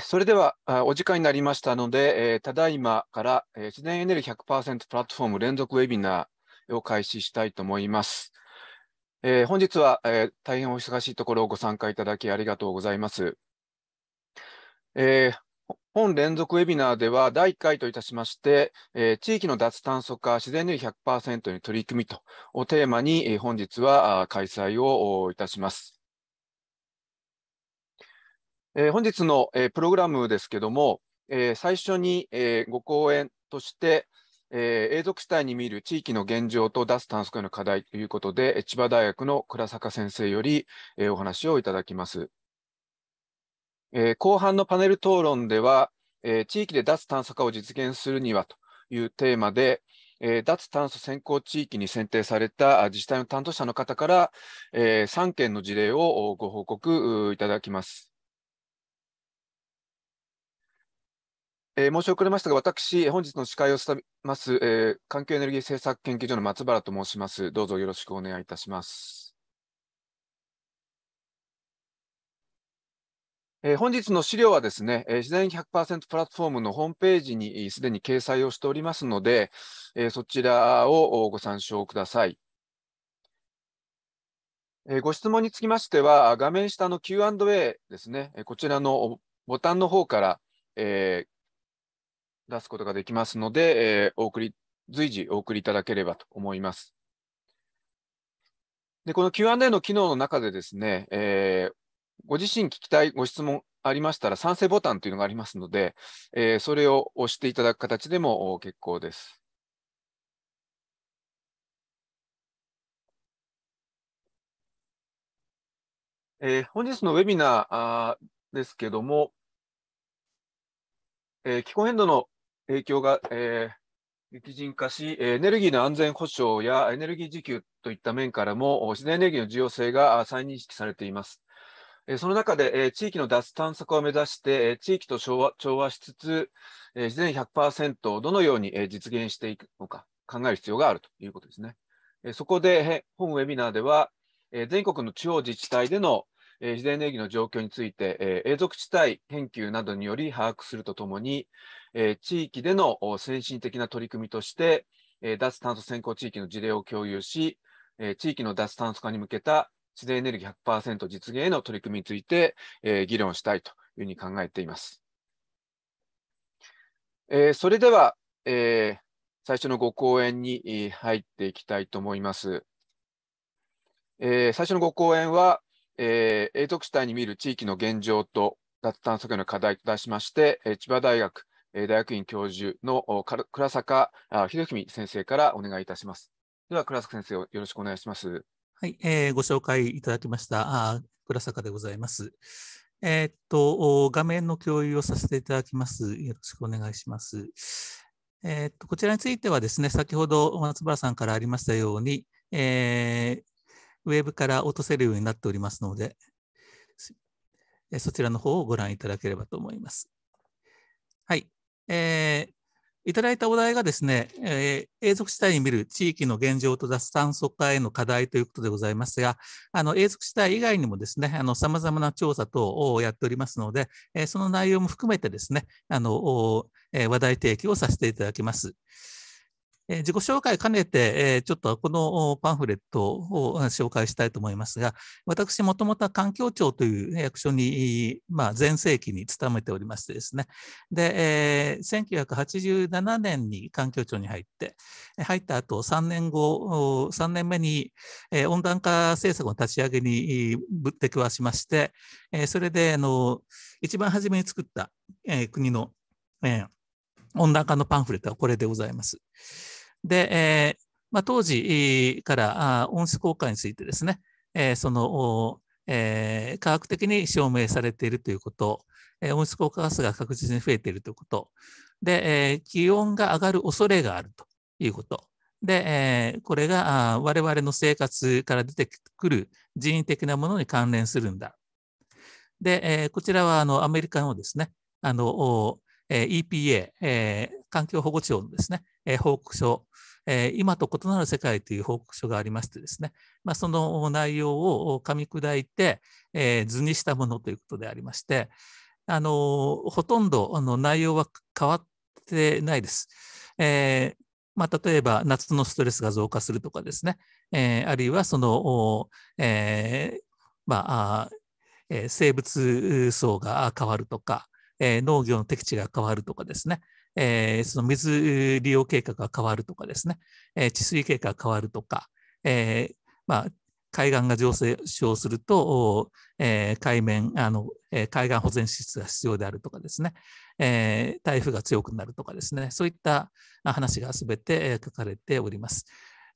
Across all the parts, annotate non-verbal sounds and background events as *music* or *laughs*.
それではお時間になりましたので、えー、ただいまから、えー、自然エネルギー100%プラットフォーム連続ウェビナーを開始したいと思います。えー、本日は、え大変お忙しいところをご参加いただきありがとうございます。え本連続ウェビナーでは第1回といたしまして、え地域の脱炭素化、自然エネルギー100%に取り組みとをテーマに、え本日は開催をいたします。えー、本日の、えー、プログラムですけども、えー、最初に、えご講演として、え永続地帯に見る地域の現状と脱炭素化の課題ということで、千葉大学の倉坂先生より、えお話をいただきます。え後半のパネル討論では、え地域で脱炭素化を実現するにはというテーマで、え脱炭素先行地域に選定された自治体の担当者の方から、え3件の事例をご報告いただきます。えー、申し遅れましたが、私、本日の司会を務めます、えー、環境エネルギー政策研究所の松原と申します。どうぞよろしくお願いいたします。えー、本日の資料はですね、えー、自然100%プラットフォームのホームページにすでに掲載をしておりますので、えー、そちらをご参照ください。えー、ご質問につきましては、画面下の Q&A ですね、こちらのボタンの方から、えー、出すことができますので、えー、お送り随時お送りいただければと思います。でこの Q&A の機能の中でですね、えー、ご自身聞きたいご質問ありましたら、賛成ボタンというのがありますので、えー、それを押していただく形でも結構です。えー、本日のウェビナーですけども、えー、気候変動の影響が、えー、激甚化し、エネルギーの安全保障やエネルギー自給といった面からも、自然エネルギーの重要性が再認識されています。その中で、地域の脱炭素化を目指して、地域と調和調和しつつ、自然100%をどのように実現していくのか考える必要があるということですね。そこで、本ウェビナーでは、全国の地方自治体でのえー、自然エネルギーの状況について、えー、永続地帯研究などにより把握するとともに、えー、地域での先進的な取り組みとして、えー、脱炭素先行地域の事例を共有し、えー、地域の脱炭素化に向けた自然エネルギー100%実現への取り組みについて、えー、議論したいというふうに考えています。えー、それでは、えー、最初のご講演に入っていきたいと思います。えー、最初のご講演は、えー、永続地帯に見る地域の現状と脱炭素化の課題と題しまして、えー、千葉大学、えー、大学院教授の倉坂秀文先生からお願いいたします。では、倉坂先生、よろしくお願いします。はい、えー、ご紹介いただきましたあ倉坂でございます。えー、っと、画面の共有をさせていただきます。よろしくお願いします。えー、っと、こちらについてはですね、先ほど松原さんからありましたように、えー、ウェブから落とせるようになっておりますので、そちらの方をご覧いただければと思います。はい。えー、いただいたお題がですね、えー、永続地帯に見る地域の現状と脱炭素化への課題ということでございますが、あの永続地帯以外にもですね、さまざまな調査等をやっておりますので、えー、その内容も含めてですね、あのえ話題提供をさせていただきます。自己紹介兼ねて、ちょっとこのパンフレットを紹介したいと思いますが、私、もともとは環境庁という役所に、まあ、前世紀に勤めておりましてですね、で、1987年に環境庁に入って、入った後、3年後、3年目に、温暖化政策の立ち上げにぶってくわしまして、それで、あの、一番初めに作った、国の、温暖化のパンフレットはこれでございます。で、えーまあ、当時から温室効果についてですね、えー、その、えー、科学的に証明されているということ、えー、温室効果ガスが確実に増えているということ、で、えー、気温が上がる恐れがあるということ、で、えー、これが我々の生活から出てくる人為的なものに関連するんだ。で、えー、こちらはあのアメリカのですね、あの、えー、EPA、えー、環境保護庁のですね、えー、報告書え今と異なる世界という報告書がありましてですね、まあ、その内容を噛み砕いて、え図にしたものということでありまして、あのほとんどあの内容は変わってないです。えーまあ、例えば夏のストレスが増加するとかですね、えー、あるいはその、えー、まあえ生物層が変わるとか、え農業の適地が変わるとかですね、えー、その水利用計画が変わるとかですね、えー、治水計画が変わるとか、えーまあ、海岸が上昇すると、えー、海面あの、えー、海岸保全施設が必要であるとかですね、えー、台風が強くなるとかですね、そういった話がすべて書かれております。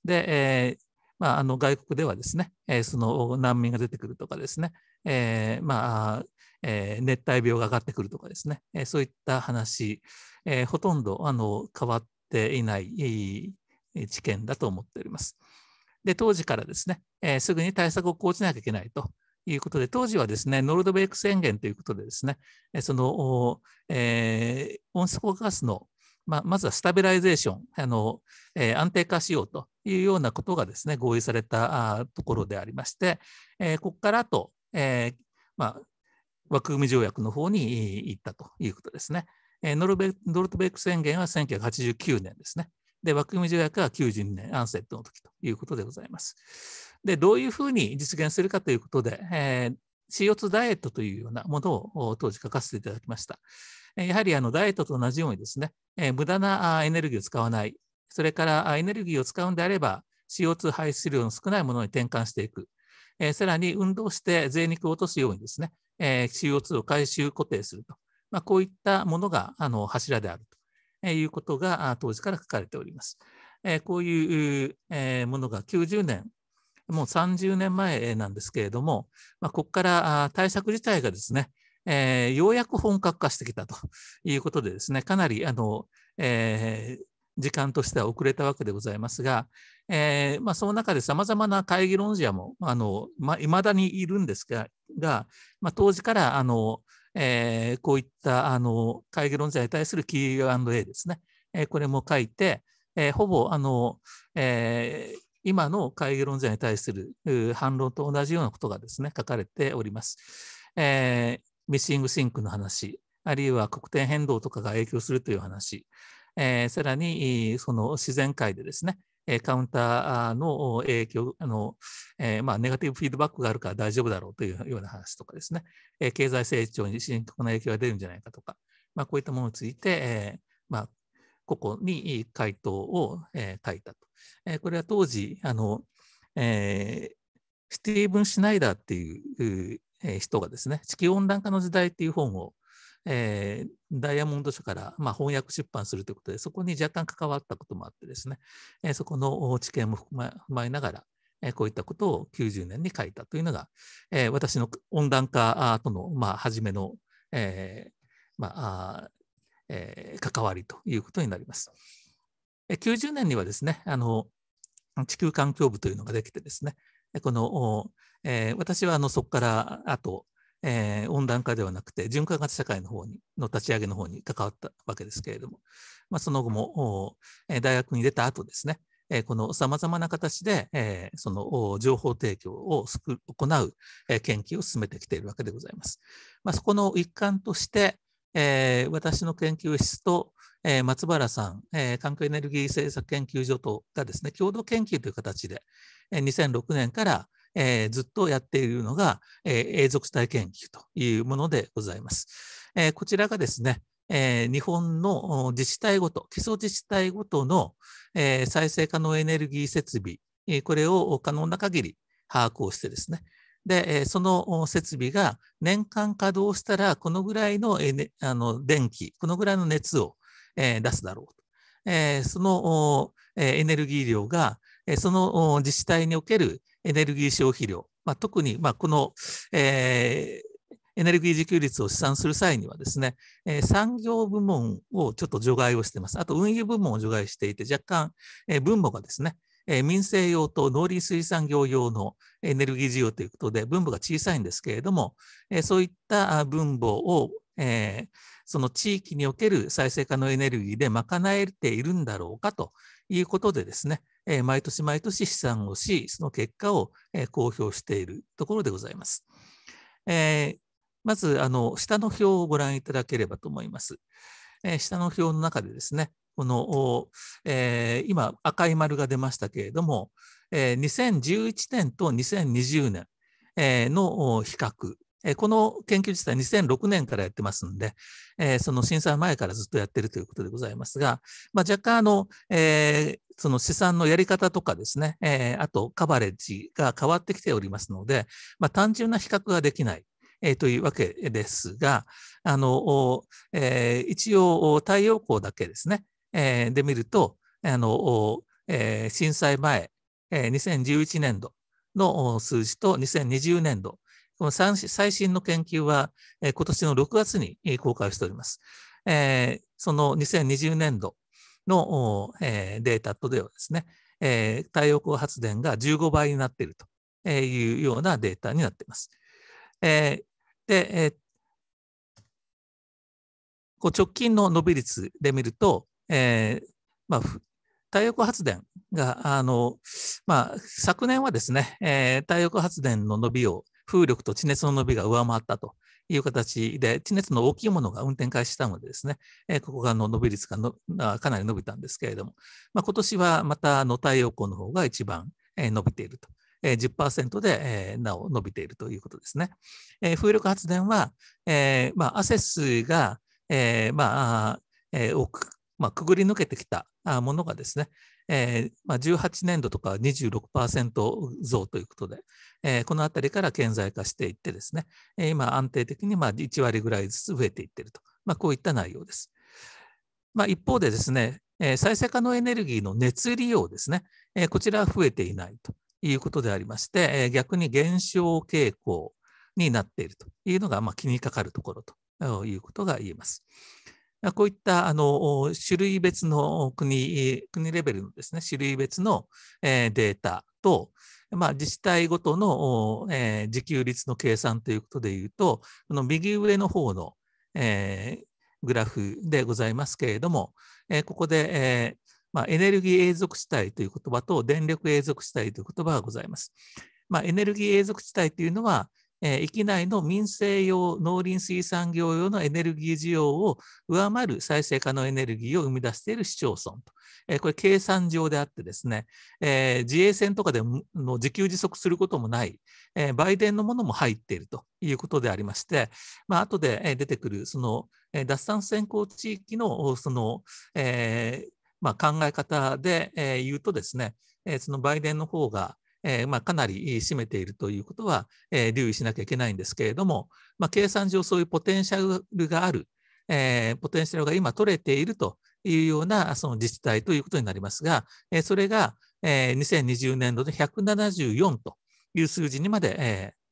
で、えーまあ、あの外国ではですね、えー、その難民が出てくるとかですね、えーまあ、えー、熱帯病が上がってくるとかですね、えー、そういった話、えー、ほとんどあの変わっていない知見だと思っております。で、当時からですね、えすぐに対策を講じなきゃいけないということで、当時はですね、ノルドベイク宣言ということでですね、その、え温室効果ガスのまあ、まずはスタビライゼーションあの、えー、安定化しようというようなことがですね合意されたところでありまして、えー、ここからあと、えーまあ、枠組み条約の方に行ったということですね。ノルベノルトベック宣言は1989年ですね。で、枠組み条約は92年、アンセットの時ということでございます。で、どういうふうに実現するかということで、えー、CO2 ダイエットというようなものを当時書かせていただきました。やはりあのダイエットと同じようにですね、えー、無駄なエネルギーを使わない、それからエネルギーを使うんであれば、CO2 排出量の少ないものに転換していく、えー、さらに運動して税肉を落とすようにですね、えー、CO2 を回収固定すると、まあ、こういったものがあの柱であるということが当時から書かれております。えー、こういう、えー、ものが90年、もう30年前なんですけれども、まあ、ここから対策自体がですね、えー、ようやく本格化してきたと *laughs* いうことでですね、かなりあの、えー、時間としては遅れたわけでございますが、えーまあ、その中でさまざまな会議論者もいまだにいるんですが、がまあ、当時からあの、えー、こういったあの会議論者に対する Q&A ですね、えー、これも書いて、えー、ほぼあの、えー、今の会議論者に対する反論と同じようなことがですね書かれております。えー、ミッシングシンクの話、あるいは黒点変動とかが影響するという話、えー、さらにその自然界でですね、えカウンターの影響、あのえまあ、ネガティブフィードバックがあるから大丈夫だろうというような話とかですね、え経済成長に深刻な影響が出るんじゃないかとか、まあ、こういったものについて、えまあ、こに回答を、え書いたと。えこれは当時あの、えー、スティーブン・シュナイダーっていう、え人がですね、地球温暖化の時代っていう本をえー、ダイヤモンド社から、まあ、翻訳出版するということで、そこに若干関わったこともあってですね、えー、そこの知見も踏ま踏まえながら、えー、こういったことを90年に書いたというのが、えー、私の温暖化との、まあ、初めの、えーまあえー、関わりということになります。えー、90年にはですね、あの地球環境部というのができてですね、この、えー、私はあのそこからあとえー、温暖化ではなくて循環型社会の方にの立ち上げの方に関わったわけですけれども、まあ、その後も、え大学に出た後ですね、えこのさまざまな形で、えその情報提供を行う、え研究を進めてきているわけでございます。まあ、そこの一環として、え私の研究室と、え松原さん、え環境エネルギー政策研究所とがですね共同研究という形で、え2006年からえー、ずっとやっているのが、えー、永続体研究というものでございます。えー、こちらがですね、えー、日本の自治体ごと、基礎自治体ごとの、えー、再生可能エネルギー設備、えこれを可能な限り把握をしてですね、で、その設備が年間稼働したら、このぐらいのあの電気、このぐらいの熱を出すだろうと。そのエネルギー量がその自治体におけるエネルギー消費量、まあ、特にまこの、えー、エネルギー自給率を試算する際にはですね、え産業部門をちょっと除外をしています。あと運輸部門を除外していて、若干、え分母がですね、え民生用と農林水産業用のエネルギー需要ということで、分母が小さいんですけれども、えそういった分母を、えその地域における再生可能エネルギーで賄えているんだろうかということでですね、毎年毎年試算をし、その結果を、公表しているところでございます。えまずあの、下の表をご覧いただければと思います。え下の表の中でですね、この、えー、今、赤い丸が出ましたけれども、えー、2011年と2020年、えー、の比較この研究自体2006年からやってますんで、その震災前からずっとやってるということでございますが、まあ、若干あの、えー、その試算のやり方とかですね、あとカバレッジが変わってきておりますので、まあ、単純な比較ができない。というわけですが、あのえ一応、太陽光だけですね、えで見ると、あのえ震災前、え2011年度の数字と2020年度この最新の研究は、えー、今年の6月に公開しております。えー、その2020年度の、えー、データとではですね、えー、太陽光発電が15倍になっているというようなデータになっています。えー、で、えー、こう直近の伸び率で見ると、えーまあ、太陽光発電が、あのまあ、昨年はですね、えー、太陽光発電の伸びを風力と地熱の伸びが上回ったという形で、地熱の大きいものが運転開始したのでですね、ここがの伸び率がのかなり伸びたんですけれども、まあ、今年はまたの太陽光の方が一番、伸びていると。10%でなお伸びているということですね。風力発電は、えまあ、アセスが、えまあえー、くぐり抜けてきたものがですね、えーまあ、18年度とか26%増ということで、えー、このあたりから顕在化していってですね、今安定的にまあ1割ぐらいずつ増えていっていると、まあ、こういった内容です。まあ、一方でですね、えー、再生可能エネルギーの熱利用ですね、えー、こちらは増えていないということでありまして、えー、逆に減少傾向になっているというのが、まあ、気にかかるところということが言えます。こういったあの種類別の国国レベルのですね種類別のデータと、まあ、自治体ごとの、え自給率の計算ということでいうと、この右上の方の、えグラフでございますけれども、えここで、えまエネルギー永続地帯という言葉と電力永続地帯という言葉がございます。まあ、エネルギー永続地帯というのは、え域内の民生用農林水産業用のエネルギー需要を上回る再生可能エネルギーを生み出している市町村と、えこれ計算上であってですね、え自衛船とかでの自給自足することもない、え売電のものも入っているということでありまして、まあ後で出てくるその脱炭素先行地域のその、えまあ、考え方で言うとですね、その売電の方がえー、まあ、かなり占めているということは、えー、留意しなきゃいけないんですけれども、まあ、計算上そういうポテンシャルがある、えポテンシャルが今取れているというようなその自治体ということになりますが、えそれが、え2020年度で174という数字にまで、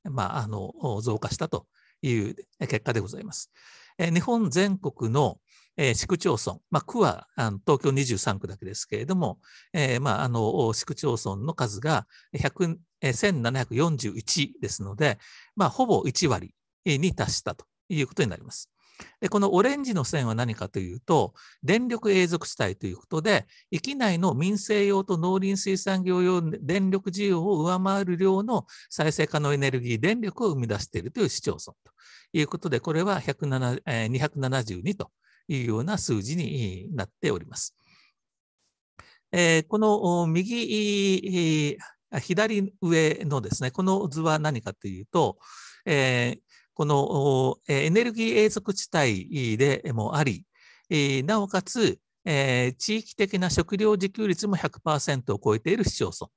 えまあ、あの増加したという結果でございます。え日本全国のえー、市区町村、まあ、区はあの東京23区だけですけれども、えーまあ、あの市区町村の数が1 7 4 1ですので、まあ、ほぼ1割に達したということになります。でこのオレンジの線は何かというと、電力永続地帯ということで、域内の民生用と農林水産業用電力需要を上回る量の再生可能エネルギー、電力を生み出しているという市町村ということで、これは272というような数字になっております。えこの右、左上のですね、この図は何かというと、えこのエネルギー永続地帯でもあり、なおかつ、え地域的な食料自給率も100%を超えている市町村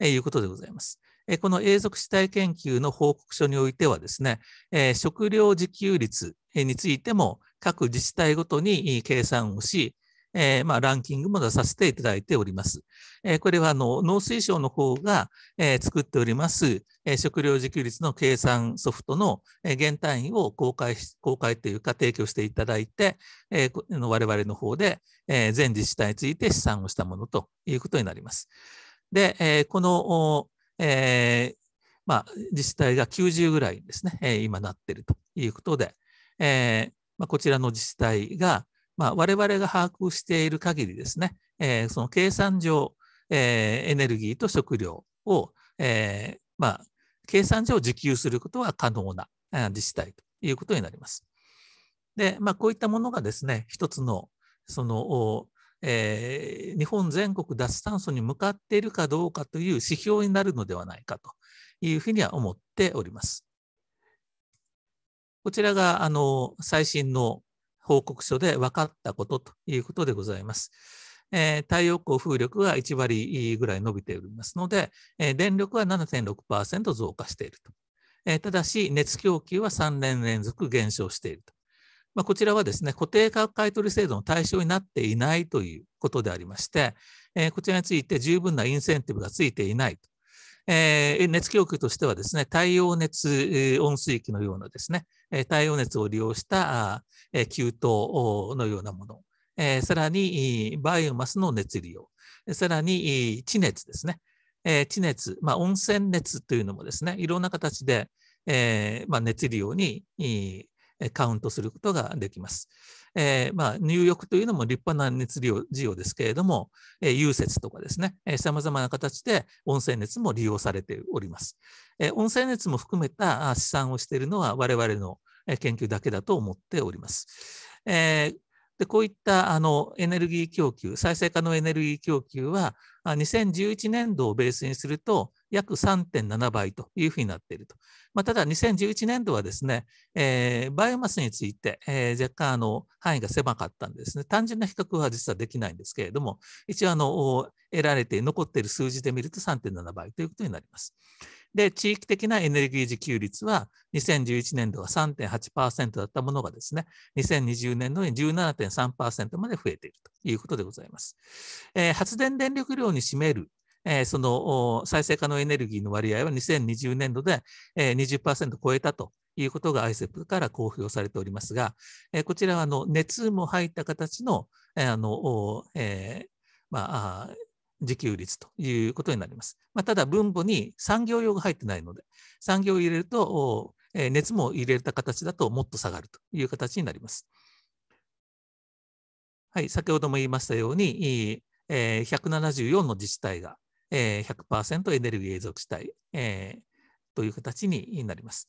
ということでございます。この永続死体研究の報告書においてはですね、食料自給率についても各自治体ごとに計算をし、えー、まあ、ランキングも出させていただいております。えー、これはあの農水省の方が、え作っております、え食料自給率の計算ソフトの、え現単位を公開公開というか提供していただいて、えー、我々の方で、え全自治体について試算をしたものということになります。で、えこのえー、まあ、自治体が90ぐらいですね、え今なっているということで、えー、まあ、こちらの自治体が、まあ、我々が把握している限りですね、えその計算上、えエネルギーと食料を、えま計算上自給することは可能な自治体ということになります。で、まあ、こういったものがですね、一つのそのえー、日本全国脱炭素に向かっているかどうかという指標になるのではないかというふうには思っております。こちらがあの最新の報告書で分かったことということでございます。えー、太陽光風力が1割ぐらい伸びておりますので、えー、電力は7.6%増加していると。えー、ただし、熱供給は3年連続減少していると。まあ、こちらはですね、固定価格買取制度の対象になっていないということでありまして、えー、こちらについて十分なインセンティブがついていないと。えー、熱供給としてはですね、太陽熱温水器のようなですね、太陽熱を利用した給湯のようなもの、えー、さらにバイオマスの熱利用、さらに地熱ですね、えー、地熱、まあ、温泉熱というのもですね、いろんな形で、えーまあ、熱利用にカウントすることができます。えー、まあ、入浴というのも立派な熱量事業ですけれども、えー、融雪とかですね、さまざまな形で温泉熱も利用されております。えー、温泉熱も含めた試算をしているのは我々の研究だけだと思っております。えでこういったあのエネルギー供給、再生可能エネルギー供給は、2011年度をベースにすると、約3.7倍というふうになっていると。まあ、ただ、2011年度はですね、えー、バイオマスについて、えー、若干あの範囲が狭かったんですね。単純な比較は実はできないんですけれども、一応あの得られて残っている数字で見ると3.7倍ということになります。で、地域的なエネルギー自給率は2011年度は3.8%だったものがですね、2020年度に17.3%まで増えているということでございます。えー、発電電力量に占めるえー、その再生可能エネルギーの割合は2020年度で、えー、20%超えたということが ICEP から公表されておりますが、えー、こちらはあの熱も入った形の、えー、あの、えー、まあ、自給率ということになります。まあ、ただ分母に産業用が入ってないので、産業を入れると、え熱も入れた形だともっと下がるという形になります。はい、先ほども言いましたように、え174の自治体がえー、100%エネルギー永続地帯、えー、という形になります。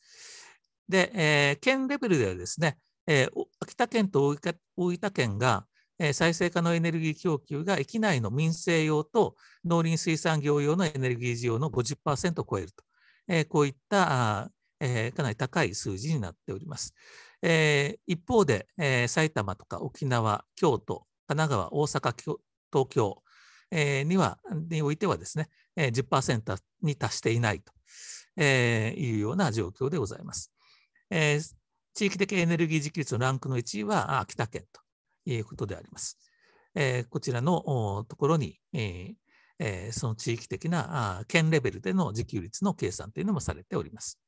で、えー、県レベルではですね、えー、秋田県と大分県が、えー、再生可能エネルギー供給が域内の民生用と農林水産業用のエネルギー需要の50%を超えると、えー、こういったあ、えー、かなり高い数字になっております。えー、一方で、えー、埼玉とか沖縄、京都、神奈川、大阪、東京、えにはにおいてはですね、えー、10%に達していないと、えいうような状況でございます。え地域的エネルギー自給率のランクの1位は秋田県ということであります。えこちらのところに、えー、その地域的な県レベルでの自給率の計算というのもされております。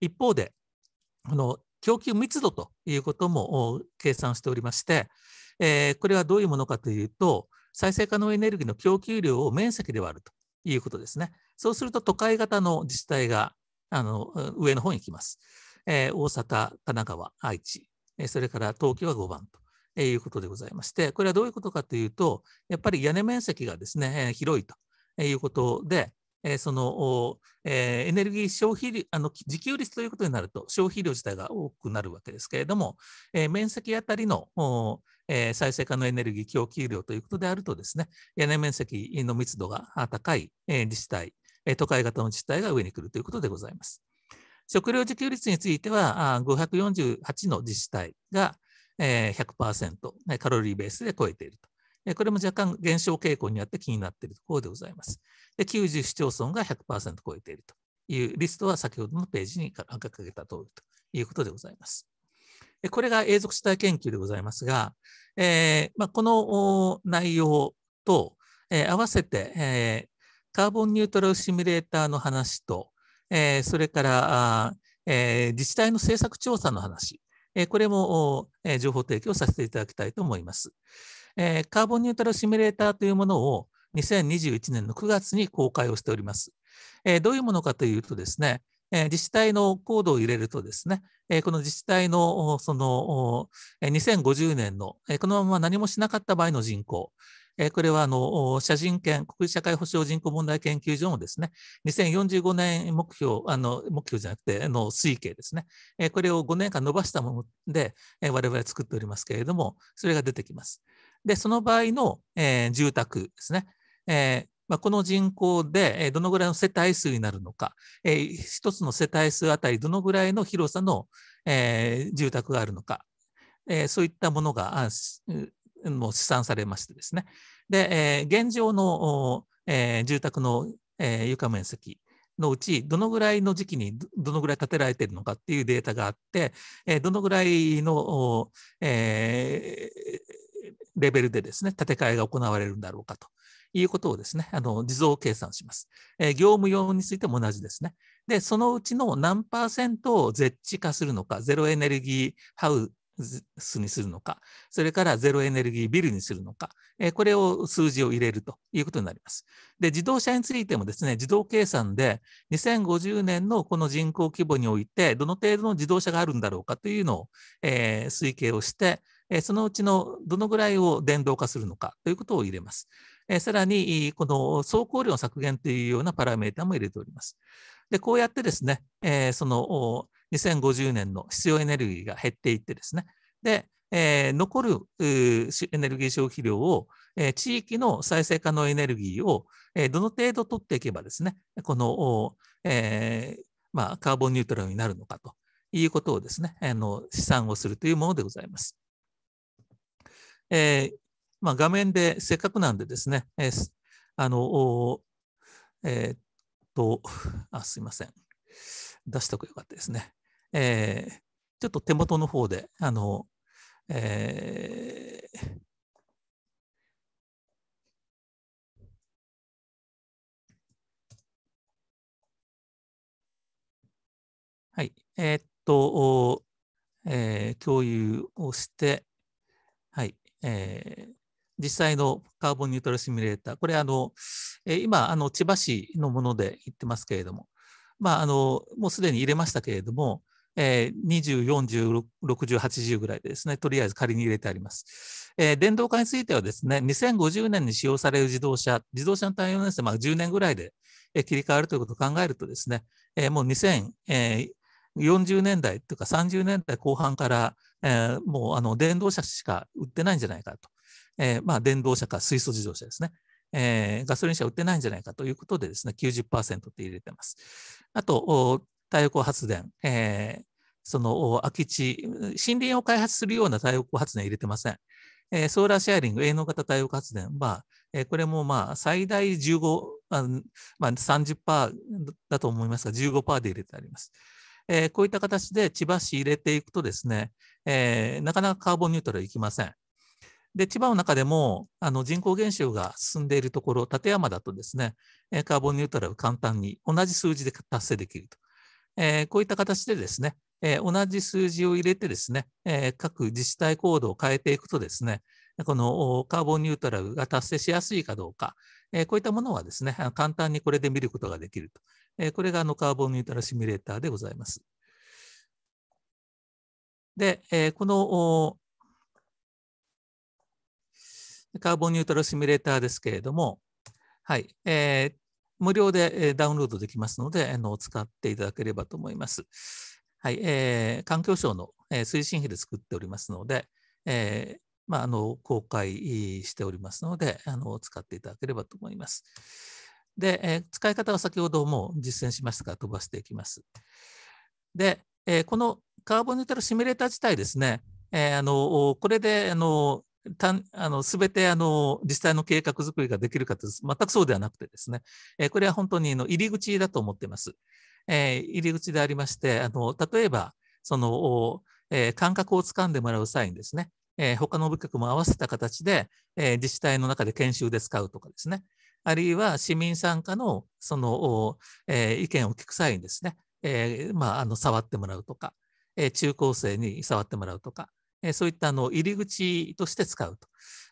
一方で、この供給密度ということも計算しておりまして、えこれはどういうものかというと、再生可能エネルギーの供給量を面積で割るということですね。そうすると都会型の自治体があの上の方に行きます。えー、大阪、神奈川、愛知、えそれから東京は5番と。いうことでございまして、これはどういうことかというと、やっぱり屋根面積がですね、広いということで、えー、その、えー、エネルギー消費あの自給率ということになると消費量自体が多くなるわけですけれども、えー、面積あたりのえ再生可能エネルギー供給量ということであるとですね屋根面積の密度が高い、え自治体、え都会型の自治体が上に来るということでございます。食料自給率については548の自治体が100%カロリーベースで超えていると。これも若干減少傾向にあって気になっているところでございます。で90市町村が100%超えているというリストは先ほどのページに掲げた通りということでございます。これが永続主体研究でございますが、えーまあ、この内容と、えー、合わせて、えー、カーボンニュートラルシミュレーターの話と、えー、それから、えー、自治体の政策調査の話、えー、これも、えー、情報提供させていただきたいと思います。えー、カーボンニュートラルシミュレーターというものを2021年の9月に公開をしております。えー、どういうものかというとですね、えー、自治体のコードを入れるとですね、えー、この自治体のその2050年の、えー、このまま何もしなかった場合の人口、えー、これはあの社人権、国社会保障人口問題研究所のですね、2045年目標、あの目標じゃなくて、の推計ですね、えー、これを5年間伸ばしたもので、えー、我々作っておりますけれども、それが出てきます。で、その場合の、えー、住宅ですね。えーまあ、この人口で、えどのぐらいの世帯数になるのか、えー、一つの世帯数あたりどのぐらいの広さの、えー、住宅があるのか、えー、そういったものがもう試算されましてですね。で、えー、現状の、えー、住宅の、えー、床面積のうち、どのぐらいの時期にどのぐらい建てられているのかっていうデータがあって、えー、どのぐらいの、えー、レベルでですね、建て替えが行われるんだろうかということをですね、あの、自動計算します。えー、業務用についても同じですね。で、そのうちの何パーセントを絶地化するのか、ゼロエネルギーハウスにするのか、それからゼロエネルギービルにするのか、えこれを数字を入れるということになります。で、自動車についてもですね、自動計算で2050年のこの人口規模において、どの程度の自動車があるんだろうかというのを、えー、推計をして、えそのうちのどのぐらいを電動化するのかということを入れます。えさらに、この走行量削減というようなパラメータも入れております。で、こうやってですね、えその2050年の必要エネルギーが減っていってですね、で、え残るエネルギー消費量をえ地域の再生可能エネルギーをえどの程度取っていけばですね、この、えー、まあ、カーボンニュートラルになるのかということをですね、あの試算をするというものでございます。えー、まあ、画面でせっかくなんでですね、えー、あの、えー、っと、あ、すいません。出しとくよかったですね。えー、ちょっと手元の方で、あの、えー、はい。えー、っと、えー、共有をして、はい。えー、実際のカーボンニュートラルシミュレーター、これあの、えー、今あの、千葉市のもので言ってますけれども、まあ、あのもうすでに入れましたけれども、えー、20、40、60、80ぐらいでですね、とりあえず仮に入れてあります。えー、電動化についてはですね、2050年に使用される自動車、自動車の対応年数、まあ、10年ぐらいで、えー、切り替わるということを考えるとですね、えー、もう2040年代というか30年代後半から、えー、もうあの電動車しか売ってないんじゃないかと、えー、まあ、電動車か水素自動車ですね、えー、ガソリン車売ってないんじゃないかということでですね、90%って入れてます。あと、太陽光発電、えー、その空き地、森林を開発するような太陽光発電入れてません。えー、ソーラーシェアリング、営農型太陽光発電は、えー、これもまあ最大15、あまあ、30%だと思いますが、15%で入れてあります。えー、こういった形で千葉市入れていくとですね、えー、なかなかカーボンニュートラルいきません。で千葉の中でもあの人口減少が進んでいるところ、館山だとですね、カーボンニュートラル簡単に同じ数字で達成できると。えー、こういった形でですね、えー、同じ数字を入れてですね、えー、各自治体行動を変えていくとですね、このカーボンニュートラルが達成しやすいかどうか、えこういったものはですね、簡単にこれで見ることができると。えー、これがあのカーボンニュートラルシミュレーターでございます。で、えー、このカーボンニュートラルシミュレーターですけれども、はい、えー、無料でダウンロードできますので、あの使っていただければと思います。はい、えー、環境省の、えー、推進費で作っておりますので、えーまあ、あの公開しておりますのであの、使っていただければと思います。で、えー、使い方は先ほども実践しましたが飛ばしていきます。で、えー、このカーボンニュートラルシミュレーター自体ですね、えー、あのこれであのたんあの全てあの自治体の計画づくりができるかと全くそうではなくてですね、えこれは本当にの入り口だと思っています。え入り口でありましてあの例えばその、え感覚をつかんでもらう際にですね、え他の部局も合わせた形で、え自治体の中で研修で使うとかですね、あるいは市民参加のその、えー、意見を聞く際にですね、えー、まあ、あの触ってもらうとか、えー、中高生に触ってもらうとか、えそういったあの入り口として使うと。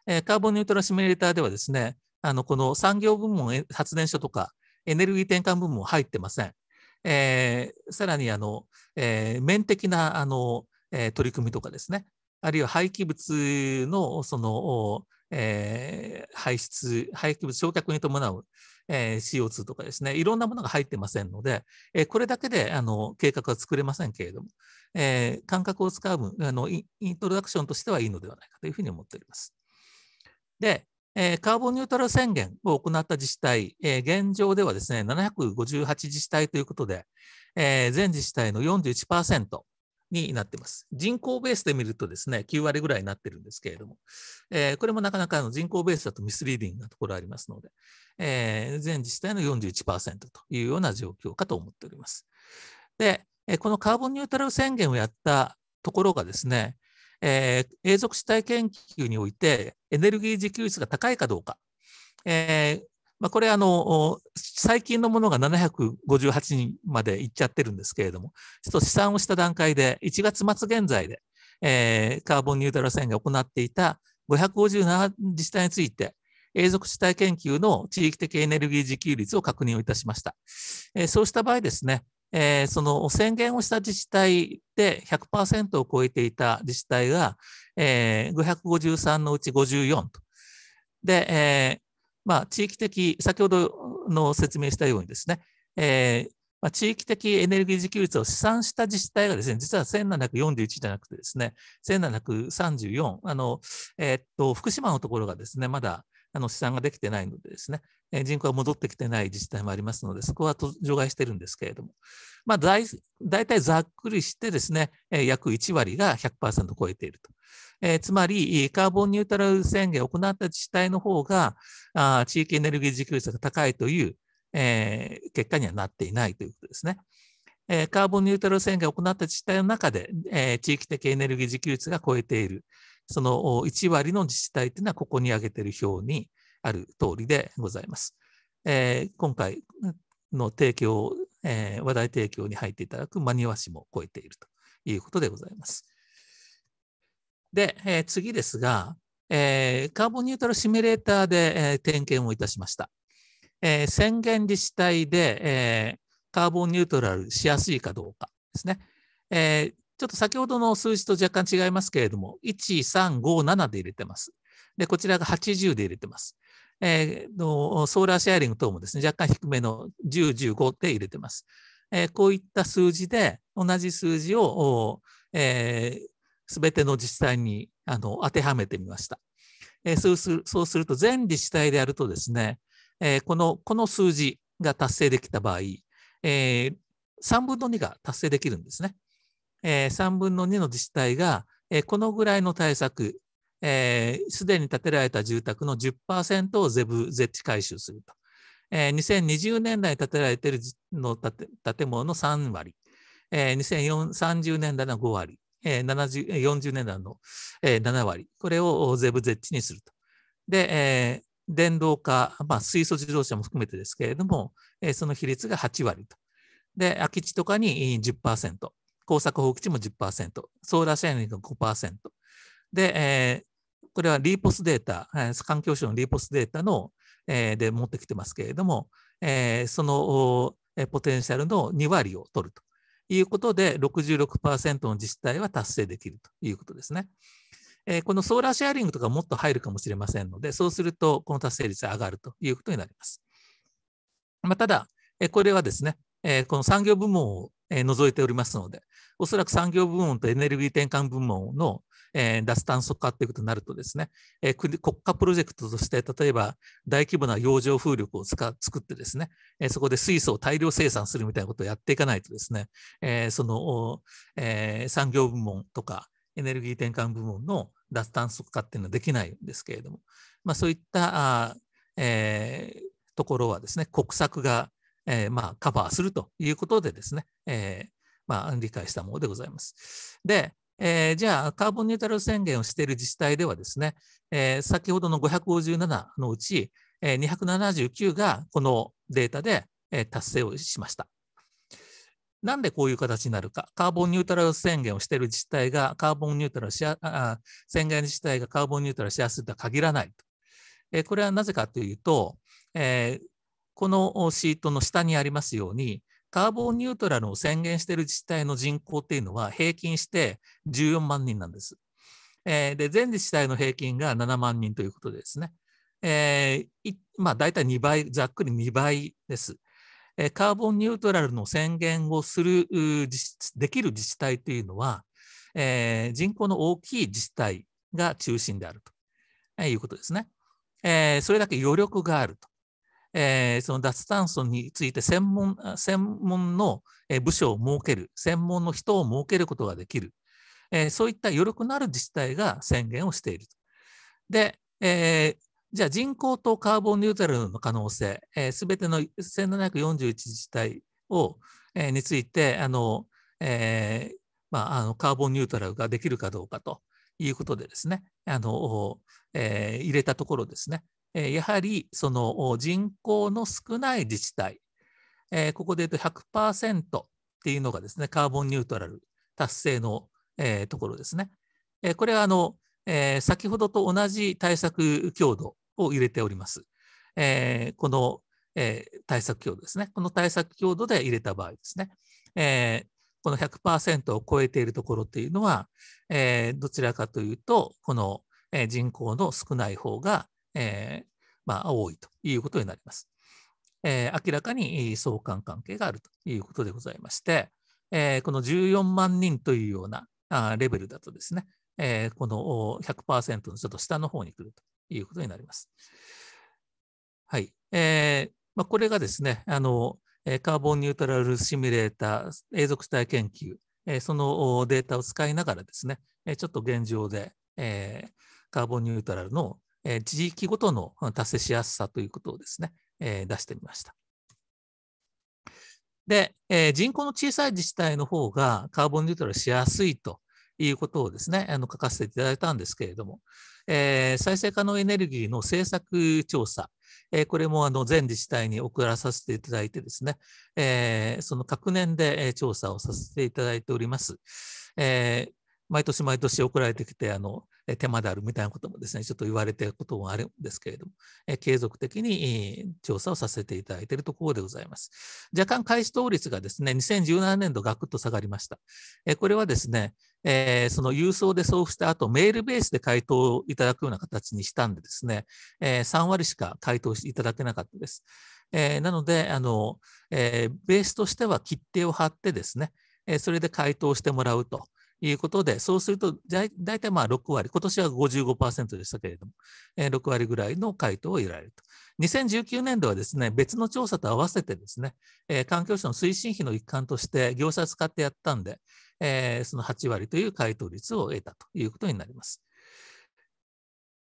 えカーボンニュートラルシミュレーターではですね、あのこの産業部門、発電所とかエネルギー転換部門入ってません。えさらにあの、え面的なあの、え取り組みとかですね、あるいは廃棄物のそのえー、排出、廃棄物焼却に伴う、えー、CO2 とかですね、いろんなものが入ってませんので、えー、これだけであの計画は作れませんけれども、えー、感覚を使うあのイントロダクションとしてはいいのではないかというふうに思っております。で、えー、カーボンニュートラル宣言を行った自治体、えー、現状ではですね、758自治体ということで、えー、全自治体の41%、になってます。人口ベースで見るとですね、9割ぐらいになってるんですけれども、えー、これもなかなかの人口ベースだとミスリーディングなところありますので、えー、全自治体の41%というような状況かと思っております。で、このカーボンニュートラル宣言をやったところがですね、えー、永続主体研究においてエネルギー自給率が高いかどうか、えー、まあ、これあの、最近のものが758人までいっちゃってるんですけれども、ちょっと試算をした段階で、1月末現在で、えー、カーボンニュートラル言を行っていた557自治体について、永続地帯研究の地域的エネルギー自給率を確認をいたしました。えー、そうした場合ですね、えー、その宣言をした自治体で100%を超えていた自治体が、えー、553のうち54と。で、えーまあ、地域的、先ほどの説明したようにですね、えー、まあ、地域的エネルギー自給率を試算した自治体がですね、実は1741じゃなくてですね、1734、あの、えー、っと、福島のところがですね、まだあの試算ができてないのでですね、人口が戻ってきてない自治体もありますので、そこは除外してるんですけれども、まあ、大体ざっくりしてですね、約1割が100%超えていると。えー、つまり、カーボンニュートラル宣言を行った自治体の方が、あ地域エネルギー自給率が高いという、えー、結果にはなっていないということですね。えー、カーボンニュートラル宣言を行った自治体の中で、え地域的エネルギー自給率が超えている、その1割の自治体というのは、ここに挙げている表に、ある通りでございます。えー、今回の提供、えー、話題提供に入っていただく間庭市も超えているということでございます。で、えー、次ですが、えー、カーボンニュートラルシミュレーターで、えー、点検をいたしました。えー、宣言自治体で、えー、カーボンニュートラルしやすいかどうかですね。えー、ちょっと先ほどの数字と若干違いますけれども、1、3、5、7で入れてます。で、こちらが80で入れてます。えー、のソーラーシェアリング等もですね、若干低めの10、15で入れてます。えー、こういった数字で、同じ数字を、えー、全ての自治体にあの当てはめてみました。えー、そうするそうすると、全自治体でやるとですね、えー、このこの数字が達成できた場合、えー、3分の2が達成できるんですね。えー、3分の2の自治体が、えー、このぐらいの対策、す、えー、で、に建てられた住宅の10%をゼブゼッチ回収すると。えー、2020年代に建てられているの建物の3割、えー、2030年代の5割、えー、40年代の、えー、7割、これをゼブゼッチにすると。で、えー、電動化、まあ、水素自動車も含めてですけれども、えー、その比率が8割と。で、空き地とかに10%、耕作放棄地も10%、ソーラーシェアリングが5%。で、えこれはリーポスデータ、環境省のリーポスデータの、えー、で持ってきてますけれども、えー、その、えポテンシャルの2割を取るということで、66%の自治体は達成できるということですね。えー、このソーラーシェアリングとかもっと入るかもしれませんので、そうすると、この達成率が上がるということになります。まあ、ただ、えこれはですね、えこの産業部門を除いておりますので、おそらく産業部門とエネルギー転換部門のえ脱炭素化ということになるとですね、え国家プロジェクトとして例えば大規模な洋上風力を使作ってですね、えそこで水素を大量生産するみたいなことをやっていかないとですね、えその、え産業部門とかエネルギー転換部門の脱炭素化っていうのはできないんですけれども、まあ、そういったあ、えところはですね国策が、えまあ、カバーするということでですね、えまあ、理解したものでございます。で、えー、じゃあ、カーボンニュートラル宣言をしている自治体ではですね、えー、先ほどの557のうち、えー、279がこのデータで、えー、達成をしました。なんでこういう形になるか、カーボンニュートラル宣言をしている自治体が、カーボンニュートラルしあ宣言自治体がカーボンニュートラルしやすいとは限らないと。えー、これはなぜかというと、えー、このシートの下にありますように、カーボンニュートラルを宣言している自治体の人口っていうのは平均して14万人なんです。えー、で、全自治体の平均が7万人ということですね。えー、まあ、大体2倍、ざっくり2倍です。えー、カーボンニュートラルの宣言をする、できる自治体というのは、えー、人口の大きい自治体が中心であると、えー、いうことですね。えー、それだけ余力があると。えー、その脱炭素について専門専門の部署を設ける、専門の人を設けることができる、えー、そういった余力のある自治体が宣言をしている。で、えー、じゃあ人口とカーボンニュートラルの可能性、す、べ、ての1741自治体を、えー、についてあの、えーまあ、あのカーボンニュートラルができるかどうかということでですね、あのえー、入れたところですね、やはりその人口の少ない自治体、ここで言うと100%っていうのがですね、カーボンニュートラル達成のところですね。これはあの先ほどと同じ対策強度を入れております。この対策強度ですね。この対策強度で入れた場合ですね。この100%を超えているところっていうのは、どちらかというと、この人口の少ない方がえー、まあ、多いということになります。えー、明らかに相関関係があるということでございまして、えー、この14万人というようなあレベルだとですね、えー、この100%のちょっと下の方に来るということになります。はい。えーまあ、これがですね、あの、カーボンニュートラルシミュレーター永続体研究、えそのデータを使いながらですね、ちょっと現状で、えカーボンニュートラルのえ地域ごとの達成しやすさということをですね、え出してみました。で、え人口の小さい自治体の方がカーボンニュートラルしやすいということをですね、あの書かせていただいたんですけれども、え再生可能エネルギーの政策調査、えこれもあの全自治体に送らさせていただいてですね、えその各年で調査をさせていただいております。え毎年毎年送られてきてあの手間であるみたいなこともですね、ちょっと言われてることもあるんですけれども、継続的に調査をさせていただいているところでございます。若干開始倒立がですね、2017年度ガクッと下がりました。これはですね、えその郵送で送付した後、メールベースで回答をいただくような形にしたんでですね、え3割しか回答していただけなかったです。えなので、あの、えベースとしては切手を貼ってですね、えそれで回答してもらうと。いうことで、そうすると大体まあ6割、今年は55%でしたけれども、えー、6割ぐらいの回答を得られると。2019年度はですね、別の調査と合わせてですね、えー、環境省の推進費の一環として業者を使ってやったんで、えー、その8割という回答率を得たということになります。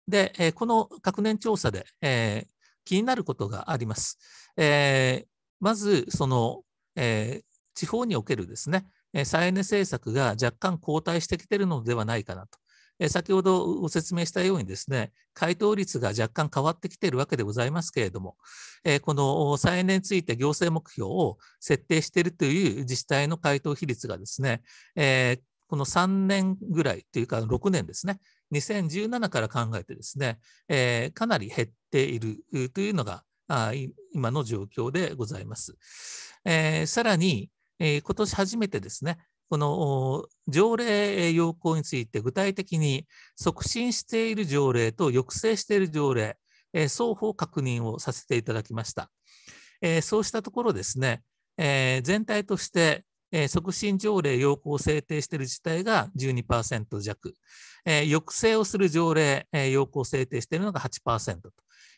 で、えー、この各年調査で、えー、気になることがあります。えー、まず、その、えー、地方におけるですね、再エネ政策が若干後退してきているのではないかなと。先ほどご説明したようにですね、回答率が若干変わってきているわけでございますけれども、この再エネについて行政目標を設定しているという自治体の回答比率がですね、この3年ぐらいというか6年ですね、2017から考えてですね、かなり減っているというのが今の状況でございます。さらに、え今年初めてですね、この条例要項について具体的に促進している条例と抑制している条例、え双方確認をさせていただきました。えそうしたところですね、え全体として、え促進条例要項を制定している自体が12%弱、え抑制をする条例、え要項を制定しているのが8%と。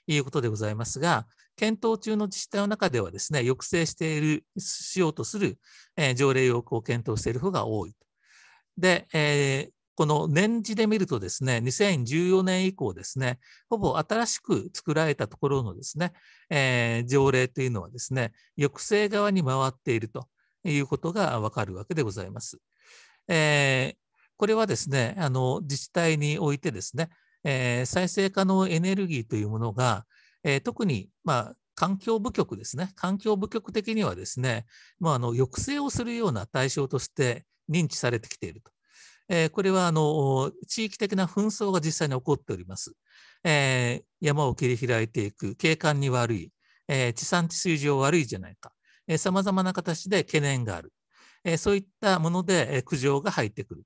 いうことでございますが、検討中の自治体の中ではですね、抑制している、しようとする、え条例要項を検討している方が多い。で、えーこの年次で見るとですね、2014年以降ですね、ほぼ新しく作られたところのですね、えー、条例というのはですね、抑制側に回っているということがわかるわけでございます。えー、これはですね、あの自治体においてですね、えー、再生可能エネルギーというものが、えー、特に、まあ、環境部局ですね、環境部局的にはですね、まあ、あの抑制をするような対象として認知されてきていると。えー、これはあの地域的な紛争が実際に起こっております。えー、山を切り開いていく、景観に悪い、えー、地産地水上悪いじゃないか、さまざまな形で懸念がある、えそういったもので、え苦情が入ってくる。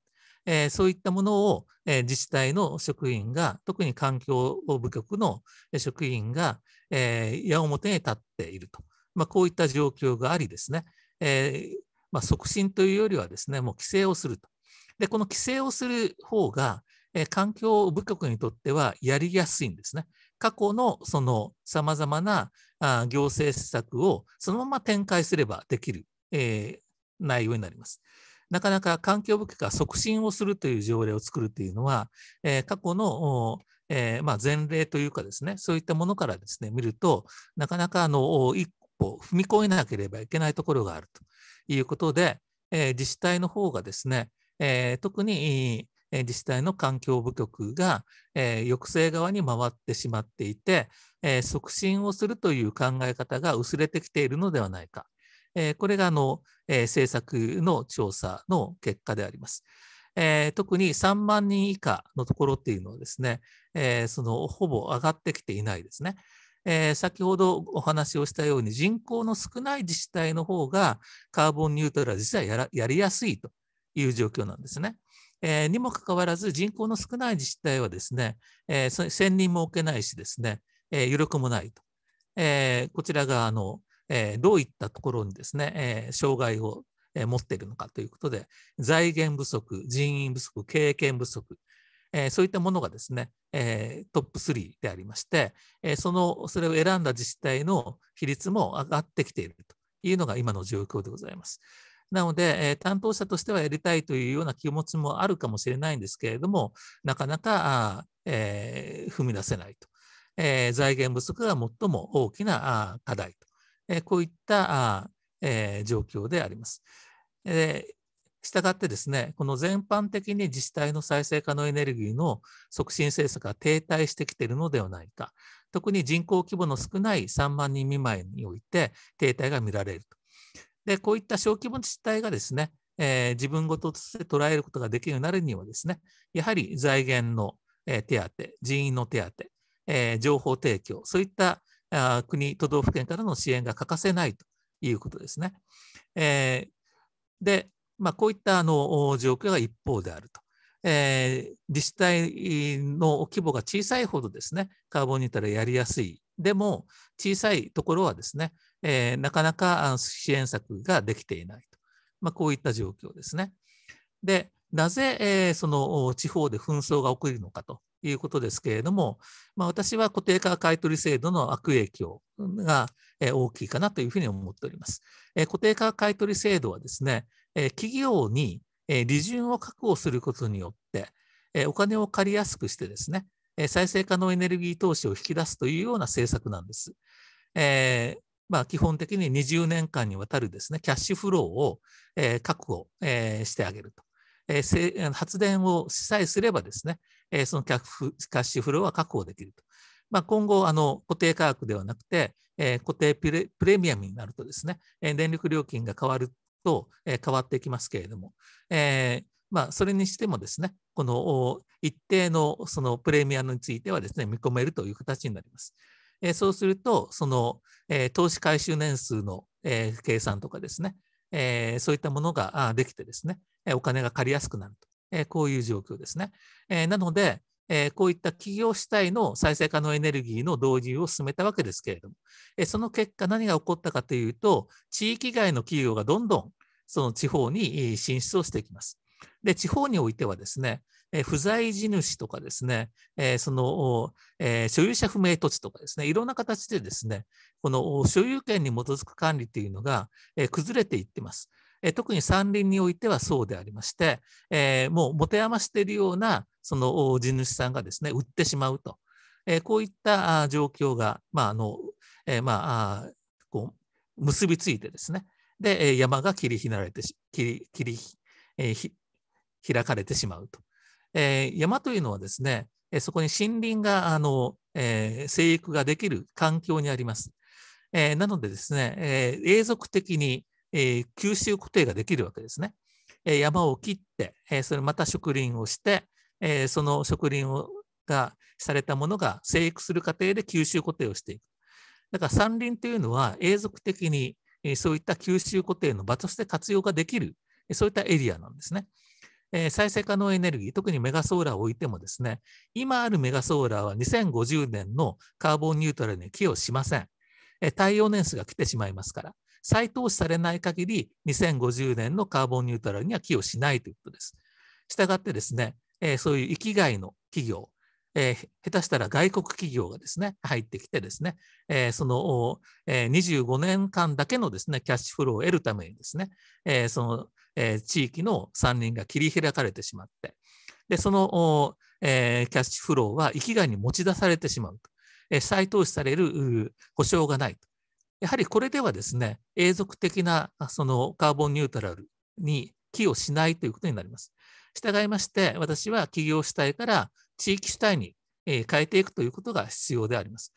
えー、そういったものを、えー、自治体の職員が、特に環境部局の職員が、えー、矢面に立っていると、まあ、こういった状況がありですね、えーまあ、促進というよりはですね、もう規制をすると。で、この規制をする方が、えー、環境部局にとってはやりやすいんですね。過去のそのさまざまなあ行政施策をそのまま展開すればできる、えー、内容になります。なかなか環境部局が促進をするという条例を作るというのは、えー、過去のえー、まあ、前例というかですね、そういったものからですね、見ると、なかなかあの一歩踏み越えなければいけないところがあるということで、えー、自治体の方がですね、えー、特に、自治体の環境部局が、え抑制側に回ってしまっていて、え促進をするという考え方が薄れてきているのではないかえこれがあの、え政策の調査の結果であります。え特に3万人以下のところっていうのはですね、えそのほぼ上がってきていないですね。え先ほどお話をしたように人口の少ない自治体の方がカーボンニュートラルは実はやらやりやすいという状況なんですね。えにもかかわらず人口の少ない自治体はですね、え1000人も置けないしですね、え余力もないと。えこちらがあの、えどういったところにですね、え障害を持っているのかということで、財源不足、人員不足、経験不足、えそういったものがですね、えトップ3でありまして、えそのそれを選んだ自治体の比率も上がってきているというのが今の状況でございます。なので、え担当者としてはやりたいというような気持ちもあるかもしれないんですけれども、なかなか、え踏み出せないと、え財源不足が最も大きな課題とえこういったえ状況であります。えしたがってですね、この全般的に自治体の再生可能エネルギーの促進政策が停滞してきているのではないか、特に人口規模の少ない3万人未満において停滞が見られると。で、こういった小規模自治体がですね、えー、自分ごととして捉えることができるようになるにはですね、やはり財源の、手当、人員の手当、えー、情報提供、そういった国、都道府県からの支援が欠かせないということですね。えー、で、まあ、こういったあの状況が一方であると。えー、自治体の規模が小さいほどですね、カーボンニュートラルやりやすい。でも、小さいところはですね、えー、なかなか支援策ができていないと。まあ、こういった状況ですね。で、なぜ、えー、その地方で紛争が起きるのかということですけれども、まあ、私は固定化買取制度の悪影響が大きいかなというふうに思っております。固定化買取制度はですね、企業に利潤を確保することによって、お金を借りやすくしてですね、再生可能エネルギー投資を引き出すというような政策なんです。えー、まあ、基本的に20年間にわたるですね、キャッシュフローを、え確保、えしてあげると。え発電をさえすればですね、えー、そのキャッシュフローは確保できると。まあ、今後あの、固定価格ではなくて、えー、固定プレプレミアムになるとですね、え電力料金が変わると、え変わっていきますけれども、えまあ、それにしてもですね、この一定のそのプレミアムについてはですね、見込めるという形になります。えそうすると、その、え投資回収年数の、え計算とかですね、えそういったものができてですね、お金が借りやすくなると。えこういう状況ですね。えなので、えこういった企業主体の再生可能エネルギーの導入を進めたわけですけれども、えその結果何が起こったかというと、地域外の企業がどんどんその地方に進出をしていきます。で、地方においてはですね、え不在地主とかですね、えその、え所有者不明土地とかですね、いろんな形でですね、この所有権に基づく管理というのが、え崩れていってます。え特に山林においてはそうでありまして、えもう持て余しているようなその地主さんがですね売ってしまうと、えこういった状況が、まあのえまあ、こう結びついてですねで山が切り開かれて切りえ開かれてしまうと、え山というのはですねそこに森林があの、えー、生育ができる環境にあります。えー、なのでですね、えー、永続的に、えー、吸収固定ができるわけですね。え山を切って、えそれまた植林をして、えその植林をがされたものが生育する過程で吸収固定をしていく。だから山林というのは永続的にそういった吸収固定の場として活用ができる、そういったエリアなんですね。再生可能エネルギー、特にメガソーラーを置いてもですね、今あるメガソーラーは2050年のカーボンニュートラルに寄与しません。太陽年数が来てしまいますから。再投資されない限り、2050年のカーボンニュートラルには寄与しないということです。したがってですね、えー、そういう域外の企業、えー、下手したら外国企業がですね入ってきてですね、えー、その、えー、25年間だけのですねキャッシュフローを得るためにですね、えその、え地域の山林が切り開かれてしまってでその、えキャッシュフローは域外に持ち出されてしまうと、え再投資される保証がないとやはりこれではですね、永続的なそのカーボンニュートラルに寄与しないということになります。従いまして、私は企業主体から地域主体に変えていくということが必要であります。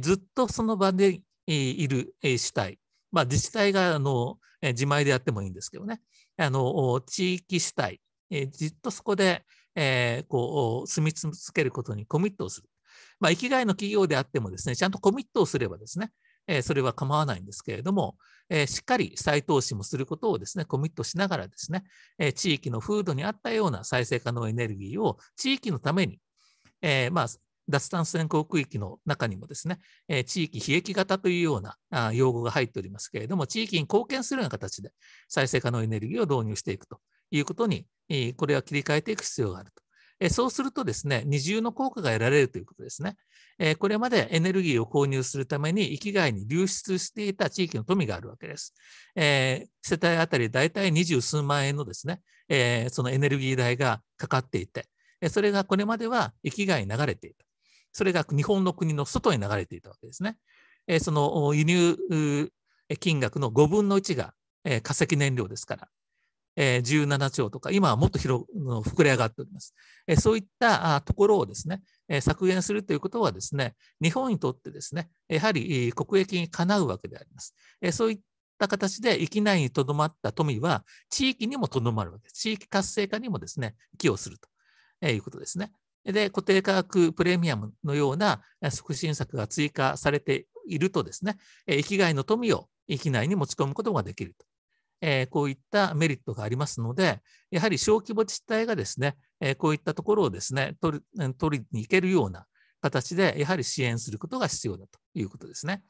ずっとその場でいる主体、まあ、自治体があの自前でやってもいいんですけどね、あの地域主体、じっとそこで、えこう住み続けることにコミットをする。まあ、生きがいの企業であってもですね、ちゃんとコミットをすればですね、えそれは構わないんですけれども、えしっかり再投資もすることをですね、コミットしながらですね、え地域の風土に合ったような再生可能エネルギーを地域のために、えまあ、脱炭素先行区域の中にもですね、え地域非益型というようなあ用語が入っておりますけれども、地域に貢献するような形で再生可能エネルギーを導入していくということに、これは切り替えていく必要があると。そうするとですね、二重の効果が得られるということですね。これまでエネルギーを購入するために域外に流出していた地域の富があるわけです。世帯当たり大体二十数万円のですね、そのエネルギー代がかかっていて、それがこれまでは域外に流れていた。それが日本の国の外に流れていたわけですね。その輸入金額の5分の1が化石燃料ですから、え17兆とか、今はもっと広膨れ上がっております。えそういったところをですね、え削減するということはですね、日本にとってですね、やはり国益にかなうわけであります。えそういった形で域内にとどまった富は地域にもとどまるわけです。地域活性化にもですね、寄与すると、いうことですね。で、固定価格プレミアムのような促進策が追加されているとですね、域外の富を域内に持ち込むことができると。えー、こういったメリットがありますので、やはり小規模自治体がですね、えー、こういったところをですね取り、取りに行けるような形で、やはり支援することが必要だということですね。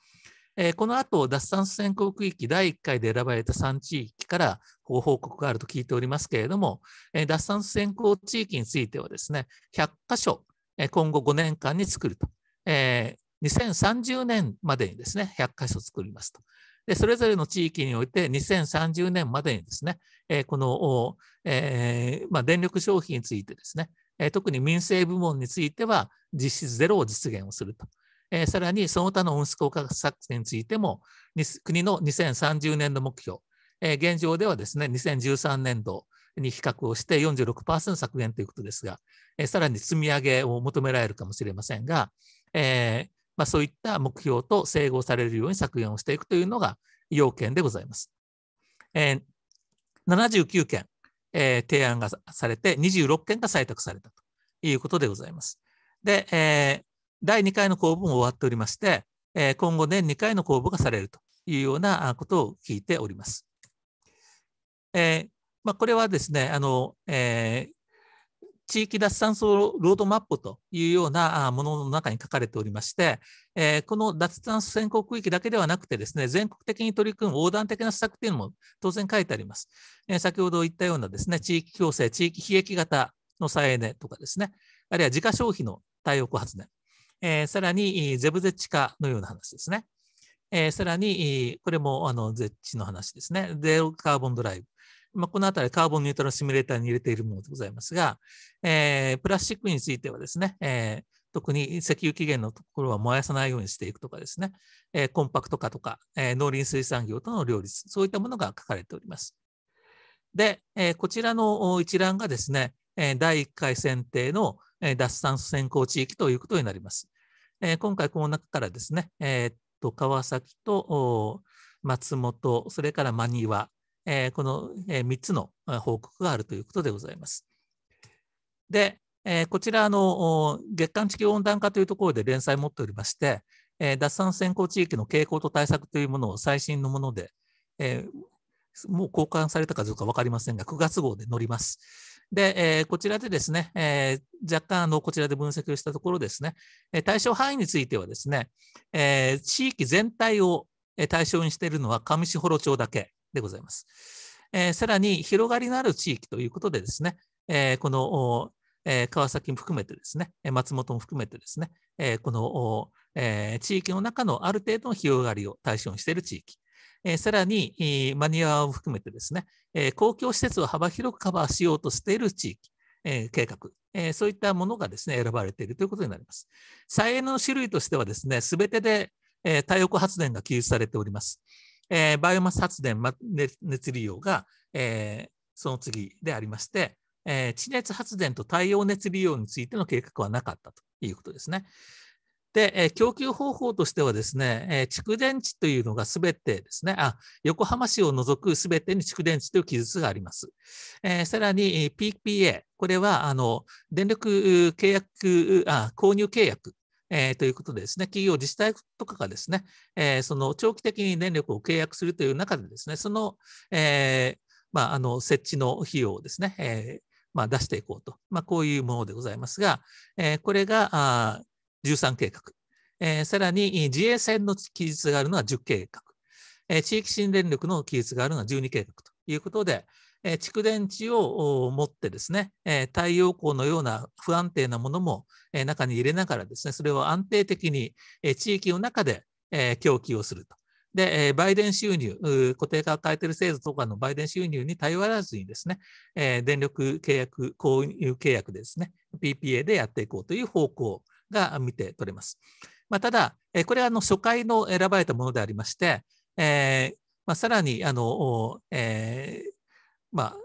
えー、この後、脱炭素先行区域第1回で選ばれた3地域から報告があると聞いておりますけれども、えー、脱炭素先行地域についてはですね、100箇所、えー、今後5年間に作ると、えー、2030年までにですね、100箇所作りますと。で、それぞれの地域において2030年までにですね、えー、この、えー、まあ、電力消費についてですね、えー、特に民生部門については実質ゼロを実現をすると。えー、さらにその他の温室効果削減についても、国の2030年度目標、えー、現状ではですね、2013年度に比較をして46%削減ということですが、えー、さらに積み上げを求められるかもしれませんが、えーまあ、そういった目標と整合されるように削減をしていくというのが要件でございます。えー、79件、えー、提案がされて、26件が採択されたということでございます。で、えー、第2回の公募も終わっておりまして、えー、今後年2回の公募がされるというようなことを聞いております。えーまあ、これはですね、あのえー、地域脱炭素ロードマップというようなものの中に書かれておりまして、えこの脱炭素先行区域だけではなくてですね、全国的に取り組む横断的な施策というのも当然書いてあります。え先ほど言ったようなですね、地域共生、地域悲劇型の再エネとかですね、あるいは自家消費の太陽光発電、えさらにゼブゼッチ化のような話ですね。えさらに、これもあのゼッチの話ですね、ゼロカーボンドライブ。まあ、このあたりカーボンニュートラルシミュレーターに入れているものでございますが、えー、プラスチックについてはですね、えー、特に石油起源のところは燃やさないようにしていくとかですね、えー、コンパクト化とか、え農林水産業との両立、そういったものが書かれております。で、えこちらの一覧がですね、え第1回選定の脱炭素先行地域ということになります。え今回この中からですね、えっと川崎と松本、それから真庭、えこの3つの報告があるということでございます。で、えこちらの月間地球温暖化というところで連載を持っておりまして、え脱炭素先行地域の傾向と対策というものを最新のもので、えもう交換されたかどうか分かりませんが、9月号で載ります。で、えこちらでですね、え若干あのこちらで分析をしたところですね、対象範囲についてはですね、え地域全体を対象にしているのは上士幌町だけ。でございます。えー、さらに、広がりのある地域ということでですね、えー、この、えー、川崎も含めてですね、松本も含めてですね、えー、この、えー、地域の中のある程度の広がりを対象にしている地域、えさらに、えマニュアルを含めてですね、え公共施設を幅広くカバーしようとしている地域、え計画、えそういったものがですね選ばれているということになります。再エネの種類としてはですね、すべてで、え太陽光発電が記述されております。えー、バイオマス発電、ま、熱利用が、えー、その次でありまして、えー、地熱発電と太陽熱利用についての計画はなかったということですね。で、えー、供給方法としてはですね、えー、蓄電池というのがすべてですね、あ、横浜市を除くすべてに蓄電池という記述があります。えー、さらに PPA、これは、あの、電力契約あ、購入契約えー、ということでですね、企業、自治体とかがですね、えー、その長期的に電力を契約するという中でですね、その、えー、まあ、あの設置の費用をですね、えまあ、出していこうと、まあ、こういうものでございますが、えこれがあ13計画、えさらに自衛船の記述があるのは10計画、え地域新電力の記述があるのは12計画ということで、えー、蓄電池を持ってですね、えー、太陽光のような不安定なものも、えー、中に入れながらですね、それを安定的に、えー、地域の中で、えー、供給をすると。で、えー、バイデン収入、固定化を変えている制度とかのバイデン収入に頼らずにですね、えー、電力契約、購入契約でですね、PPA でやっていこうという方向が見て取れます。まあ、ただ、えー、これはの初回の選ばれたものでありまして、えーまあ、さらにあの、えー、まあ、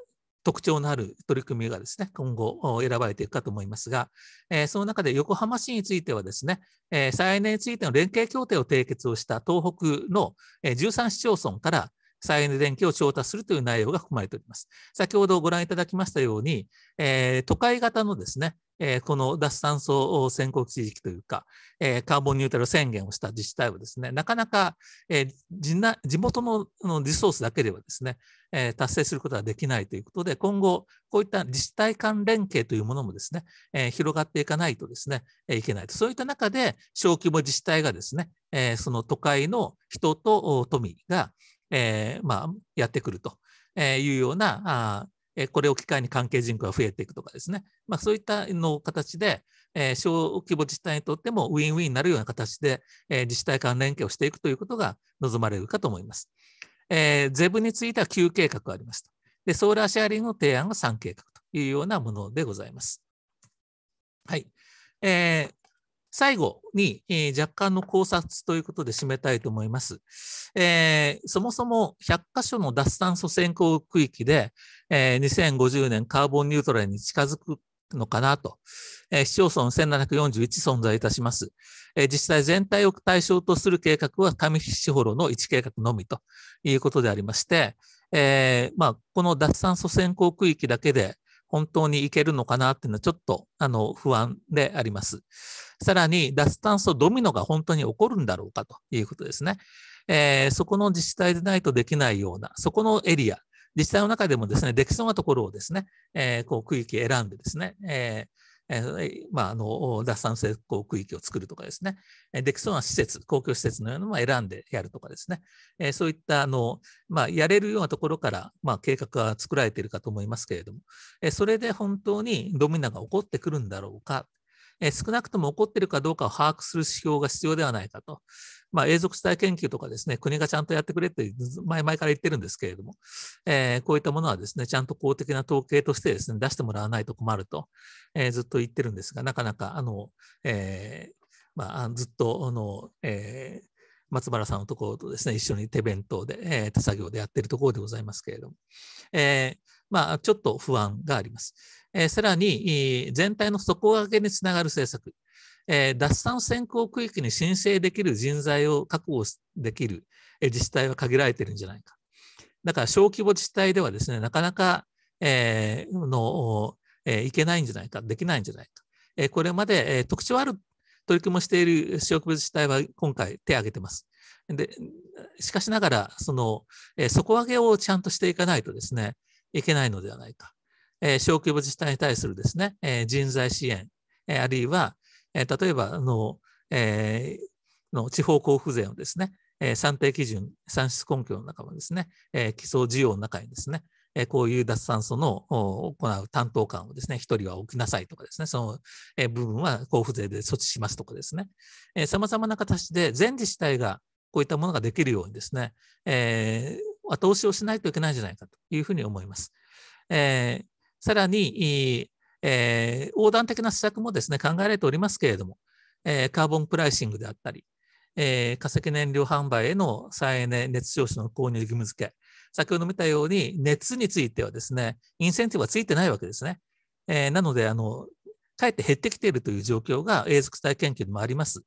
特徴のある取り組みがですね、今後選ばれていくかと思いますが、えー、その中で横浜市についてはですね、えー、再エネについての連携協定を締結をした東北の13市町村から再エネ電気を調達するという内容が含まれております。先ほどご覧いただきましたように、えー、都会型のですね、えー、この脱炭素先行地域というか、えー、カーボンニュートラル宣言をした自治体はですね、なかなか、えー、地元ののリソースだけではですね、え達成することはできないということで、今後、こういった自治体間連携というものもですね、え広がっていかないとですね、えいけないと。そういった中で、小規模自治体がですね、えその都会の人と富が、えー、まあ、やってくるというようなあこれを機会に関係人口が増えていくとかですね、まあ、そういったの形で、えー、小規模自治体にとってもウィンウィンになるような形で、えー、自治体間連携をしていくということが望まれるかと思います。えー、ゼブについては9計画がありますで、ソーラーシェアリングの提案が3計画というようなものでございます。はい。えー、最後に、えー、若干の考察ということで締めたいと思います。えー、そもそも100カ所の脱炭素先行区域で、えー、2050年カーボンニュートラルに近づくのかなと、えー、市町村1741存在いたします、えー、自治体全体を対象とする計画は上市幌の1計画のみということでありまして、えーまあ、この脱炭素先行区域だけで、本当にいけるのかなっていうのはちょっとあの不安であります。さらに脱炭素ドミノが本当に起こるんだろうかということですね。えー、そこの自治体でないとできないような、そこのエリア、自治体の中でもですね、できそうなところをですね、えー、こう区域選んでですね、えーえまあ、あの脱炭素施区域を作るとかですね、できそうな施設、公共施設のようなのを選んでやるとかですね、えそういったあの、まあ、やれるようなところから、まあ、計画が作られているかと思いますけれども、えそれで本当にドミナが起こってくるんだろうか。少なくとも起こっているかどうかを把握する指標が必要ではないかとまあ、永続主体研究とかですね、国がちゃんとやってくれって、前々から言ってるんですけれども、えー、こういったものはですね、ちゃんと公的な統計としてですね、出してもらわないと困ると、えー、ずっと言ってるんですが、なかなか、あの、えー、まあ、ずっと、あの、えー松原さんのところとですね、一緒に手弁当で、えー、手作業でやっているところでございますけれども、えー、まあ、ちょっと不安があります。えー、さらに、全体の底上げにつながる政策。えー、脱炭先行区域に申請できる人材を確保できる、え自治体は限られてるんじゃないか。だから小規模自治体ではですね、なかなか、えー、の、えー、いけないんじゃないか、できないんじゃないか。えー、これまで、えー、特徴ある取り組みをしている小規模自治体は今回手を挙げてます。でしかしながら、その、えー、底上げをちゃんとしていかないとですね、いけないのではないか。えー、小規模自治体に対するですね、えー、人材支援、えー、あるいは、えー、例えばの、えー、の地方交付税のですね、えー、算定基準、算出根拠の中もですね、えー、基礎需要の中にですね、えー、こういう脱炭素の行う担当官をですね、一人は置きなさいとかですね、その、えー、部分は交付税で措置しますとかですね、さまざまな形で全自治体がこういったものができるようにですね、えー、後押しをしないといけないんじゃないかというふうに思います。えー、さらに、えー、横断的な施策もですね考えられておりますけれども、えー、カーボンプライシングであったり、えー、化石燃料販売への再エネ熱消費の購入義務付け先ほど見たように熱についてはですねインセンティブはついてないわけですね、えー、なのであのかえって減ってきているという状況が永続体研究でもあります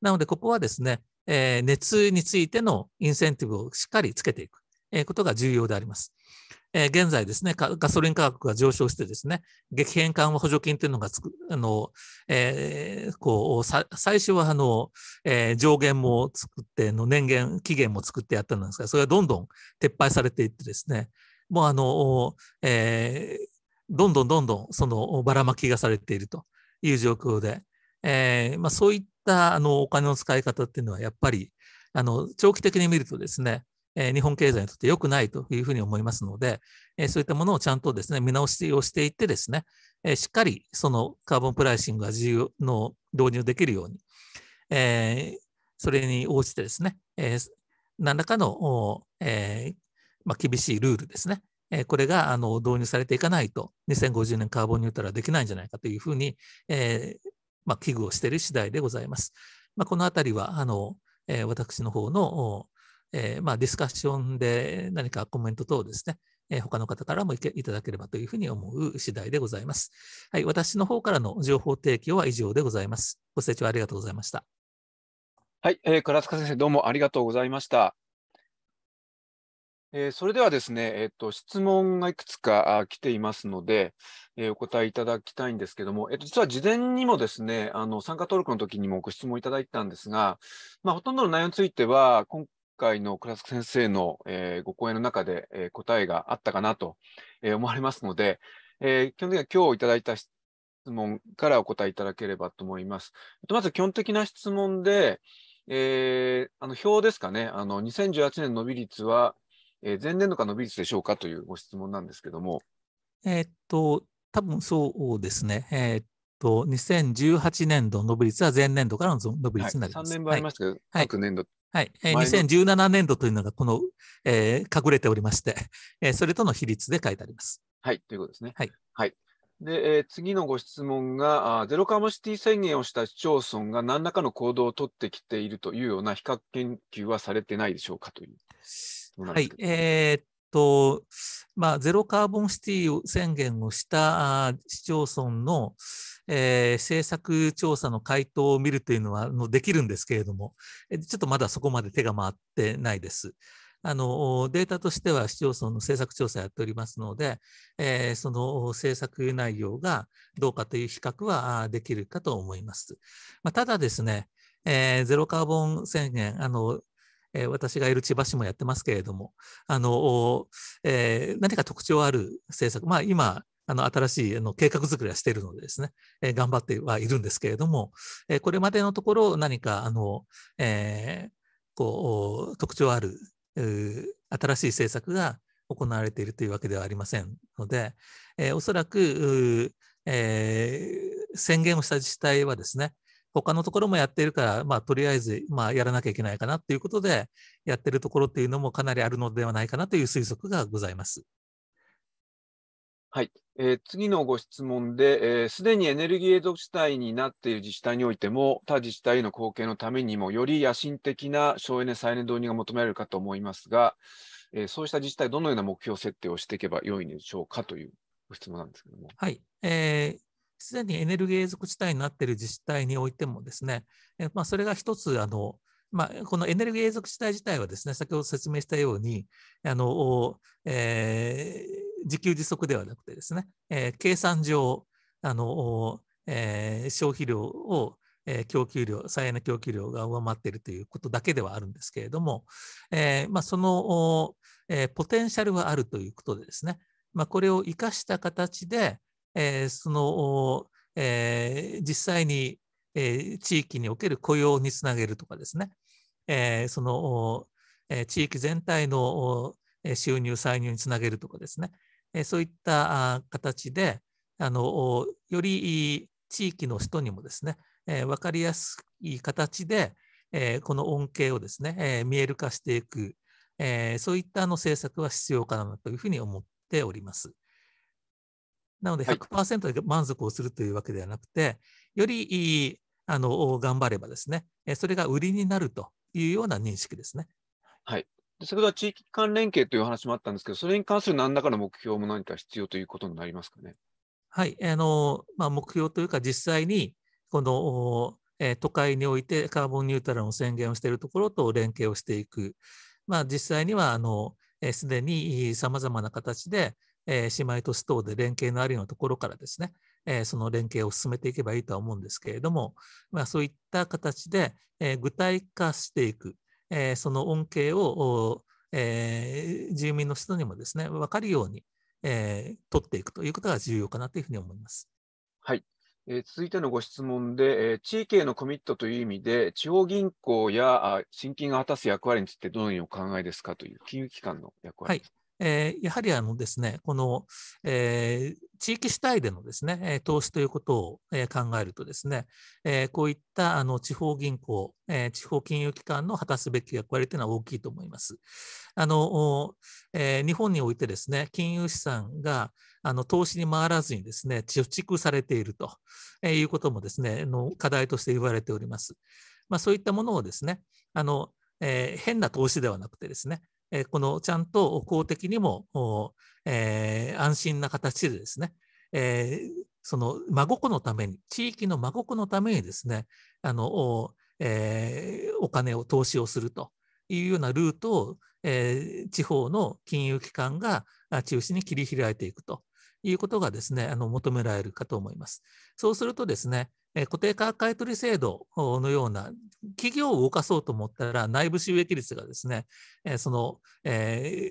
なのでここはですね、えー、熱についてのインセンティブをしっかりつけていくことが重要でありますえー、現在ですね、ガソリン価格が上昇してですね、激変緩和補助金というのがつく、あの、えー、こう、最初はあの、えー、上限も作っての、年限、期限も作ってやったんですが、それがどんどん撤廃されていってですね、もうあの、えー、どんどんどんどんそのばらまきがされているという状況で、えーまあ、そういったあのお金の使い方っていうのはやっぱりあの長期的に見るとですねえ日本経済にとって良くないというふうに思いますので、えそういったものをちゃんとですね、見直しをしていってですね、えしっかりそのカーボンプライシングが自由の導入できるように、えそれに応じてですね、え何らかの、えま厳しいルールですね、えこれがあの導入されていかないと、2050年カーボンニュートラルはできないんじゃないかというふうに、えま危惧をしている次第でございます。まこのあたりは、あの、え私の方のえー、まあ、ディスカッションで何かコメント等ですね、えー、他の方からもいいただければというふうに思う次第でございます。はい、私の方からの情報提供は以上でございます。ご清聴ありがとうございました。はい、えー、倉塚先生、どうもありがとうございました。えー、それではですね、えーと、質問がいくつかあ来ていますので、えー、お答えいただきたいんですけども、えーと、実は事前にもですね、あの参加登録の時にもご質問いただいたんですが、まあ、ほとんどの内容については、今回の倉敷先生の、えー、ご講演の中で、えー、答えがあったかなと、えー、思われますので、え基本的には今日いただいた質問からお答えいただければと思います。まず基本的な質問で、えあの表ですかね、あの2018年伸び率は、え前年度か伸び率でしょうかというご質問なんですけども。えっと、多分そうですね。えー、っと、2018年度の伸び率は前年度からの伸び率になります。はい、3年分ありましたけど、はい、各年度はい、えー、2017年度というのがこの、えー、隠れておりまして、えー、それとの比率で書いてあります。はい、ということですね。はい。はい、で、えー、次のご質問があ、ゼロカーボシティ宣言をした市町村が何らかの行動を取ってきているというような比較研究はされてないでしょうかという。はい、えー、っと、まあ、ゼロカーボンシティ宣言をした市町村の、えー、政策調査の回答を見るというのはのできるんですけれども、ちょっとまだそこまで手が回ってないです。あのデータとしては市町村の政策調査やっておりますので、えー、その政策内容がどうかという比較はできるかと思います。まあ、ただですね、えー、ゼロカーボン宣言、あのえ私がいる千葉市もやってますけれども、あのえー、何か特徴ある政策、まあ、今、あの新しいあの計画作りはしているのでですね、え頑張ってはいるんですけれども、えこれまでのところ何かあの、えこう特徴ある新しい政策が行われているというわけではありませんので、えおそらく、え宣言をした自治体はですね、他のところもやっているから、まあ、とりあえず、まあ、やらなきゃいけないかなということで、やってるところっていうのもかなりあるのではないかなという推測がございます。はい、えー、次のご質問で、す、えー、で、にエネルギー永続地帯になっている自治体においても、他自治体への貢献のためにも、より野心的な省エネ再エネ導入が求められるかと思いますが、えー、そうした自治体、どのような目標設定をしていけばよいんでしょうかというご質問なんですけども。はい、えーすでにエネルギー永続地帯になっている自治体においてもですね、えまあ、それが一つあの、まあ、このエネルギー永続地帯自体はですね、先ほど説明したように、あのえー、自給自足ではなくてですね、えー、計算上あの、えー、消費量を、え供給量再エネ供給量が上回っているということだけではあるんですけれども、えーまあ、その、えー、ポテンシャルはあるということでですね、まあ、これを生かした形で、えー、その、えー、実際に、えー、地域における雇用につなげるとかですね、えー、その、えー、地域全体の収入、歳入につなげるとかですね、えそういった形であのより地域の人にもですね、え分かりやすい形で、えこの恩恵をですね、え見える化していく、えそういったあの政策は必要かなというふうに思っております。なので100%で満足をするというわけではなくて、りい、よりあの頑張ればですね、それが売りになるというような認識ですね。はい、で先ほどは地域間連携という話もあったんですけど、それに関する何らかの目標も何か必要ということになりますかね。はい、あのまあ、目標というか、実際にこの、えー、都会においてカーボンニュートラルの宣言をしているところと連携をしていく、まあ、実際にはあの、えー、すでにさまざまな形で、えー、姉妹都市等で連携のあるようなところからですね、えその連携を進めていけばいいとは思うんですけれども、まあ、そういった形で、え具体化していく、えー、その恩恵を、えー、住民の人にもですね分かるように、えー、取っていくということが重要かなというふうに思います。はいえ続いてのご質問で、え地域へのコミットという意味で、地方銀行や信金が果たす役割についてどのようにお考えですかという金融機関の役割です、えー、やはりあのですね、この、えー、地域主体でのですね、投資ということを、えー、考えるとですね、えー、こういったあの地方銀行、えー、地方金融機関の果たすべき役割というのは大きいと思います。あのえー、日本においてですね、金融資産があの投資に回らずにですね、貯蓄されていると、えいうこともですね、の課題として言われております。まあ、そういったものをですね、あのえー、変な投資ではなくてですね、えこのちゃんと公的にも、えー、安心な形でですね、えー、その孫子のために、地域の孫子のためにですね、あのえー、お金を投資をするというようなルートを、えー、地方の金融機関が中心に切り開いていくということがですね、あの求められるかと思います。そうするとですね、固定価格買取制度のような企業を動かそうと思ったら内部収益率がですね、その、え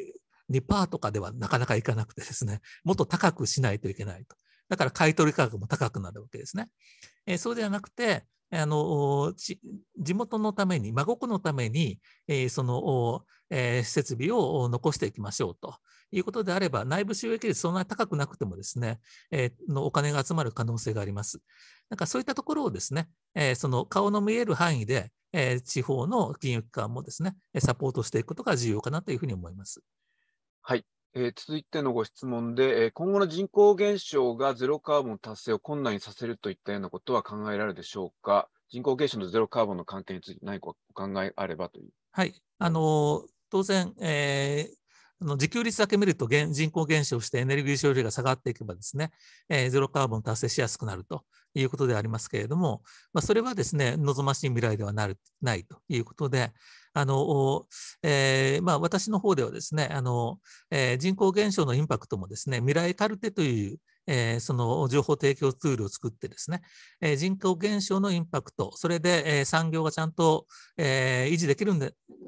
ー、2%とかではなかなかいかなくてですね、もっと高くしないといけないと。だから買取価格も高くなるわけですね。えそうではなくて、あの地元のために、孫のために、えー、その、えー、設備を残していきましょうということであれば、内部収益率そんなに高くなくてもですね、えー、のお金が集まる可能性があります。なんかそういったところをですね、えー、その顔の見える範囲で、えー、地方の金融機関もですね、サポートしていくことが重要かなというふうに思います。はい。えー、続いてのご質問で、えー、今後の人口減少がゼロカーボン達成を困難にさせるといったようなことは考えられるでしょうか。人口減少とゼロカーボンの関係について何かお考えあればという。はい、あの当然、えー、あの自給率だけ見ると人口減少してエネルギー消費が下がっていけばですね、えー、ゼロカーボン達成しやすくなるということでありますけれども、まあ、それはですね、望ましい未来ではなるないということで、あのえー、まあ、私の方ではですねあの、えー、人口減少のインパクトもですね未来カルテという、えー、その情報提供ツールを作ってですね、え人口減少のインパクトそれで、え産業がちゃんと、え維持できる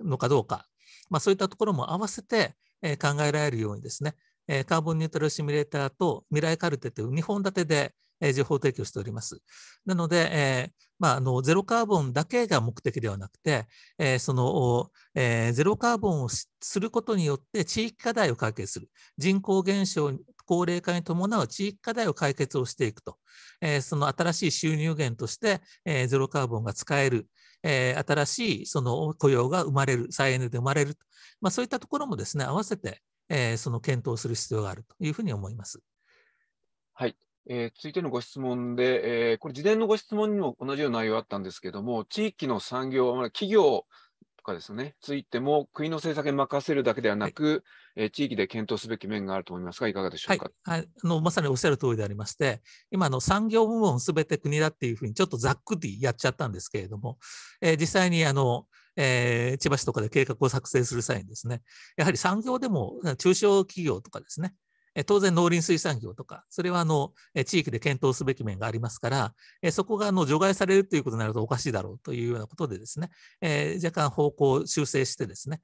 のかどうか、まあ、そういったところも合わせてえ考えられるようにですね、えカーボンニュートラルシミュレーターと未来カルテという2本立てで、え情報提供しております。なので、えまあ、あのゼロカーボンだけが目的ではなくて、えその、えゼロカーボンをすることによって地域課題を解決する人口減少高齢化に伴う地域課題を解決をしていくと、えその新しい収入源として、えゼロカーボンが使える、えー、新しいその雇用が生まれる、再エネで生まれる、まあ、そういったところもですね、合わせて、えー、その検討する必要があるというふうに思います。はい。えー、続いてのご質問で、えー、これ、事前のご質問にも同じような内容あったんですけれども、地域の産業、企業とかですね、ついても国の政策に任せるだけではなく、はい、え地域で検討すべき面があると思いますが、いかがでしょうか、はい、あのまさにおっしゃる通りでありまして、今の産業部門すべて国だっていうふうに、ちょっとざっくりやっちゃったんですけれども、えー、実際にあの、えー、千葉市とかで計画を作成する際にですね、やはり産業でも中小企業とかですね、当然農林水産業とか、それはあの地域で検討すべき面がありますから、そこがあの除外されるということになるとおかしいだろうというようなことでですね、若干方向を修正してですね、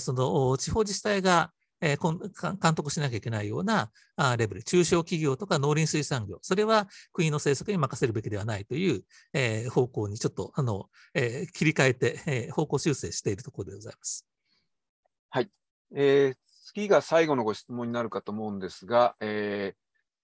その地方自治体がえ監督しなきゃいけないようなあレベル、中小企業とか農林水産業、それは国の政策に任せるべきではないという、え方向にちょっとあの、え切り替えて、え方向修正しているところでございます。はい、えー、次が最後のご質問になるかと思うんですが、えー、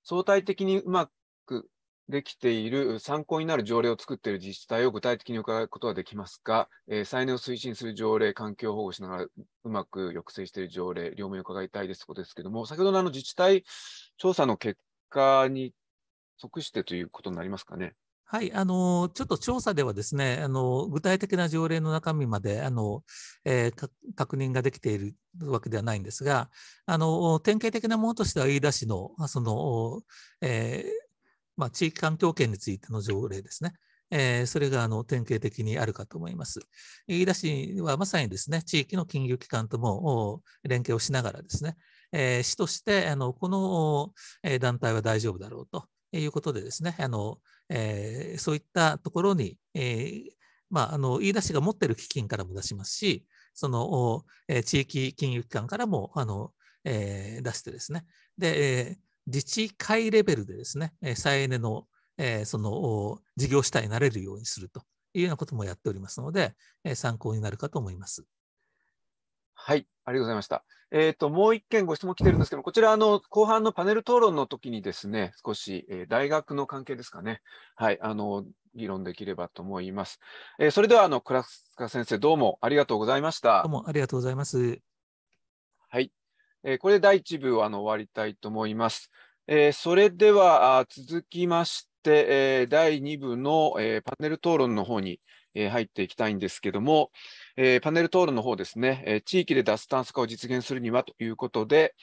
相対的にうまくできている参考になる条例を作っている自治体を具体的に伺うことはできますか、えー、再燃を推進する条例、環境保護しながらうまく抑制している条例、両面を伺いたいですということですけれども、先ほどのあの自治体調査の結果に即してということになりますかね。はい、あのちょっと調査ではですねあの具体的な条例の中身まであの、えー、確認ができているわけではないんですがあの典型的なものとしては飯田市のその、えー、まあ、地域環境権についての条例ですね。えー、それがあの典型的にあるかと思います。飯田市はまさにですね地域の金融機関とも連携をしながらですね、えー、市としてあのこの団体は大丈夫だろうということでですね、あのえー、そういったところに、えーまあ、あの飯田市が持っている基金からも出しますし、その、え地域金融機関からもあの、えー、出してですね、で、えー、自治会レベルでですね、再エネの、えー、その事業主体になれるようにするというようなこともやっておりますので、えー、参考になるかと思います。はい、ありがとうございました。えっ、ー、と、もう1件ご質問来てるんですけど、こちら、あの、後半のパネル討論の時にですね、少し、えー、大学の関係ですかね、はい、あの、議論できればと思います。えー、それでは、あの、倉塚先生、どうもありがとうございました。どうもありがとうございます。はい、えー、これで第1部をあの終わりたいと思います。えー、それでは、あ続きまして、え第2部の、えパネル討論の方に、え入っていきたいんですけども、えー、パネル討論の方ですね、えー、地域で脱炭素化を実現するにはということで、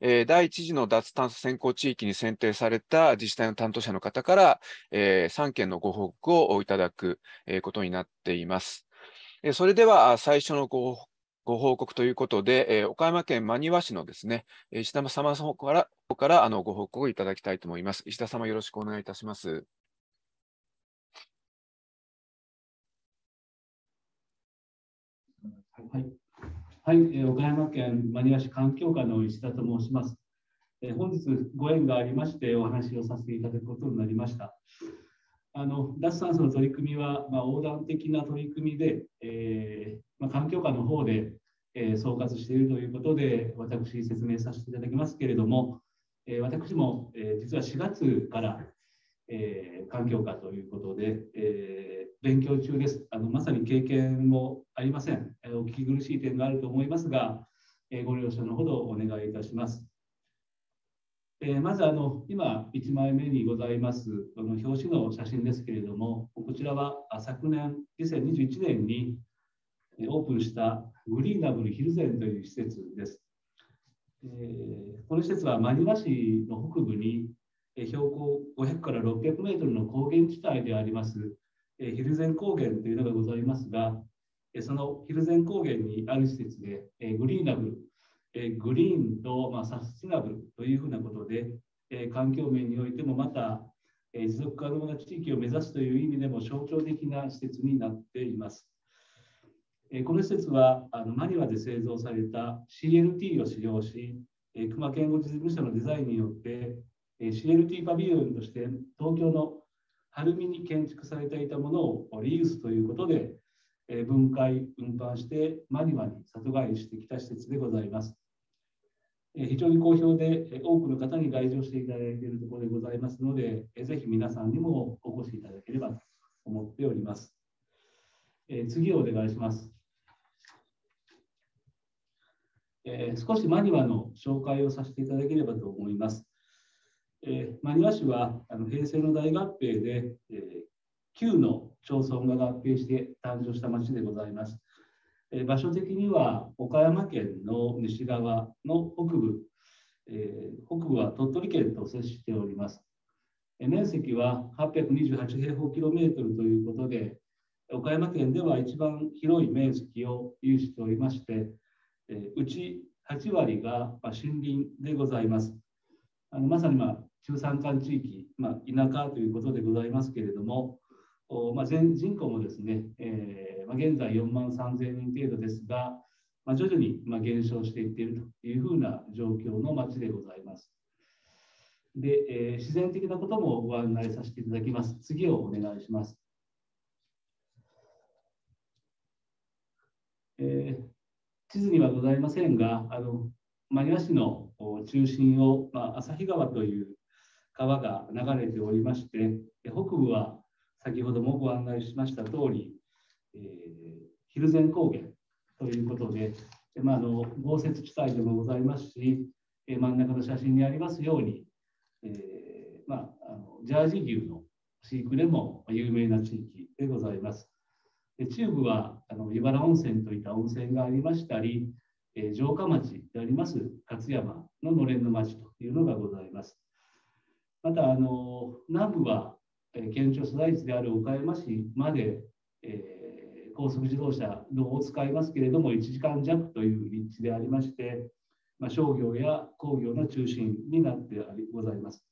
えー、第1次の脱炭素先行地域に選定された自治体の担当者の方から、えー、3件のご報告をいただくことになっています。えそれでは最初のごご報告ということで、え岡山県真庭市のですね、石田様の方からからあのご報告をいただきたいと思います。石田様、よろしくお願いいたします。はい、はい、え岡山県真庭市環境課の石田と申します、え本日ご縁がありましてお話をさせていただくことになりました。あの脱炭素の取り組みは、まあ、横断的な取り組みで、えー、まあ、環境課の方で、え総括しているということで私説明させていただきますけれども、え私も、え実は4月からえー、環境下ということで、えー、勉強中ですあの。まさに経験もありません。えー、お聞き苦しい点があると思いますが、えー、ご了承のほどお願いいたします。えー、まずあの、今、1枚目にございます、この表紙の写真ですけれども、こちらは昨年、2021年にオープンしたグリーナブルヒルゼンという施設です。えー、この施設は真庭市の北部に標高500から600メートルの高原地帯でありますヒルゼン高原というのがございますが、そのヒルゼン高原にある施設でグリーナブル、グリーンとサスティナブルというふうなことで、環境面においてもまた持続可能な地域を目指すという意味でも象徴的な施設になっています。この施設はあのマニラで製造された CLT を使用し、熊健吾事務所のデザインによってえ CLT パビリオンとして東京の晴海に建築されていたものをリユースということで、え分解、運搬してマニマに里帰りしてきた施設でございます。え非常に好評で、え多くの方に来場していただいているところでございますので、えぜひ皆さんにもお越しいただければと思っております。え次をお願いします。え少しマニマの紹介をさせていただければと思います。えー、マニ市はあの平成の大合併で、えー、9の町村が合併して誕生した町でございます。えー、場所的には岡山県の西側の北部、えー、北部は鳥取県と接しております。えー、面積は828平方キロメートルということで、岡山県では一番広い面積を有しておりまして、えー、うち8割が森林でございます。あのまさに、まあ、中山間地域、まあ、田舎ということでございますけれども、まあ、全人口もですね、えー、まあ、現在4万3000人程度ですが、まあ、徐々にま減少していっているというふうな状況の町でございます。で、えー、自然的なこともご案内させていただきます。次をお願いします。えー、地図にはございませんが、あの真庭市の中心を、まあ、旭川という川が流れておりまして、北部は先ほどもご案内しました通り、えー、蒜山高原ということで、まあ、あの豪雪地帯でもございますし、え真ん中の写真にありますように、えー、まあ、あのジャージ牛の飼育でも有名な地域でございます。で中部はあの湯原温泉といった温泉がありましたり、えー、城下町であります勝山ののれんの町というのがございます。またあの南部は県庁所在地である岡山市まで、えー、高速自動車のを使いますけれども1時間弱という立地でありまして、まあ、商業や工業の中心になってございます。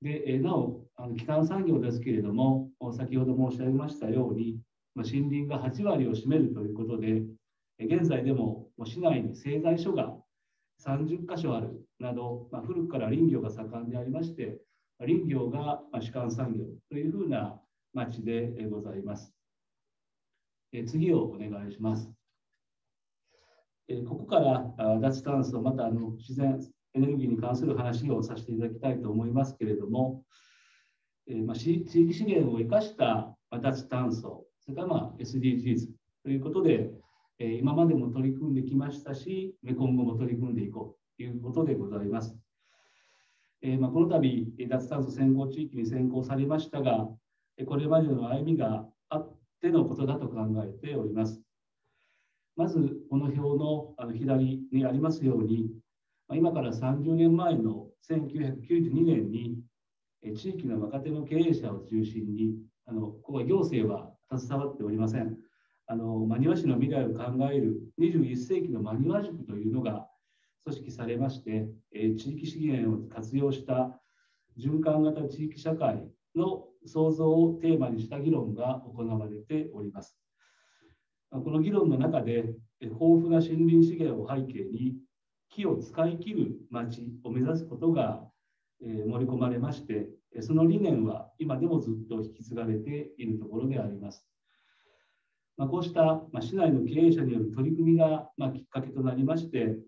でなおあの基幹産業ですけれども先ほど申し上げましたように、まあ、森林が8割を占めるということで現在でも市内に製材所が30か所あるなど、まあ、古くから林業が盛んでありまして、林業が主幹産業というふうな町でございます。え次をお願いします。えここから脱炭素、またあの自然エネルギーに関する話をさせていただきたいと思いますけれども、えまあ、地域資源を生かした脱炭素、それからまあ SDGs ということで、えー、今までも取り組んできましたし、今後も取り組んでいこうということでございます。えー、まあ、この度、脱炭素先行地域に先行されましたが、これまでの歩みがあってのことだと考えております。まず、この表のあの左にありますように、今から30年前の1992年に、地域の若手の経営者を中心に、あのここは行政は携わっておりません。あの真庭市の未来を考える21世紀の真庭塾というのが組織されまして、え地域資源を活用した循環型地域社会の創造をテーマにした議論が行われております。この議論の中で、え豊富な森林資源を背景に、木を使い切る町を目指すことがえ盛り込まれまして、その理念は今でもずっと引き継がれているところであります。まあ、こうした市内の経営者による取り組みがきっかけとなりまして、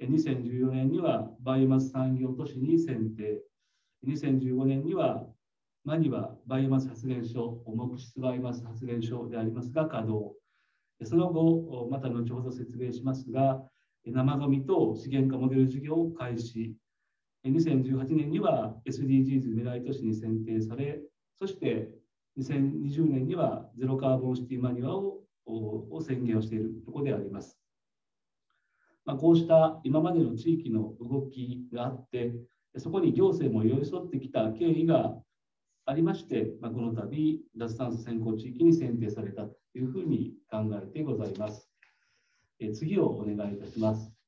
2014年にはバイオマス産業都市に選定、2015年にはマニはバイオマス発電所、木質バイオマス発電所でありますが稼働、その後、また後ほど説明しますが、生ごみと資源化モデル事業を開始、2018年には SDGs 未来都市に選定され、そして2020年にはゼロカーボンシティマニュアをを宣言をしているところであります。まあ、こうした今までの地域の動きがあって、そこに行政も寄り添ってきた経緯がありまして、まあ、この度、脱炭素先行地域に選定されたというふうに考えてございます。え次をお願いいたします。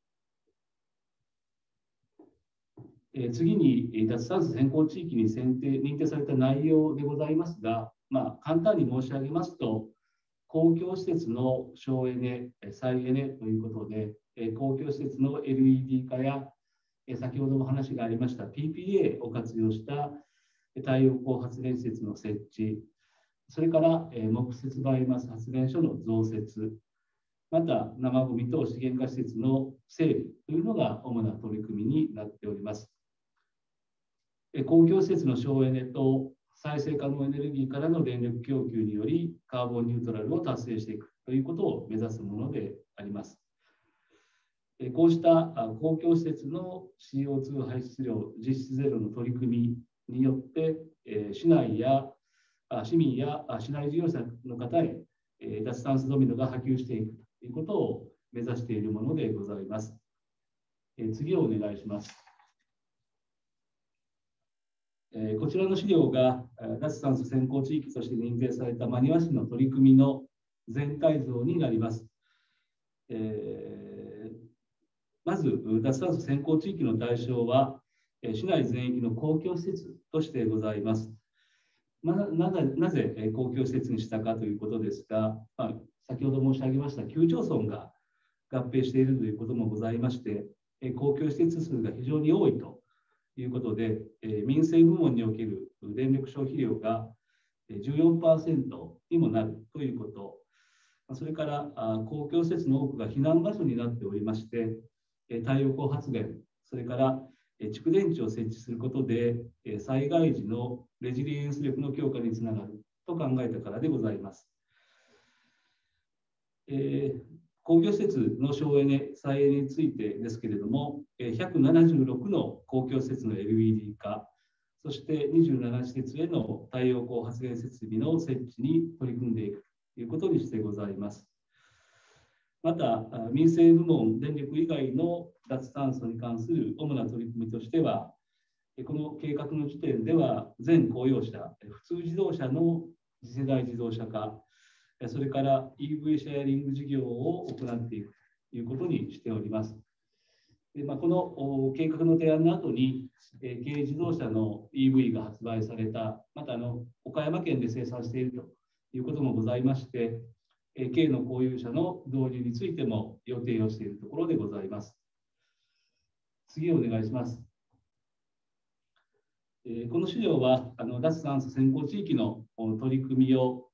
え次に、脱炭素先行地域に選定認定された内容でございますが、まあ、簡単に申し上げますと、公共施設の省エネ、再エネということで、公共施設の LED 化や、先ほども話がありました PPA を活用した太陽光発電施設の設置、それから木設バイオマス発電所の増設、また生ごみと資源化施設の整備というのが主な取り組みになっております。公共施設の省エネと再生可能エネルギーからの電力供給によりカーボンニュートラルを達成していくということを目指すものであります。こうした公共施設の CO2 排出量実質ゼロの取り組みによって市内や市民や市内事業者の方へ脱炭素ドミノが波及していくということを目指しているものでございます。次をお願いします。えこちらの資料が脱炭素先行地域として認定された真庭市の取り組みの全体像になります。えー、まず、脱炭素先行地域の対象は、市内全域の公共施設としてございます。まあ、ななぜ公共施設にしたかということですが、まあ、先ほど申し上げました9町村が合併しているということもございまして、公共施設数が非常に多いということで、え民生部門における電力消費量が14%にもなるということ、それから公共施設の多くが避難場所になっておりまして、太陽光発電、それから蓄電池を設置することで、災害時のレジリエンス力の強化につながると考えたからでございます。えー、工業施設の省エネ、再エネについてですけれども、176の公共施設の LED 化、そして27施設への太陽光発電設備の設置に取り組んでいくということにしてございます。また、民生部門、電力以外の脱炭素に関する主な取り組みとしては、この計画の時点では、全公用車、普通自動車の次世代自動車化、それから EV シェアリング事業を行っていくということにしております。でまあ、この計画の提案の後に、え軽自動車の EV が発売された、またあの岡山県で生産しているということもございまして、え軽の購入者の導入についても予定をしているところでございます。次お願いします。えこの資料はあの脱炭素先行地域の取り組みを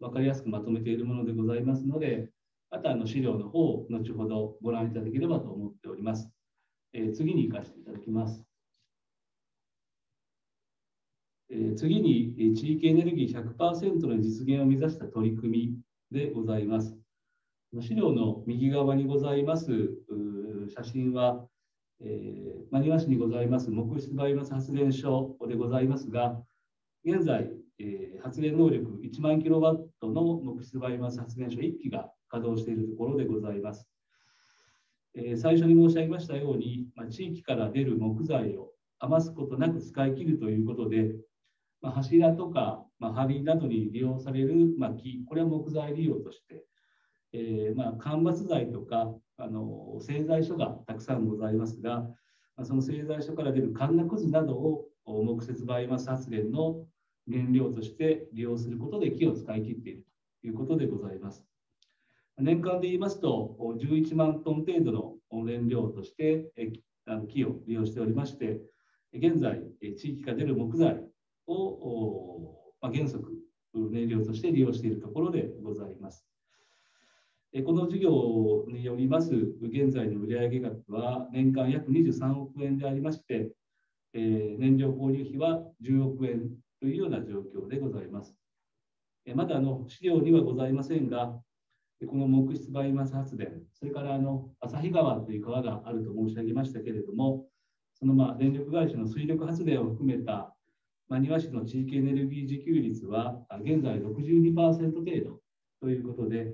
分かりやすくまとめているものでございますので、またあの資料の方を後ほどご覧いただければと思っております。えー、次に行かせていただきます。えー、次に地域エネルギー100%の実現を目指した取り組みでございます。資料の右側にございます写真は、えー、真庭市にございます木質バイオマス発電所でございますが、現在、えー、発電能力1万キロワットの木質バイオマス発電所1基が稼働しているところでございます。えー、最初に申し上げましたように、まあ、地域から出る木材を余すことなく使い切るということで、まあ、柱とか、まあ、梁などに利用される、まあ、木、これは木材利用として、えー、まあ、間伐材とかあの製材所がたくさんございますが、まその製材所から出るかんなくずなどを木節バイオマス発電の燃料として利用することで木を使い切っているということでございます。年間で言いますと、11万トン程度の燃料として木を利用しておりまして、現在、地域から出る木材を原則燃料として利用しているところでございます。この事業によります現在の売上額は年間約23億円でありまして、燃料購入費は10億円というような状況でございます。まだあの資料にはございませんが、この木質バイオマス発電、それからあの旭川という川があると申し上げましたけれども、そのまあ電力会社の水力発電を含めた真庭市の地域エネルギー自給率は現在62%程度ということで、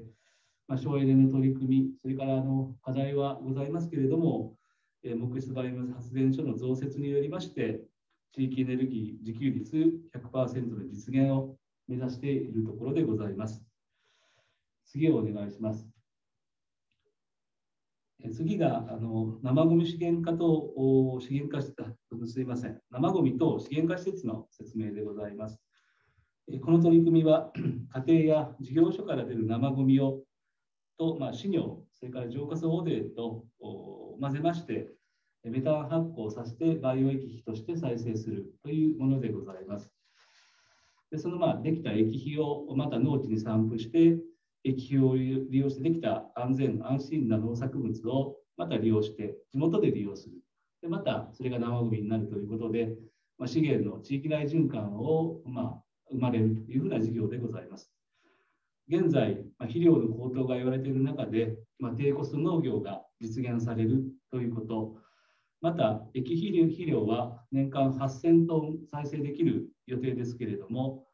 まあ、省エネの取り組み、それからあの課題はございますけれども、木質バイオマス発電所の増設によりまして、地域エネルギー自給率100%の実現を目指しているところでございます。次をお願いします。次があの生ごみ資源化と資源化した、すいません生ごみと資源化施設の説明でございます。この取り組みは *clears throat* 家庭や事業所から出る生ごみをと、まあ、飼料それから浄化素汚泥と混ぜましてメタン発酵させて培養液肥として再生するというものでございます。でそのまあできた液肥をまた農地に散布して、液肥を利用してできた安全安心な農作物をまた利用して、地元で利用する。でまたそれが生ごみになるということで、まあ、資源の地域内循環をま生まれるというふうな事業でございます。現在、ま肥料の高騰が言われている中で、まあ、低コスト農業が実現されるということ、また、液肥料は年間8000トン再生できる予定ですけれども、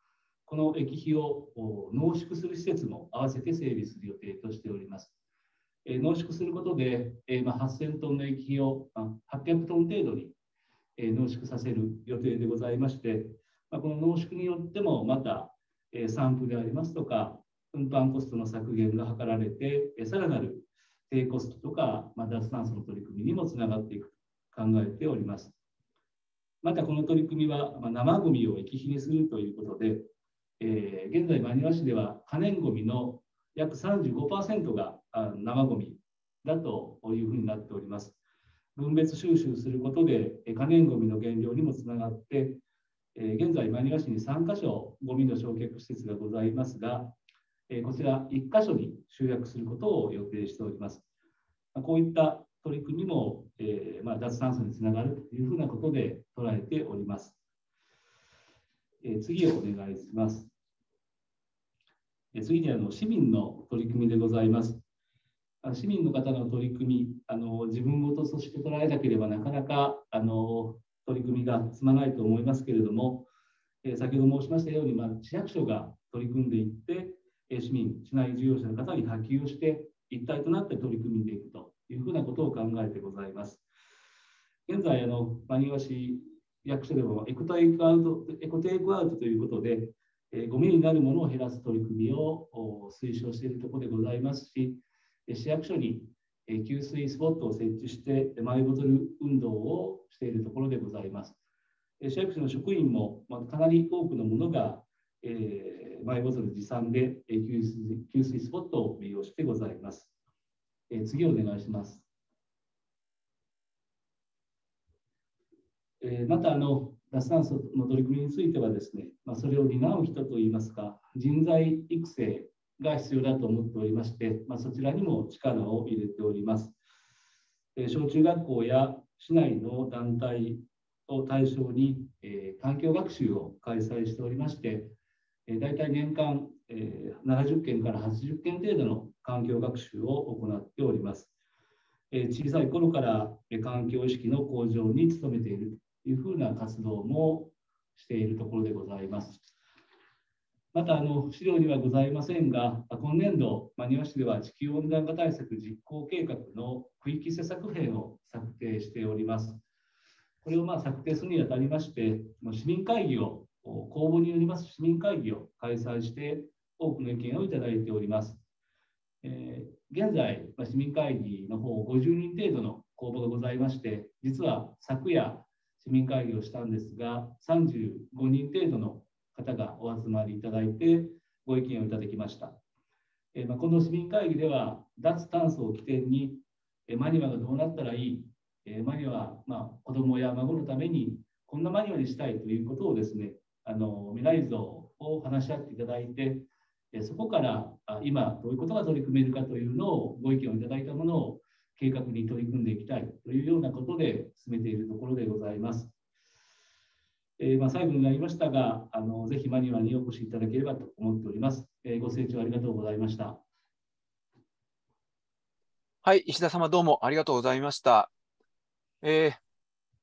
この液肥を濃縮する施設も合わせて整備する予定としております。濃縮することで、えー、8000トンの液肥を、まあ、800トン程度に、濃縮させる予定でございまして、この濃縮によってもまた、散布でありますとか、運搬コストの削減が図られて、さらなる低コストとか、脱炭素の取り組みにもつながっていく考えております。またこの取り組みは生ごみを液肥にするということで、えー、現在真庭市では可燃ごみの約35%が生ごみだというふうになっております。分別収集することで可燃ごみの減量にもつながって、えー、現在真庭市に3か所ごみの焼却施設がございますが、えー、こちら1箇所に集約することを予定しております。こういった取り組みも、えー、まあ、脱炭素につながるというふうなことで捉えております。えー、次をお願いします。えー、次にあの市民の取り組みでございます。市民の方の取り組み、あの自分ごととして捉えなければなかなかあの取り組みが進まないと思いますけれども、え先ほど申しましたように、まあ、市役所が取り組んでいって、市民、市内事業者の方に波及をして、一体となって取り組んでいくというふうなことを考えてございます。現在、あの真庭市役所でもエコテイクアウトエコテイクアウトということで、えー、ゴミになるものを減らす取り組みを推奨しているところでございますし、市役所に給水スポットを設置して、マイボトル運動をしているところでございます。市役所の職員も、まかなり多くのものが、えー、マイボトル持参で給水給水スポットを利用してございます。え次お願いします。えまたあの脱炭素の取り組みについてはですね、まあ、それを担う人といいますか人材育成が必要だと思っておりまして、まあ、そちらにも力を入れております。え小中学校や市内の団体を対象に、え環境学習を開催しておりまして、えー、大体年間、え70件から80件程度の環境学習を行っております。え小さい頃から環境意識の向上に努めているというふうな活動もしているところでございます。またあの資料にはございませんが、今年度、真庭市では地球温暖化対策実行計画の区域施策編を策定しております。これをまあ策定するにあたりまして、市民会議を、公募によります市民会議を開催して、多くの意見をいただいております。えー、現在、市民会議の方50人程度の公募がございまして、実は昨夜、市民会議をしたんですが、35人程度の方がお集まりいただいて、ご意見をいただきました。えー、まあ、この市民会議では、脱炭素を起点に、えー、マニュアがどうなったらいい、えー、マニュア、まあ、子どもや孫のために、こんなマニュアにしたいということをですね、あの未来像を話し合っていただいて、そこから今どういうことが取り組めるかというのをご意見をいただいたものを計画に取り組んでいきたいというようなことで進めているところでございます。えー、ま最後になりましたがあの、ぜひマニュアルにお越しいただければと思っております。えー、ご清聴ありがとうございました。はい、石田様どうもありがとうございました。え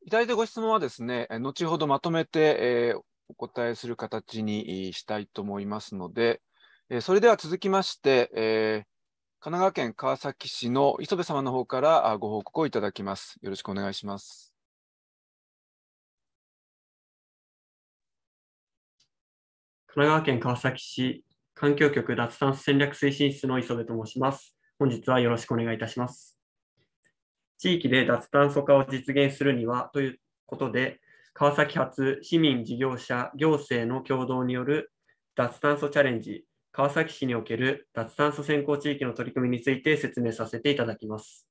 ー、いただいたご質問はですね、後ほどまとめて、えお答えする形にしたいと思いますので、えー、それでは続きまして、えー、神奈川県川崎市の磯部様の方からご報告をいただきます。よろしくお願いします。神奈川県川崎市環境局脱炭素戦略推進室の磯部と申します。本日はよろしくお願いいたします。地域で脱炭素化を実現するにはということで、川崎発市民、事業者、行政の共同による脱炭素チャレンジ川崎市における脱炭素先行地域の取り組みについて説明させていただきます。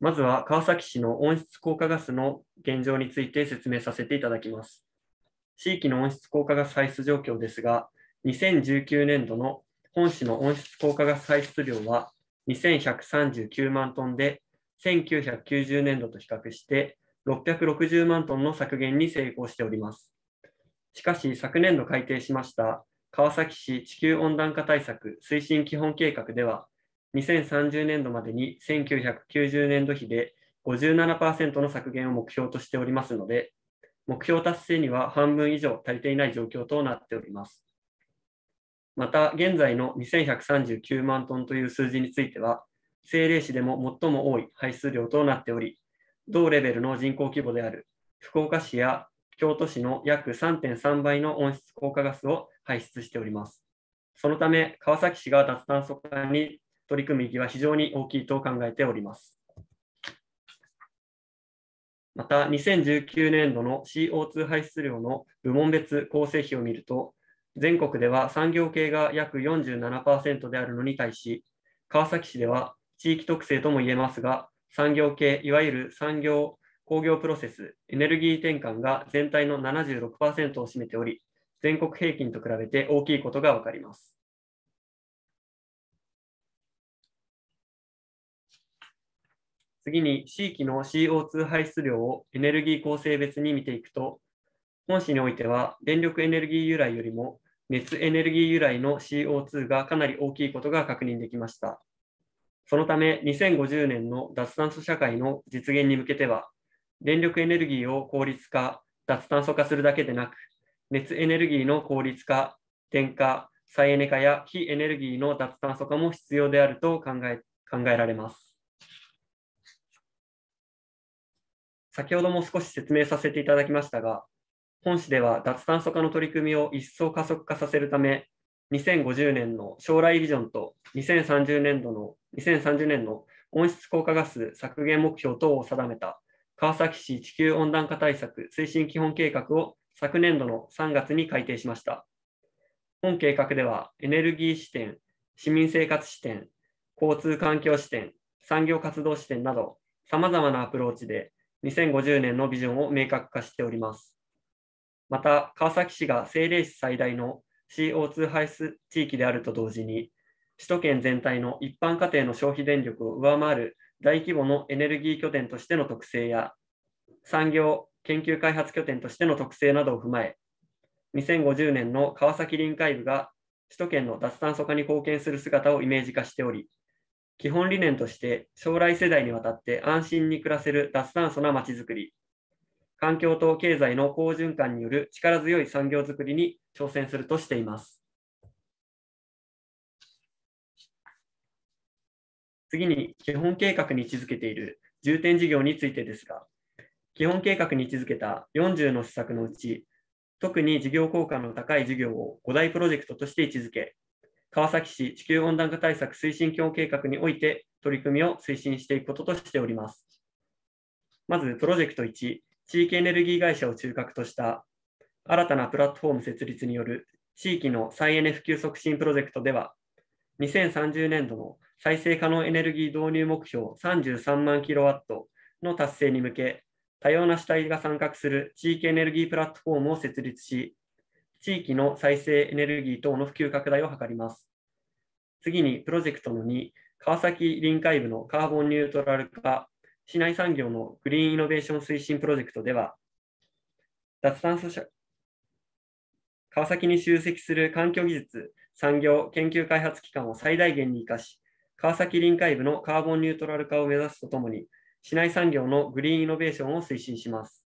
まずは川崎市の温室効果ガスの現状について説明させていただきます。地域の温室効果ガス排出状況ですが、2019年度の本市の温室効果ガス排出量は2139万トンで1990年度と比較して660万トンの削減に成功しております。しかし昨年度改定しました川崎市地球温暖化対策推進基本計画では2030年度までに1990年度比で57%の削減を目標としておりますので目標達成には半分以上足りていない状況となっております。また現在の2139万トンという数字については政令市でも最も多い排出量となっており、同レベルの人口規模である福岡市や京都市の約3.3倍の温室効果ガスを排出しております。そのため、川崎市が脱炭素化に取り組む意義は非常に大きいと考えております。また、2019年度の CO2 排出量の部門別構成比を見ると、全国では産業系が約47%であるのに対し、川崎市では地域特性とも言えますが、産業系、いわゆる産業、工業プロセス、エネルギー転換が全体の76%を占めており、全国平均と比べて大きいことが分かります。次に、地域の CO2 排出量をエネルギー構成別に見ていくと、本市においては電力エネルギー由来よりも熱エネルギー由来の CO2 がかなり大きいことが確認できました。そのため、2050年の脱炭素社会の実現に向けては、電力エネルギーを効率化、脱炭素化するだけでなく、熱エネルギーの効率化、電化、再エネ化や非エネルギーの脱炭素化も必要であると考え考えられます。先ほども少し説明させていただきましたが、本市では脱炭素化の取り組みを一層加速化させるため、2050年の将来ビジョンと2030年度の2030年の温室効果ガス削減目標等を定めた川崎市地球温暖化対策推進基本計画を昨年度の3月に改定しました。本計画ではエネルギー視点、市民生活視点、交通環境視点、産業活動視点など、さまざまなアプローチで2050年のビジョンを明確化しております。また、川崎市が政令市最大の CO2 排出地域であると同時に、首都圏全体の一般家庭の消費電力を上回る大規模のエネルギー拠点としての特性や、産業研究開発拠点としての特性などを踏まえ、2050年の川崎臨海部が首都圏の脱炭素化に貢献する姿をイメージ化しており、基本理念として将来世代にわたって安心に暮らせる脱炭素なまちづくり環境と経済の好循環による力強い産業づくりに挑戦するとしています。次に基本計画に位置づけている重点事業についてですが、基本計画に位置づけた40の施策のうち、特に事業効果の高い事業を5大プロジェクトとして位置づけ、川崎市地球温暖化対策推進協計画において取り組みを推進していくこととしております。まず、プロジェクト1、地域エネルギー会社を中核とした新たなプラットフォーム設立による地域の再エネ普及促進プロジェクトでは、2030年度の再生可能エネルギー導入目標33万キロワットの達成に向け、多様な主体が参画する地域エネルギープラットフォームを設立し、地域の再生エネルギー等の普及拡大を図ります。次にプロジェクトの2、川崎臨海部のカーボンニュートラル化市内産業のグリーンイノベーション推進プロジェクトでは、脱炭素社川崎に集積する環境技術、産業研究開発機関を最大限に生かし、川崎臨海部のカーボンニュートラル化を目指すとともに、市内産業のグリーンイノベーションを推進します。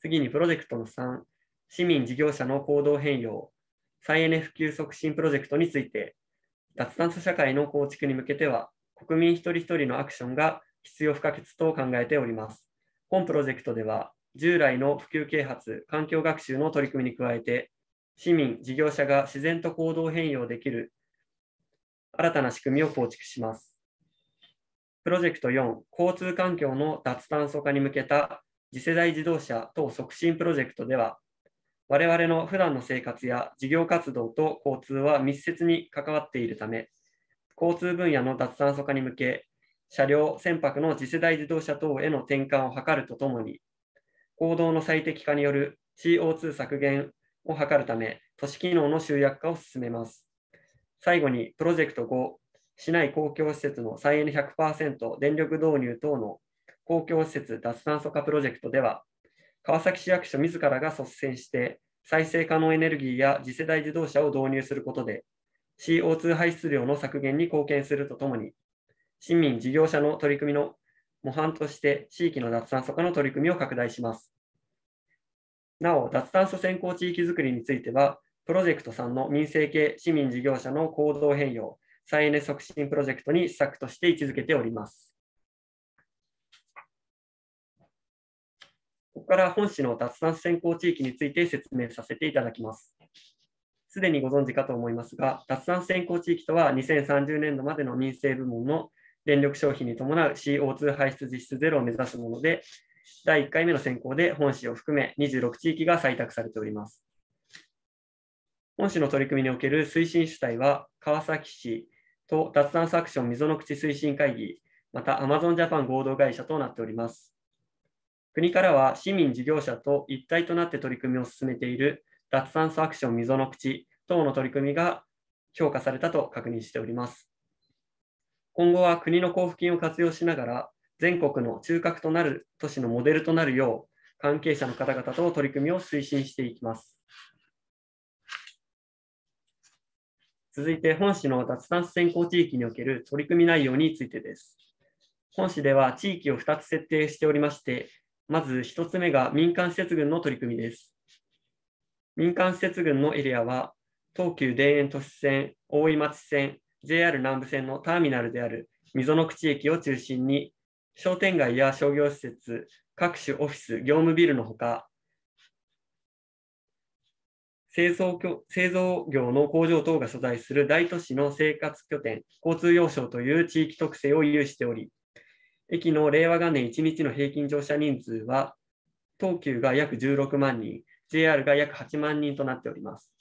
次にプロジェクトの3、市民事業者の行動変容、再エネ普及促進プロジェクトについて、脱炭素社会の構築に向けては、国民一人一人のアクションが必要不可欠と考えております。本プロジェクトでは、従来の普及啓発、環境学習の取り組みに加えて、市民、事業者が自然と行動変容できる新たな仕組みを構築します。プロジェクト4、交通環境の脱炭素化に向けた次世代自動車等促進プロジェクトでは、我々の普段の生活や事業活動と交通は密接に関わっているため、交通分野の脱炭素化に向け、車両、船舶の次世代自動車等への転換を図るとともに、行動の最適化による CO2 削減を図るため、都市機能の集約化を進めます。最後に、プロジェクト5、市内公共施設の再エネ100%電力導入等の公共施設脱炭素化プロジェクトでは、川崎市役所自らが率先して再生可能エネルギーや次世代自動車を導入することで、CO2 排出量の削減に貢献するとともに、市民、事業者の取り組みの模範として地域の脱炭素化の取り組みを拡大します。なお、脱炭素先行地域づくりについては、プロジェクト3の民生系市民事業者の行動変容、再エネ促進プロジェクトに施策として位置づけております。ここから本市の脱炭素先行地域について説明させていただきます。すでにご存知かと思いますが、脱炭素先行地域とは2030年度までの民生部門の電力消費に伴う CO2 排出実質ゼロを目指すもので、第1回目の選考で本市を含め26地域が採択されております。本市の取り組みにおける推進主体は、川崎市と脱炭素アクション溝の口推進会議、また Amazon Japan 合同会社となっております。国からは市民事業者と一体となって取り組みを進めている脱炭素アクション溝の口等の取り組みが評価されたと確認しております。今後は国の交付金を活用しながら、全国の中核となる都市のモデルとなるよう、関係者の方々と取り組みを推進していきます。続いて、本市の脱炭素先行地域における取り組み内容についてです。本市では地域を2つ設定しておりまして、まず1つ目が民間施設群の取り組みです。民間施設群のエリアは、東急田園都市線、大井町線、JR 南武線のターミナルである溝の口駅を中心に、商店街や商業施設、各種オフィス、業務ビルのほか、製造製造業の工場等が所在する大都市の生活拠点、交通要衝という地域特性を有しており、駅の令和元年1日の平均乗車人数は、東急が約16万人、JR が約8万人となっております。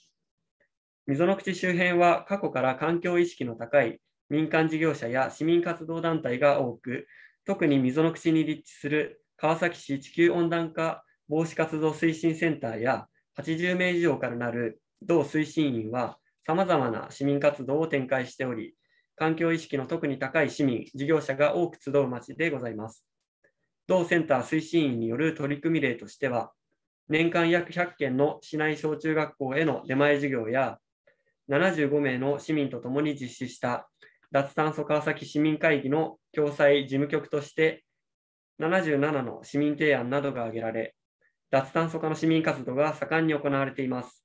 溝の口周辺は過去から環境意識の高い民間事業者や市民活動団体が多く、特に溝の口に立地する川崎市地球温暖化防止活動推進センターや80名以上からなる同推進員は、さまざまな市民活動を展開しており、環境意識の特に高い市民、事業者が多く集う町でございます。同センター推進員による取り組み例としては、年間約100件の市内小中学校への出前授業や、75名の市民とともに実施した脱炭素川崎市民会議の共催事務局として77の市民提案などが挙げられ、脱炭素化の市民活動が盛んに行われています。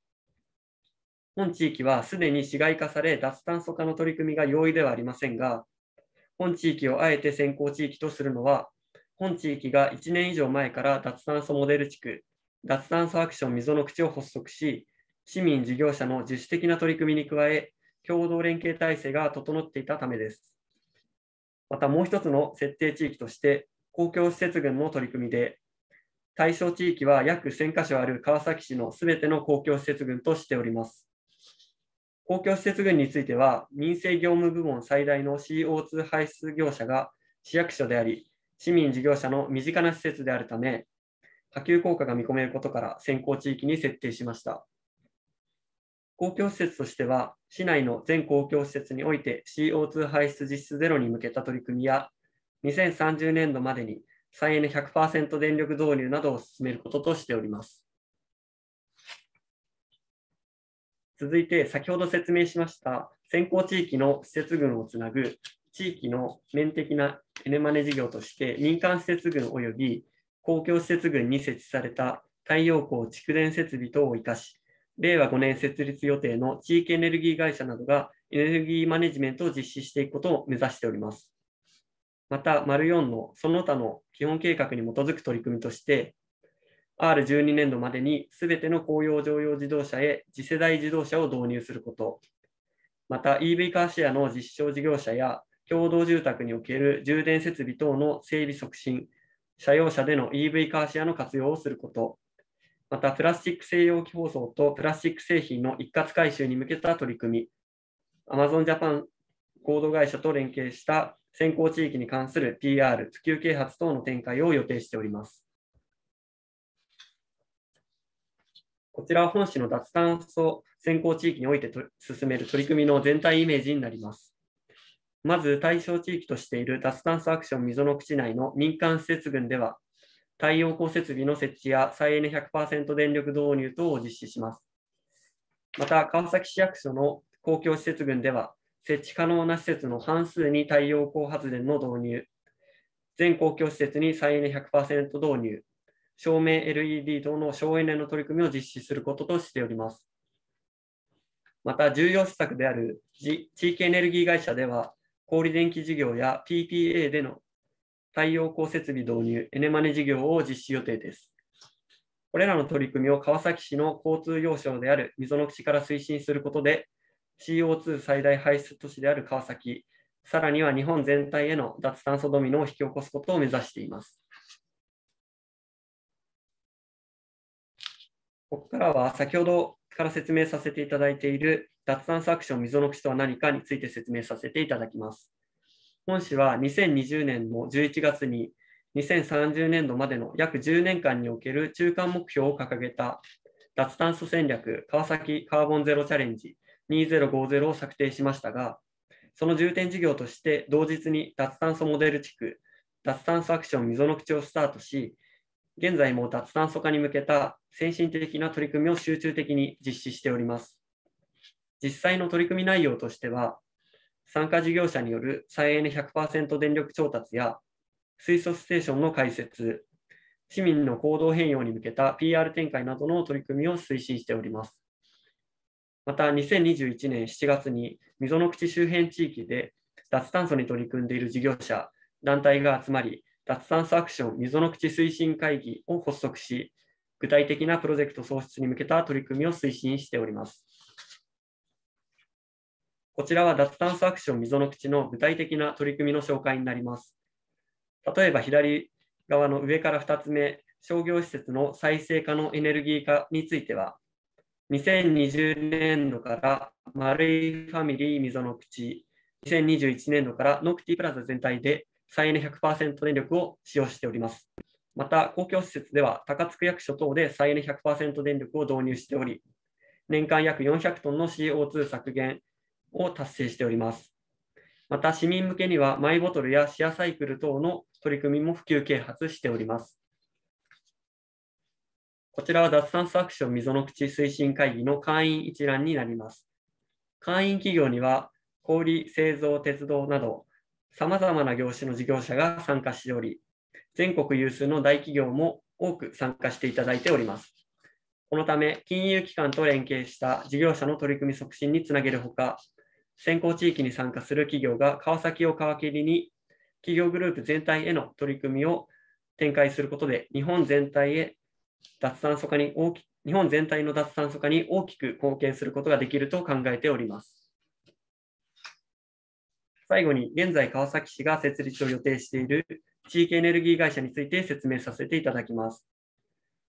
本地域はすでに市街化され、脱炭素化の取り組みが容易ではありませんが、本地域をあえて先行地域とするのは、本地域が1年以上前から脱炭素モデル地区、脱炭素アクション溝の口を発足し、市民事業者の自主的な取り組みに加え、共同連携体制が整っていたためです。またもう一つの設定地域として、公共施設群の取り組みで、対象地域は約1000カ所ある川崎市のすべての公共施設群としております。公共施設群については、民生業務部門最大の CO2 排出業者が市役所であり、市民事業者の身近な施設であるため、波及効果が見込めることから先行地域に設定しました。公共施設としては、市内の全公共施設において CO2 排出実質ゼロに向けた取り組みや、2030年度までに再エネ100%電力導入などを進めることとしております。続いて、先ほど説明しました、先行地域の施設群をつなぐ地域の面的なエネマネ事業として、民間施設群及び公共施設群に設置された太陽光、蓄電設備等を生かし、令和5年設立予定の地域エネルギー会社などがエネルギーマネジメントを実施していくことを目指しております。また、丸4のその他の基本計画に基づく取り組みとして、R12 年度までにすべての公用乗用自動車へ次世代自動車を導入すること、また EV カーシェアの実証事業者や共同住宅における充電設備等の整備促進、車用車での EV カーシェアの活用をすること、またプラスチック製容器包装とプラスチック製品の一括回収に向けた取り組み、Amazon Japan 合同会社と連携した先行地域に関する PR、普及啓発等の展開を予定しております。こちらは本市の脱炭素先行地域において進める取り組みの全体イメージになります。まず対象地域としている脱炭素アクション溝の口内の民間施設群では、太陽光設備の設置や再エネ100%電力導入等を実施します。また、川崎市役所の公共施設群では、設置可能な施設の半数に太陽光発電の導入、全公共施設に再エネ100%導入、照明 LED 等の省エネの取り組みを実施することとしております。また、重要施策である地域エネルギー会社では、小売電気事業や PPA での太陽光設備導入、エネマネ事業を実施予定です。これらの取り組みを川崎市の交通要衝である溝の口から推進することで、CO2 最大排出都市である川崎、さらには日本全体への脱炭素ドミノを引き起こすことを目指しています。ここからは先ほどから説明させていただいている脱炭素アクション溝の口とは何かについて説明させていただきます。本市は2020年の11月に2030年度までの約10年間における中間目標を掲げた脱炭素戦略川崎カーボンゼロチャレンジ2050を策定しましたが、その重点事業として同日に脱炭素モデル地区、脱炭素アクション溝の口をスタートし、現在も脱炭素化に向けた先進的な取り組みを集中的に実施しております。実際の取り組み内容としては、参加事業者による再エネ100%電力調達や水素ステーションの開設、市民の行動変容に向けた PR 展開などの取り組みを推進しております。また、2021年7月に溝の口周辺地域で脱炭素に取り組んでいる事業者、団体が集まり、脱炭素アクション溝の口推進会議を発足し、具体的なプロジェクト創出に向けた取り組みを推進しております。こちらは脱炭素アクション溝の口の具体的な取り組みの紹介になります。例えば左側の上から2つ目、商業施設の再生可能エネルギー化については、2020年度から丸いファミリー溝の口、2021年度からノクティプラザ全体で再エネ100%電力を使用しております。また、公共施設では高津区役所等で再エネ100%電力を導入しており、年間約400トンの CO2 削減、を達成しております。また市民向けにはマイボトルやシェアサイクル等の取り組みも普及啓発しております。こちらは脱炭素アクション溝の口推進会議の会員一覧になります。会員企業には小売、製造、鉄道などさまざまな業種の事業者が参加しており、全国有数の大企業も多く参加していただいております。このため、金融機関と連携した事業者の取り組み促進につなげるほか、先行地域に参加する企業が川崎を皮切りに企業グループ全体への取り組みを展開することで日本全体へ脱炭素化に大き日本全体の脱炭素化に大きく貢献することができると考えております。最後に現在川崎市が設立を予定している地域エネルギー会社について説明させていただきます。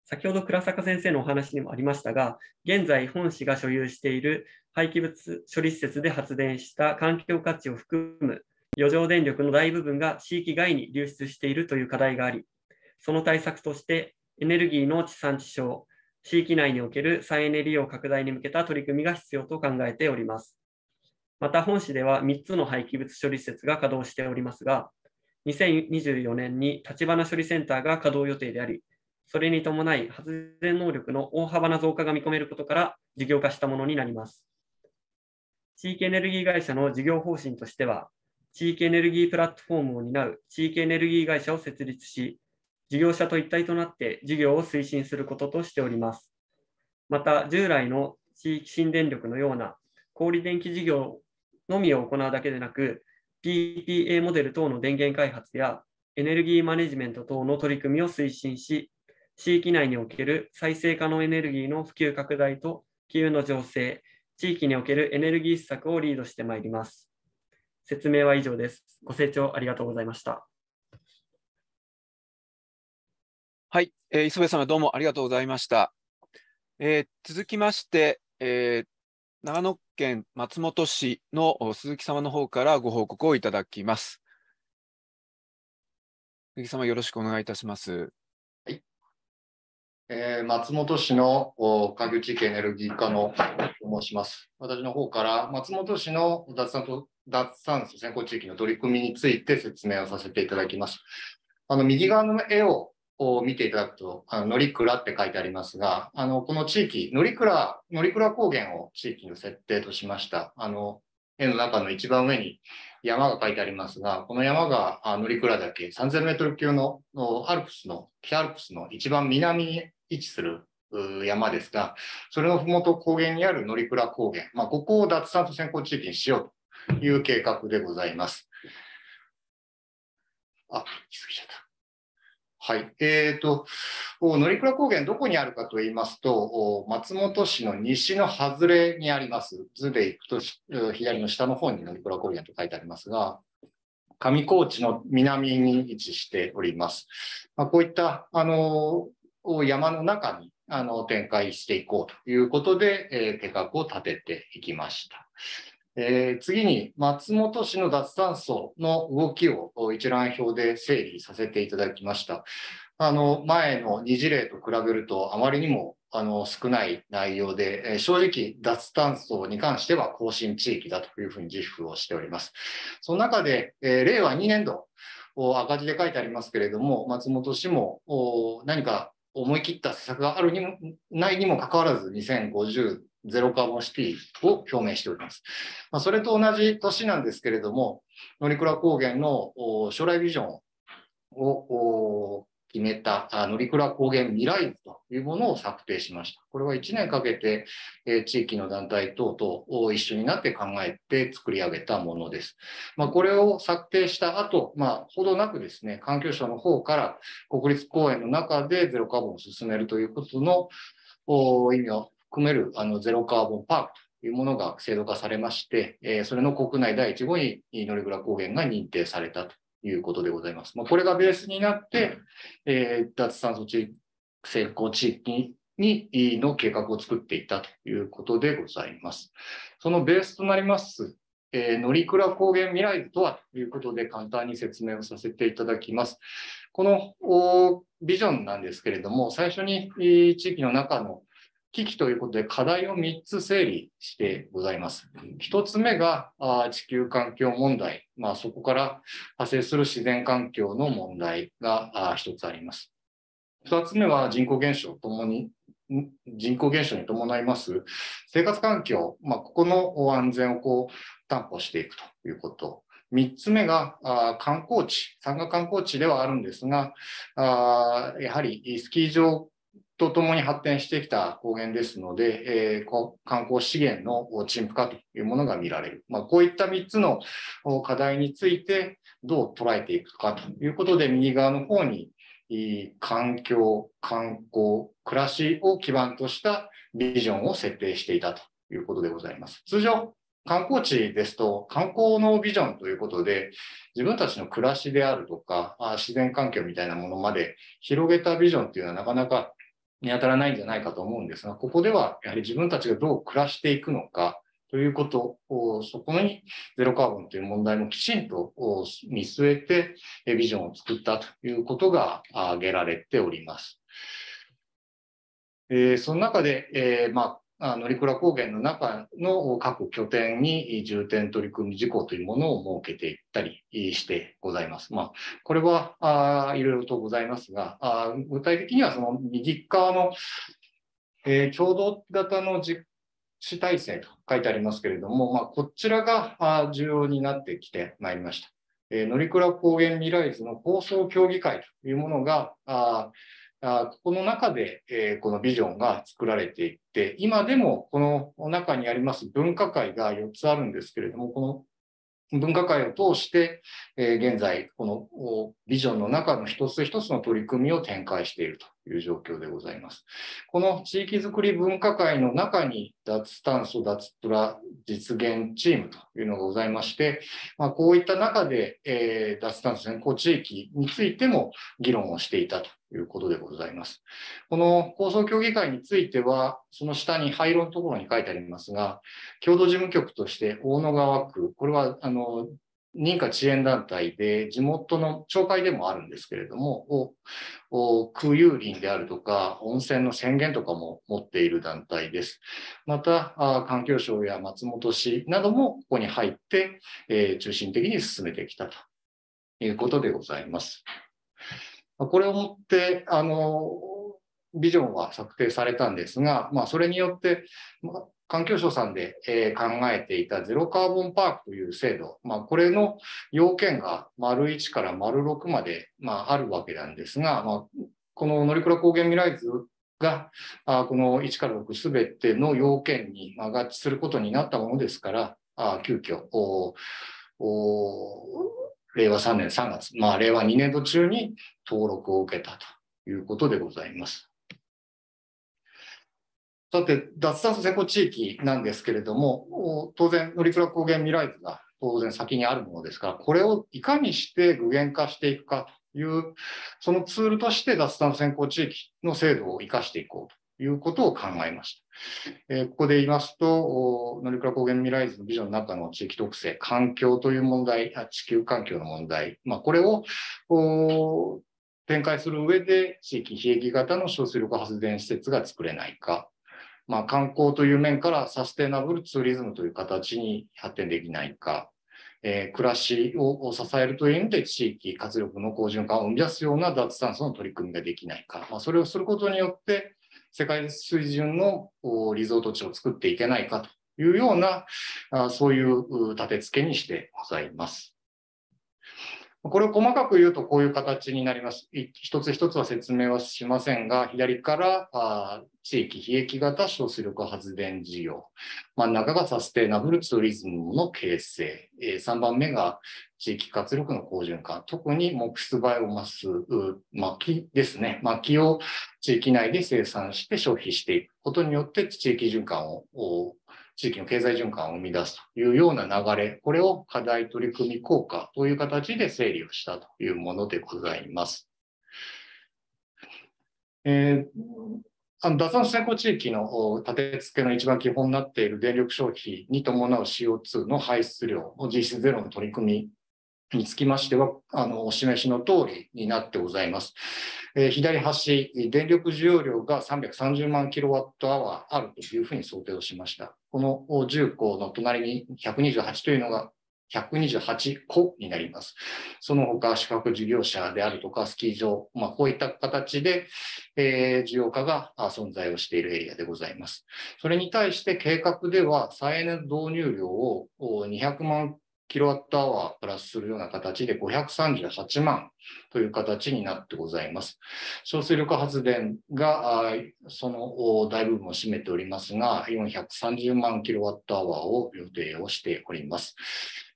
先ほど倉坂先生のお話にもありましたが、現在本市が所有している廃棄物処理施設で発電した環境価値を含む余剰電力の大部分が地域外に流出しているという課題があり、その対策としてエネルギーの地産地消、地域内における再エネ利用拡大に向けた取り組みが必要と考えております。また本市では3つの廃棄物処理施設が稼働しておりますが、2024年に立花処理センターが稼働予定であり、それに伴い発電能力の大幅な増加が見込めることから事業化したものになります。地域エネルギー会社の事業方針としては、地域エネルギープラットフォームを担う地域エネルギー会社を設立し、事業者と一体となって事業を推進することとしております。また、従来の地域新電力のような小売電気事業のみを行うだけでなく、PPA モデル等の電源開発やエネルギーマネジメント等の取り組みを推進し、地域内における再生可能エネルギーの普及拡大と気流の情勢、地域におけるエネルギー施策をリードしてまいります。説明は以上です。ご清聴ありがとうございました。はい、えー、磯部様どうもありがとうございました。えー、続きまして、えー、長野県松本市の鈴木様の方からご報告をいただきます。鈴木様よろしくお願いいたします。はい、え松本市の川口地域エネルギー課の申します。私の方から松本市の脱炭素脱炭素先行地域の取り組みについて説明をさせていただきます。あの右側の絵を見ていただくと、あの乗鞍って書いてありますが、あのこの地域、乗鞍、乗鞍高原を地域の設定としました。あの絵の中の一番上に山が書いてありますが、この山が乗鞍岳3000メートル級のアルプスの、北アルプスの一番南に位置する山ですが、それのふもと高原にある乗鞍高原、まあ、ここを脱炭素先行地域にしようという計画でございます。あ、気づぎちゃった。はい。えっ、ー、と、乗鞍高原、どこにあるかと言いますと、松本市の西の外れにあります。図で行くと、左の下の方に乗鞍高原と書いてありますが、上高地の南に位置しております。まあ、こういった、あの、山の中にあの展開していこうということで、え計画を立てていきました。え次に松本市の脱炭素の動きを一覧表で整理させていただきました。あの前の2次例と比べるとあまりにもあの少ない内容で、え正直脱炭素に関しては更新地域だというふうに自負をしております。その中で、え令和2年度赤字で書いてありますけれども、松本市も何か思い切った施策があるにも、ないにもかかわらず、2050ゼロカーボンシティを表明しております。まあ、それと同じ年なんですけれども、乗鞍高原の将来ビジョンを決めた乗鞍高原未来図というものを策定しました。これは1年かけて、え地域の団体等と一緒になって考えて作り上げたものです。まあ、これを策定した後、まあ、ほどなくですね、環境省の方から国立公園の中でゼロカーボンを進めるということの意味を含めるあのゼロカーボンパークというものが制度化されまして、えそれの国内第1号に乗鞍高原が認定されたということでございます。まあ、これがベースになって、えー、脱炭素地成功地域にの計画を作っていたということでございます。そのベースとなります、えー、乗鞍高原未来とはということで簡単に説明をさせていただきます。このビジョンなんですけれども、最初に地域の中の危機ということで課題を3つ整理してございます。1つ目が地球環境問題、まあ、そこから派生する自然環境の問題が1つあります。2つ目は人口減少ともに人口減少に伴います生活環境、まあ、ここの安全をこう担保していくということ。3つ目が観光地、山岳観光地ではあるんですが、やはりスキー場とともに発展してきた高原ですので、えー、観光資源の陳腐化というものが見られる。まあ、こういった3つの課題についてどう捉えていくかということで、右側の方に環境、観光、暮らしを基盤としたビジョンを設定していたということでございます。通常、観光地ですと観光のビジョンということで自分たちの暮らしであるとか自然環境みたいなものまで広げたビジョンっていうのはなかなかに当たらないんじゃないかと思うんですが、ここではやはり自分たちがどう暮らしていくのかということを、そこにゼロカーボンという問題もきちんと見据えてビジョンを作ったということが挙げられております。えー、その中で、えー、まあ、あ鞍高原の中の各拠点に重点取り組み事項というものを設けていったりしてございます。まあ、これは、あいろいろとございますが、あ具体的にはその右側の、えー、共同型の実施体制と書いてありますけれども、まあ、こちらが重要になってきてまいりました。えー、乗鞍高原未来図の構想協議会というものが、あこの中で、えー、このビジョンが作られていって、今でもこの中にあります分科会が4つあるんですけれども、この分科会を通して、えー、現在、このビジョンの中の一つ一つの取り組みを展開しているという状況でございます。この地域づくり分科会の中に、脱炭素、脱プラ実現チームというのがございまして、まあ、こういった中で、えー、脱炭素先行地域についても議論をしていたということでございます。この構想協議会については、その下に廃炉のところに書いてありますが、共同事務局として大野川区、これはあの認可遅延団体で、地元の町会でもあるんですけれども、空有林であるとか、温泉の宣言とかも持っている団体です。また、環境省や松本市などもここに入って、えー、中心的に進めてきたということでございます。これをもって、あの、ビジョンは策定されたんですが、まあ、それによって、まあ、環境省さんで、え考えていたゼロカーボンパークという制度、まあ、これの要件が丸1から丸6まで、まあ、るわけなんですが、まこの乗倉高原未来図が、あこの1から6すべての要件に合致することになったものですから、あ急遽おお令和3年3月、まあ、令和2年度中に登録を受けたということでございます。さて、脱炭素先行地域なんですけれども、当然、乗鞍高原未来図が当然先にあるものですから、これをいかにして具現化していくかという、そのツールとして脱炭素先行地域の制度を生かしていこういうことを考えました。えー、ここで言いますと、乗鞍高原未来図のビジョンの中の地域特性、環境という問題、地球環境の問題、まあ、これを展開する上で、地域非益型の小水力発電施設が作れないか、まあ、観光という面からサステナブルツーリズムという形に発展できないか、えー、暮らしを支えるという意味で地域活力の好循環を生み出すような脱炭素の取り組みができないか、まあ、それをすることによって、世界水準のリゾート地を作っていけないかというような、そういう立て付けにしてございます。これを細かく言うとこういう形になります。一つ一つは説明はしませんが、左から地域非益型小水力発電事業、真ん中がサステナブルツーリズムの形成、3番目が地域活力の好循環、特に木質バイオマス薪ですね、薪を地域内で生産して消費していくことによって地域循環を地域の経済循環を生み出すというような流れ、これを課題取り組み効果という形で整理をしたというものでございます。えーあの脱炭素先行地域の立て付けの一番基本になっている電力消費に伴う CO2 の排出量を実質ゼロの取り組みにつきましては、あのお示しの通りになってございます。えー、左端、電力需要量が330万キロワットアワーあるというふうに想定をしました。この10項の隣に128というのが128個になります。その他、資格事業者であるとか、スキー場、まあ、こういった形で、えー、需要家が存在をしているエリアでございます。それに対して計画では、再エネ導入量を200万キロワットアワープラスするような形で538万という形になってございます。小水力発電がその大部分を占めておりますが、430万キロワットアワーを予定をしております。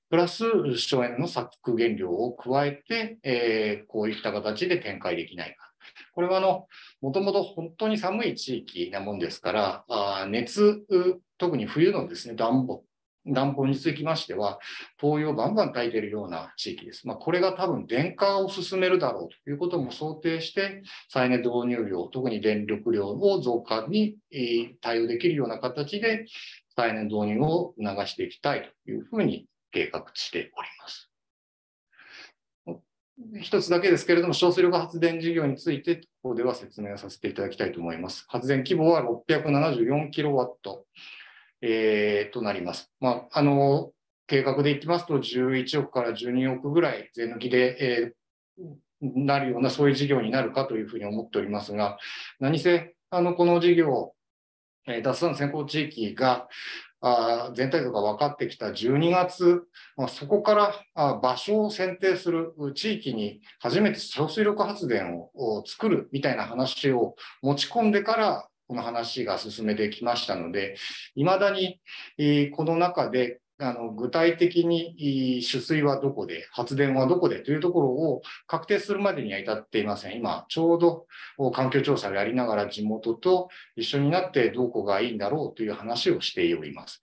プラス省エネの削減量を加えて、えこういった形で展開できないか。これはあの、もともと本当に寒い地域なもんですから、あ熱、特に冬のですね、暖房暖房につきましては、灯油をバンバン焚いているような地域です。まあ、これが多分電化を進めるだろうということも想定して、再燃導入量、特に電力量を増加に対応できるような形で、再燃導入を促していきたいというふうに計画しております。一つだけですけれども、小水力発電事業について、ここでは説明させていただきたいと思います。発電規模は674キロワット。えー、となります。まあ、あの計画でいきますと、11億から12億ぐらい税抜きで、えー、なるような、そういう事業になるかというふうに思っておりますが、何せ、あのこの事業、えー、脱炭先行地域があ全体像が分かってきた12月、まあ、そこからあ場所を選定する地域に初めて小水力発電を作るみたいな話を持ち込んでからこの話が進めてきましたので、いまだに、えこの中であの具体的に取水はどこで、発電はどこでというところを確定するまでには至っていません。今、ちょうど環境調査をやりながら地元と一緒になってどこがいいんだろうという話をしております。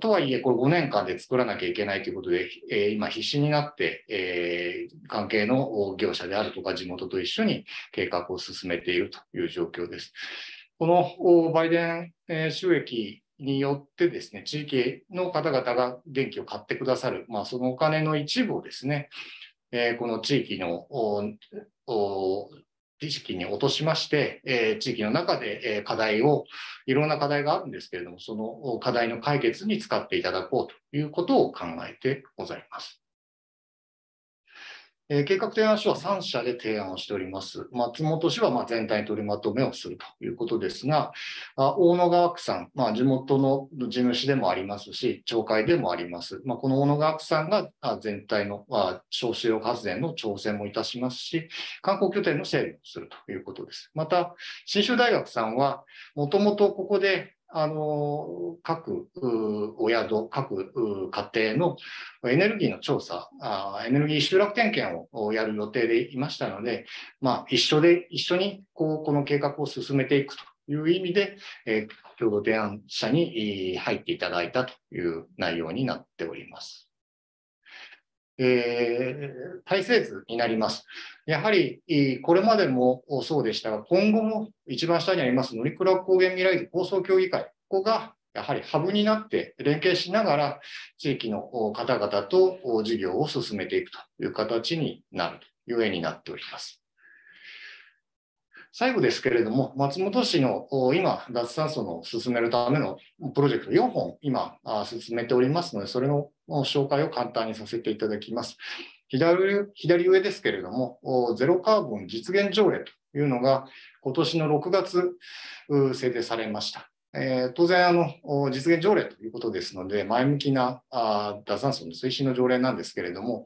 とはいえ、これ5年間で作らなきゃいけないということで、えー、今必死になって、えー、関係の業者であるとか地元と一緒に計画を進めているという状況です。このデン収益によってですね、地域の方々が電気を買ってくださる、まあ、そのお金の一部をですね、えこの地域の意識に落としまして、え地域の中で、え課題を、いろんな課題があるんですけれども、その課題の解決に使っていただこうということを考えてございます。えー、計画提案書は3社で提案をしております。松本市はま全体に取りまとめをするということですが、あ大野川区さん、まあ、地元の地主でもありますし、町会でもあります。まあ、この大野川区さんが全体の消臭用発電の調整もいたしますし、観光拠点の整備をするということです。また、信州大学さんは、もともとここであの各お宿、各家庭のエネルギーの調査、エネルギー集落点検をやる予定でいましたので、まあ、一緒で一緒にこうこの計画を進めていくという意味で、え共同提案者に入っていただいたという内容になっております。えー、体制図になります。やはり、これまでもそうでしたが、今後も一番下にあります乗倉高原未来図構想協議会、ここがやはりハブになって連携しながら、地域の方々と事業を進めていくという形になるという絵になっております。最後ですけれども、松本市の今、脱炭素の進めるためのプロジェクト4本、今、進めておりますので、それの紹介を簡単にさせていただきます。左左上ですけれども、ゼロカーボン実現条例というのが、今年の6月制定されました。えー、当然あの、実現条例ということですので、前向きな脱炭素の推進の条例なんですけれども、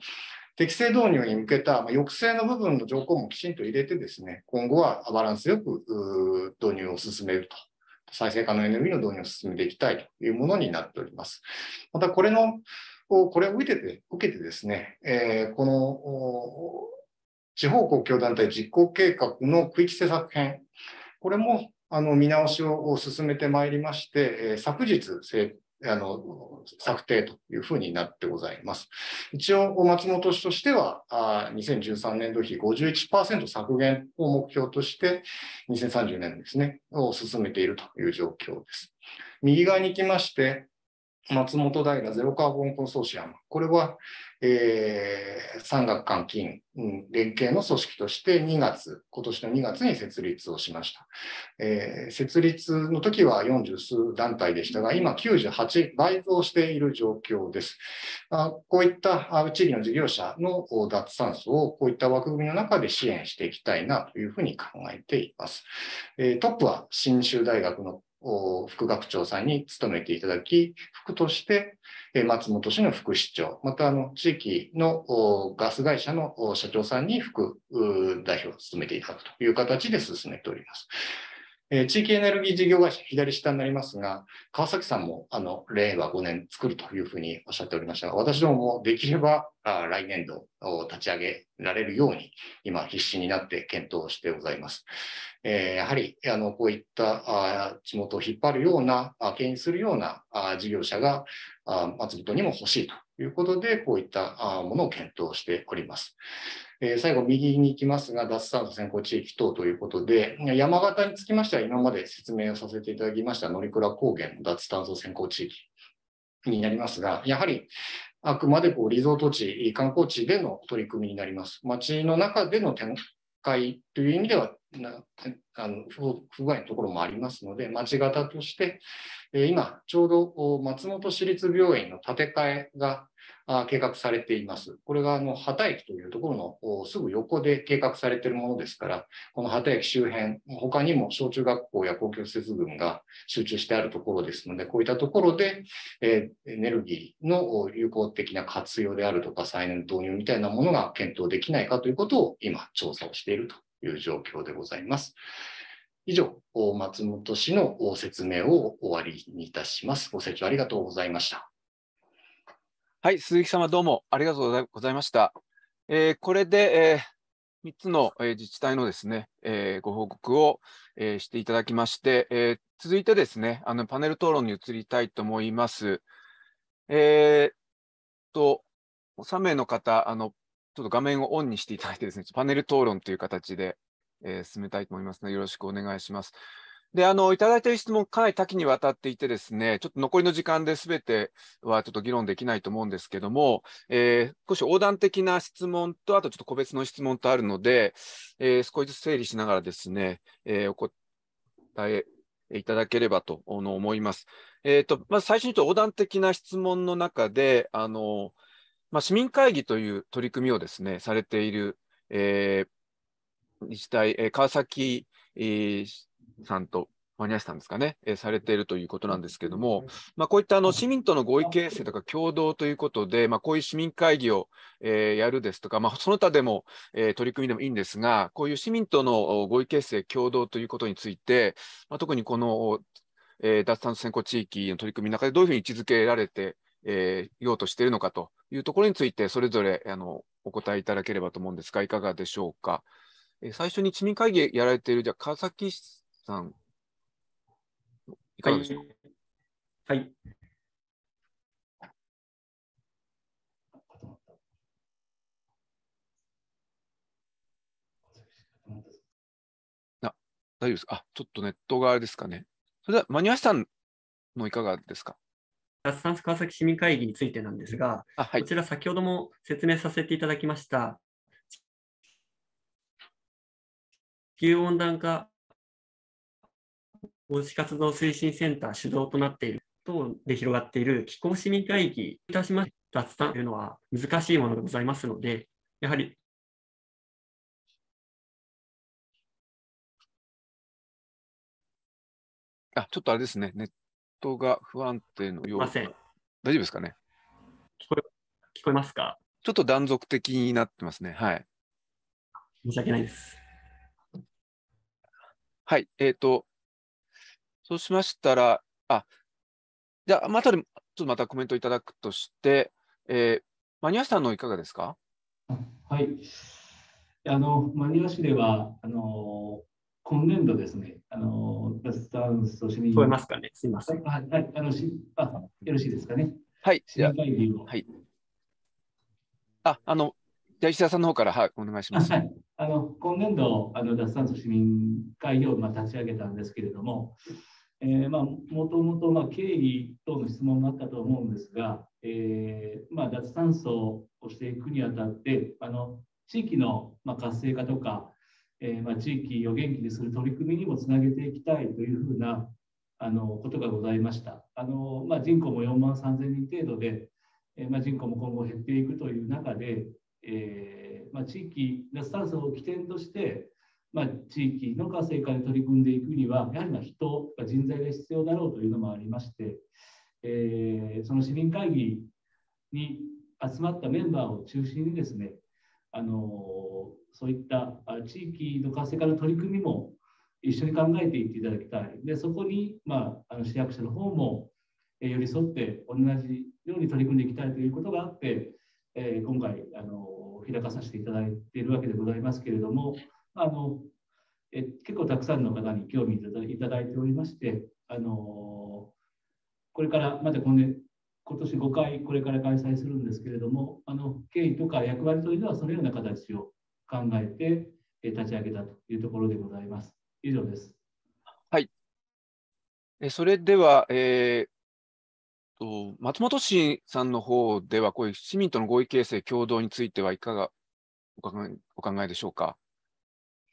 適正導入に向けた抑制の部分の条項もきちんと入れてですね、今後はバランスよく導入を進めると。再生可能エネルギーの導入を進めていきたいというものになっております。またこれの、これを受けて受けてですね、えこの地方公共団体実行計画の区域施策編、これもあの見直しを進めてまいりまして、昨日あの、策定というふうになってございます。一応、お松本市としては、あ2013年度比51%削減を目標として、2030年ですね、を進めているという状況です。右側に行きまして、松本平ゼロカーボンコンソーシアム、これは、えー、産学官金、うん、連携の組織として2月、今年の2月に設立をしました。えー、設立の時は40数団体でしたが、今98倍増している状況です。あこういった地域の事業者の脱炭素をこういった枠組みの中で支援していきたいなというふうに考えています。えー、トップは信州大学の副学長さんに務めていただき、副として松本市の副市長、またあの地域のガス会社の社長さんに副代表を務めていただくという形で進めております。えー、地域エネルギー事業会社、左下になりますが、川崎さんも、あの、令和5年作るというふうにおっしゃっておりましたが、私どももできれば、あ来年度を立ち上げられるように、今、必死になって検討してございます。えー、やはり、あの、こういったあ地元を引っ張るような、牽引するようなあ事業者が、あ松本にも欲しいということで、こういったものを検討しております。えー、最後、右に行きますが、脱炭素先行地域等ということで、山形につきましては、今まで説明をさせていただきました、乗鞍高原脱炭素先行地域になりますが、やはりあくまでこうリゾート地、観光地での取り組みになります。街の中での展開という意味ではなあの不具合のところもありますので、町型として、今、ちょうど松本市立病院の建て替えが計画されています。これがあの畑駅というところのすぐ横で計画されているものですから、この畑駅周辺、他にも小中学校や公共施設群が集中してあるところですので、こういったところで、えエネルギーの有効的な活用であるとか、再燃導入みたいなものが検討できないかということを今、調査をしているという状況でございます。以上、松本氏の説明を終わりにいたします。ご清聴ありがとうございました。はい、鈴木様どうもありがとうございました。えー、これで、えー、3つの、えー、自治体のですね、えご報告を、えしていただきまして、え続いてですね、あのパネル討論に移りたいと思います。えー、と、3名の方、あのちょっと画面をオンにしていただいてですね、パネル討論という形で、えー、進めたいと思いますので、よろしくお願いします。で、あの、いただいている質問、かなり多岐にわたっていてですね、ちょっと残りの時間で全てはちょっと議論できないと思うんですけども、えー、少し横断的な質問と、あとちょっと個別の質問とあるので、えー、少しずつ整理しながらですね、えー、お答えいただければと思います。えっ、ー、と、まず最初にょっと横断的な質問の中で、あの、まあ、市民会議という取り組みをですね、されている、えー、自治体、えー、川崎、えー、さんと間に合わせたんですかね、えー、されているということなんですけれども、まあ、こういったあの市民との合意形成とか共同ということで、まあ、こういう市民会議を、えー、やるですとか、まあ、その他でも、えー、取り組みでもいいんですが、こういう市民との合意形成、共同ということについて、まあ、特にこの、えー、脱炭素先行地域の取り組みの中でどういうふうに位置づけられてえー、用途しているのかというところについて、それぞれあのお答えいただければと思うんですが、いかがでしょうか。えー、最初に市民会議やられている、じゃ川崎さん、いかがでしょうか。はい、はい大丈夫です。あ、ちょっとネットがあれですかね。それでは、マニュアさんのいかがですか脱炭素川崎市民会議についてなんですが、はい、こちら先ほども説明させていただきました、地球温暖化防止活動推進センター主導となっている等で広がっている気候市民会議いたしまして脱炭というのは難しいものでございますので、やはりあ、ちょっとあれですね。トが不安定のようません。大丈夫ですかね聞こえ聞こえますかちょっと断続的になってますね。はい。申し訳ないです。はい。えっ、ー、と、そうしましたら、あ、じゃあ、またで、ちょっとまたコメントいただくとして、えー、マニュアさんのいかがですかはい。あの、マニュア市では、あの、今年度ですね、あの、スタン市民。聞こえますかねすいません。はい、はい、あの、しあよろしいですかね。はい、市民会議を。はい。あ、あの、じゃ田さんの方から、はい、お願いします。はい、あの今年度、あの脱炭素市民会議を、まあ、立ち上げたんですけれども、えーまあ、もともと、まあ、経緯等の質問があったと思うんですが、えーまあ、脱炭素をしていくにあたって、あの地域の、まあ、活性化とか、えー、まあ、地域を元気にする取り組みにもつなげていきたいというふうなあのことがございました。あのまあ、人口も4万3000人程度で、えー、まあ、人口も今後減っていくという中で、えー、ま地域のスタンスを起点として、ま地域の活性化に取り組んでいくには、やはりま人、人材が必要だろうというのもありまして、えその市民会議に集まったメンバーを中心にですね、あのそういった地域の活性化の取り組みも一緒に考えていっていただきたい。でそこに、まあ、あの市役所の方も、え寄り添って同じように取り組んでいきたいということがあって、えー、今回あの開かさせていただいているわけでございますけれどもあのえ結構たくさんの方に興味いただいておりましてあのこれからまた今年今年5回これから開催するんですけれどもあの経緯とか役割というのはそのような形を考えて立ち上げたというところでございます。以上です。はい。それでは、えーと松本市さんの方では、こういう市民との合意形成、共同についてはいかがお考えお考えでしょうか。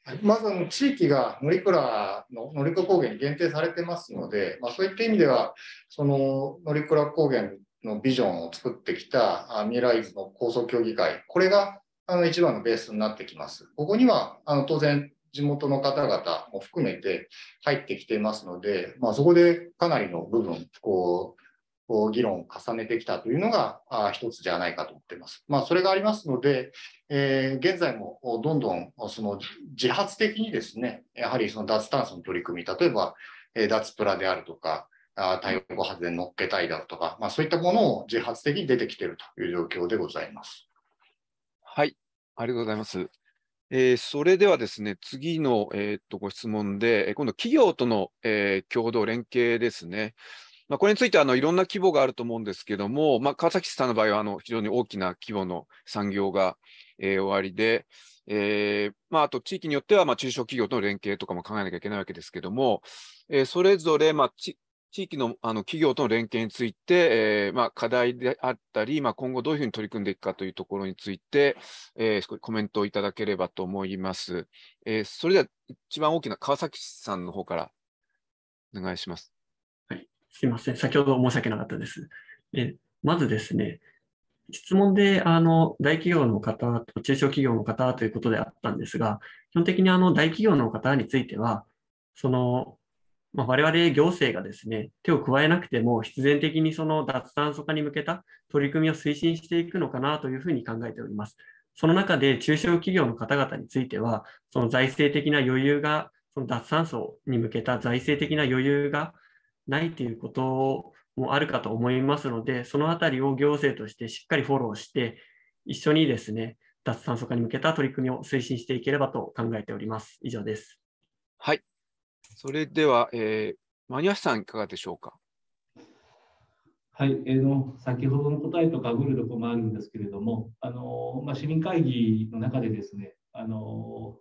はい、まずあの地域が乗鞍の乗鞍高原に限定されてますので、まあ、そういった意味では、その乗鞍高原のビジョンを作ってきた未来図の構想協議会、これがあの一番のベースになってきます。ここにはあの当然地元の方々も含めて入ってきていますので、まあ、そこでかなりの部分こう議論を重ねてきたというのがあ一つじゃないかと思っています。まあ、それがありますので、えー、現在もどんどんその自発的にですねやはりその脱炭素の取り組み例えば脱プラであるとかあ太陽光発電乗っけたいだとか、まあ、そういったものを自発的に出てきているという状況でございます。はい、ありがとうございます。えー、それではですね、次の、えー、っとご質問で、今度、企業との、えー、共同連携ですね。まあ、これについてあのいろんな規模があると思うんですけども、まあ、川崎市さんの場合はあの非常に大きな規模の産業が、えー、終わりで、えーまあ、あと地域によってはまあ中小企業との連携とかも考えなきゃいけないわけですけども、えー、それぞれまあち地域のあの企業との連携について、えーまあ、課題であったり、まあ、今後どういうふうに取り組んでいくかというところについて、えー、コメントをいただければと思います。えー、それでは一番大きな川崎さんの方からお願いします。はい、すみません、先ほど申し訳なかったです。えまずですね、質問であの大企業の方と中小企業の方ということであったんですが、基本的にあの大企業の方については、そのまあ、我々行政がですね、手を加えなくても必然的にその脱炭素化に向けた取り組みを推進していくのかなというふうに考えております。その中で中小企業の方々については、その財政的な余裕が、その脱炭素に向けた財政的な余裕がないということもあるかと思いますので、そのあたりを行政としてしっかりフォローして、一緒にですね、脱炭素化に向けた取り組みを推進していければと考えております。以上です。はい、それでは、えー、マニアさん、いかがでしょうか。はい、えーの、先ほどの答えとかぶるとこもあるんですけれども、あのまあ、市民会議の中でですね、あの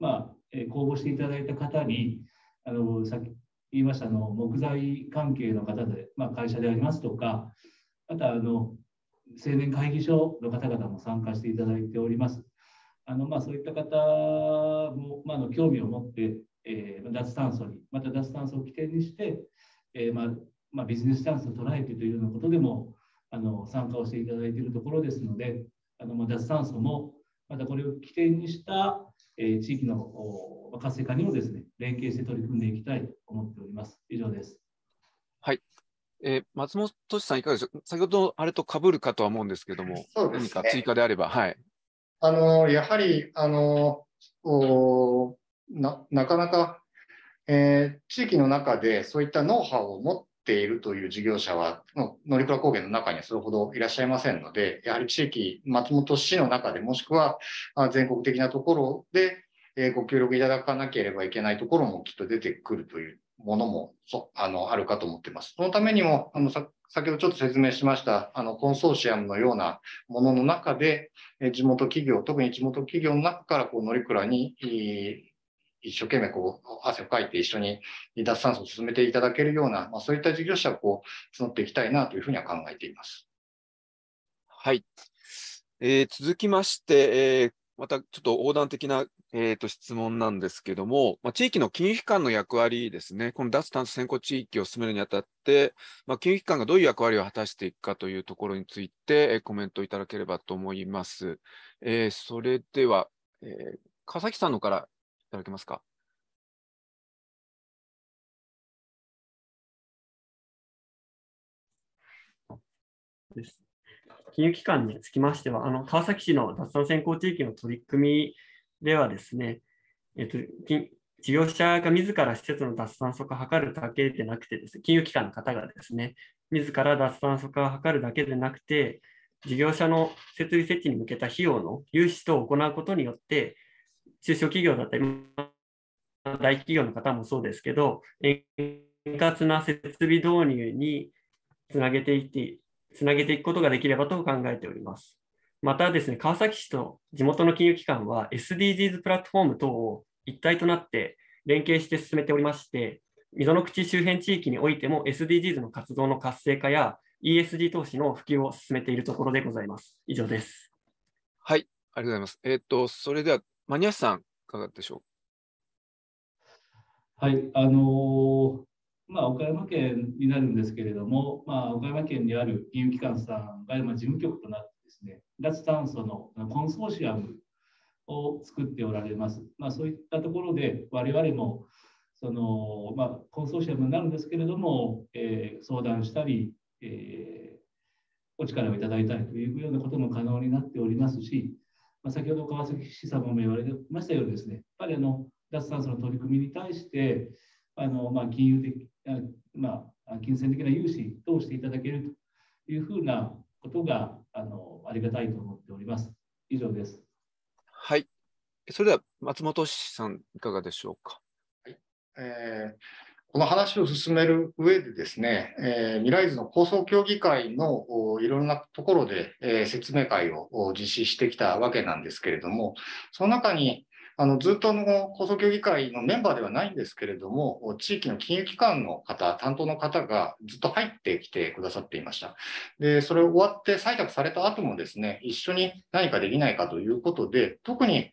まあ、えー、公募していただいた方に、あのさっき言いましたの木材関係の方で、まあ、会社でありますとか、またあの青年会議所の方々も参加していただいております。あのまあ、そういった方も、まあ、の興味を持ってえー、脱炭素に、また脱炭素を起点にして、えーまあまあ、ビジネスチャンスを捉えてというようなことでもあの参加をしていただいているところですので、あのまあ、脱炭素も、またこれを起点にした、えー、地域の活性化にもですね連携して取り組んでいきたいと思っております。以上です。はい、えー、松本さん、いかがでしょう、先ほどあれとかぶるかとは思うんですけども、ね、何か追加であれば、はい、あのやはりあのおななかなか、えー、地域の中でそういったノウハウを持っているという事業者は乗鞍高原の中にはそれほどいらっしゃいませんのでやはり地域松本市の中でもしくは全国的なところで、えー、ご協力いただかなければいけないところもきっと出てくるというものもそあのあるかと思っています。そのためにもあのさ先ほどちょっと説明しましたあのコンソーシアムのようなものの中で地元企業特に地元企業の中からこう乗鞍に一生懸命こう汗をかいて一緒に脱炭素を進めていただけるような、まあ、そういった事業者をこう募っていきたいなというふうには考えています。はい、えー、続きまして、えー、またちょっと横断的な、えーと、と質問なんですけども、まあ、地域の金融機関の役割ですね、この脱炭素先行地域を進めるにあたって、まあ、金融機関がどういう役割を果たしていくかというところについて、えー、コメントいただければと思います。えー、それでは、えー、川崎さんのからただけますかです。金融機関につきましては、あの川崎市の脱炭先行地域の取り組みではですね、えっと、事業者が自ら施設の脱炭素化を図るだけでなくてです、ね、金融機関の方がですね、自ら脱炭素化を図るだけでなくて、事業者の設備設置に向けた費用の融資等を行うことによって、中小企業だったり、大企業の方もそうですけど、円滑な設備導入につなげていって、つなげていくことができればと考えております。またですね、川崎市と地元の金融機関は SDGs プラットフォーム等を一体となって連携して進めておりまして、溝の口周辺地域においても SDGs の活動の活性化や ESG 投資の普及を進めているところでございます。以上です。はい、ありがとうございます。えっ、ー、と、それではマニアさん、いかがでしょうはい、あのまあ、岡山県になるんですけれども、まあ、岡山県にある金融機関さんが今、事務局となってですね、脱炭素のコンソーシアムを作っておられます。まあ、そういったところで、我々もその、まあ、コンソーシアムになるんですけれども、えー、相談したり、えー、お力をいただいたりというようなことも可能になっておりますし、まあ、先ほど川崎市さんも言われましたようにですね、やっぱりあの脱炭素の取り組みに対して、あのまあ、金融的、あまあ、金銭的な融資等していただけるというふうなことがあのありがたいと思っております。以上です。はい。それでは松本さん、いかがでしょうか。はいえーこの話を進める上でですね、えー、未来図の構想協議会のいろんなところで、えー、説明会を実施してきたわけなんですけれども、その中にあのずっとの構想協議会のメンバーではないんですけれども、地域の金融機関の方、担当の方がずっと入ってきてくださっていました。で、それ終わって採択された後もですね、一緒に何かできないかということで、特に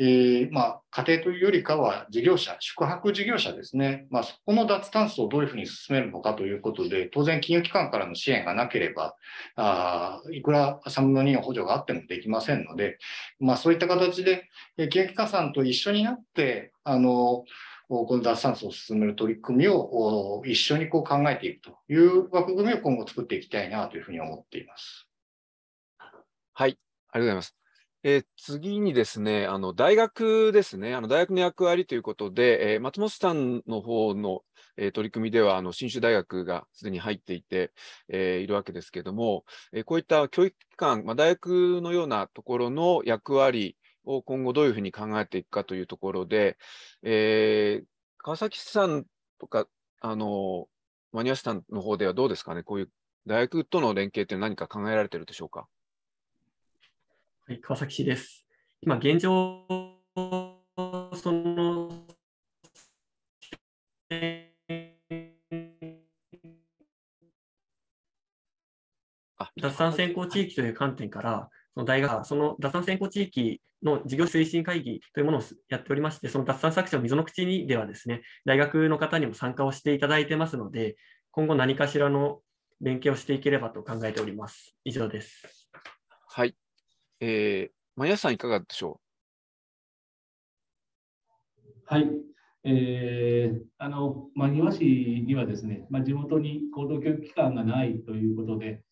えー、まあ、家庭というよりかは事業者、宿泊事業者ですね、まあ、そこの脱炭素をどういうふうに進めるのかということで、当然、金融機関からの支援がなければ、あいくら3分の2の補助があってもできませんので、まあ、そういった形で、金融機関さんと一緒になって、あのこの脱炭素を進める取り組みを一緒にこう考えていくという枠組みを今後作っていきたいなというふうに思っています。はい、ありがとうございます。えー、次にですね、あの大学ですね、あの大学の役割ということで、えー、松本さんの方の、えー、取り組みでは、あの信州大学がすでに入っていて、えいるわけですけれども、えこういった教育機関、まあ、大学のようなところの役割を今後どういうふうに考えていくかというところで、え川崎さんとか、あの、マニアさんの方ではどうですかね、こういう大学との連携って何か考えられてるでしょうか。はい、川崎市です。今、現状、その、脱炭先行地域という観点から、その大学その脱炭先行地域の事業推進会議というものをやっておりまして、その脱炭作者を溝の口にではですね、大学の方にも参加をしていただいてますので、今後何かしらの連携をしていければと考えております。以上です。はい、えー、マヤさんいかがでしょうはい、えー、あの真庭市にはですね、まあ、地元に高等教育機関がないということで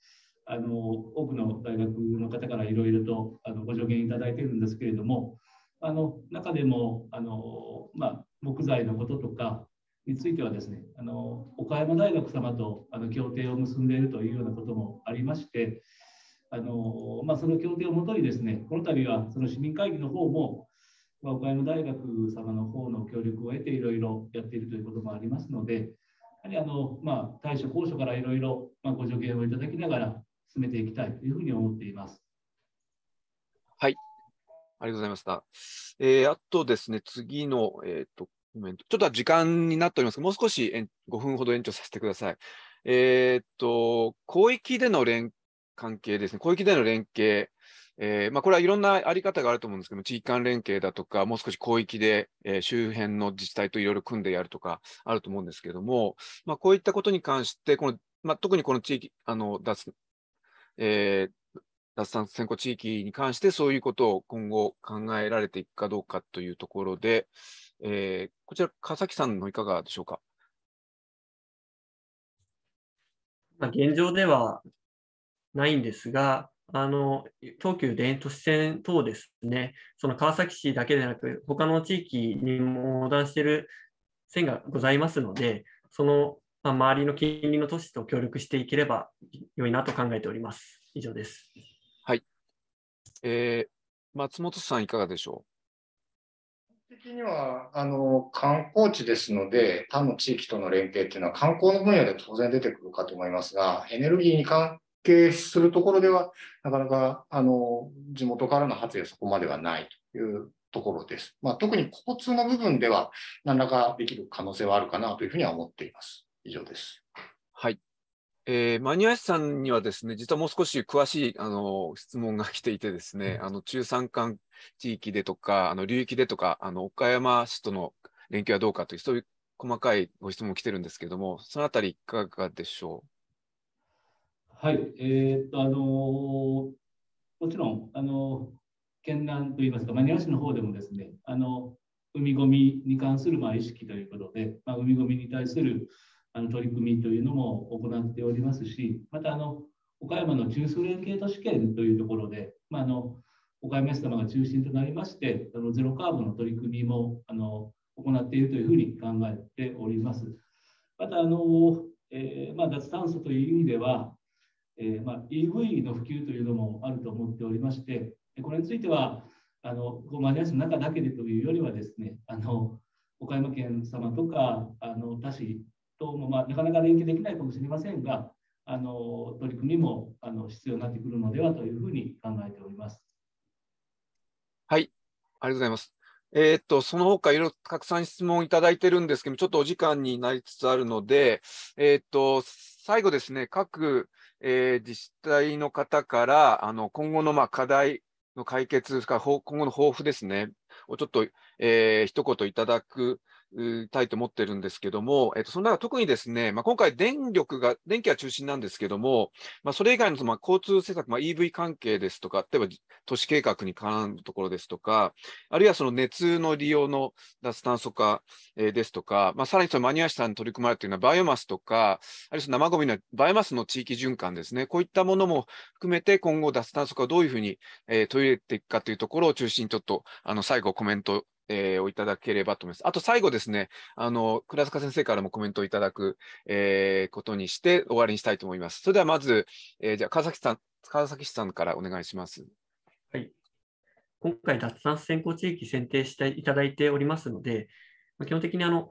あの多くの大学の方からいろいろとあのご助言いただいているんですけれどもあの中でもあの、まあ、木材のこととかについてはですねあの岡山大学様とあの協定を結んでいるというようなこともありましてあのまあ、その協定をもとにですね、この度はその市民会議の方も、まあ、岡山大学様の方の協力を得ていろいろやっているということもありますので、やはりあの、まあ、対処高所からいろいろご助言をいただきながら進めていきたいというふうに思っています。はい、ありがとうございました。えー、あとですね、次の、えーと、とコメント、ちょっと時間になっておりますが、もう少し5分ほど延長させてください。えー、っと、広域での連関係ですね、広域での連携、えーまあ、これはいろんなあり方があると思うんですけども、地域間連携だとか、もう少し広域で、えー、周辺の自治体といろいろ組んでやるとかあると思うんですけども、まあ、こういったことに関して、このまあ、特にこの地域、あの脱,、えー、脱炭素先行地域に関して、そういうことを今後考えられていくかどうかというところで、えー、こちら、笠木さんのいかがでしょうか。ま現状では、ないんですが、あの東急田園都市線等ですね、その川崎市だけでなく、他の地域にも横断している線がございますので、その、まあ、周りの近隣の都市と協力していければ良いなと考えております。以上です。はい。えー、松本さん、いかがでしょう。的にはあの観光地ですので他の地域との連携っていうのは観光の分野で当然出てくるかと思いますがエネルギーに関計するところでは、なかなかあの地元からの発言そこまではないというところです。まあ、特に交通の部分では、何らかできる可能性はあるかなというふうには思っています。以上です。はい。えー、マニュアさんにはですね、実はもう少し詳しいあの質問が来ていてですね、うん、あの中山間地域でとか、あの流域でとか、あの岡山市との連携はどうかという、そういう細かいご質問来てるんですけども、そのあたりいかがでしょうはい、えー、っと、あのー、もちろん、あのー、県南といいますか、ま庭市の方でもですね、あの海ごみに関するまあ意識ということで、まあ、海ごみに対するあの取り組みというのも行っておりますし、またあの岡山の中枢連携都市圏というところで、まあ、あの岡山市様が中心となりまして、あのゼロカーブの取り組みもあの行っているというふうに考えております。またあの、えーまあ、脱炭素という意味では、えー、まあ、EV の普及というのもあると思っておりまして、これについては、あのマニア市の中だけでというよりはですね、あの岡山県様とかあの他市とも、まあ、なかなか連携できないかもしれませんが、あの取り組みもあの必要になってくるのではというふうに考えております。はい、ありがとうございます。えー、っと、その他いろいろたくさん質問いただいてるんですけど、ちょっとお時間になりつつあるので、えー、っと、最後ですね、各えー、自治体の方からあの今後のまあ課題の解決、今後の抱負ですね、をちょっと、えー、一言いただくたいと思ってるんですけども、えっと、その中特にですね、まあ、今回電力が、電気が中心なんですけども、まあ、それ以外のその、まあ、交通政策、まあ、EV 関係ですとか、例えば都市計画に絡むところですとか、あるいはその熱の利用の脱炭素化、えー、ですとか、まあ、さらにそのマニュアさんに取り組まれているのはバイオマスとか、あるいはその生ゴミのバイオマスの地域循環ですね、こういったものも含めて今後脱炭素化をどういうふうに、えー、取り入れていくかというところを中心にちょっとあの最後コメントえー、をいただければと思います。あと最後ですね、あの倉塚先生からもコメントをいただく、えー、ことにして終わりにしたいと思います。それではまず、えー、じゃあ川崎さん、川崎市さんからお願いします。はい、今回、脱炭素先行地域選定していただいておりますので、基本的にあの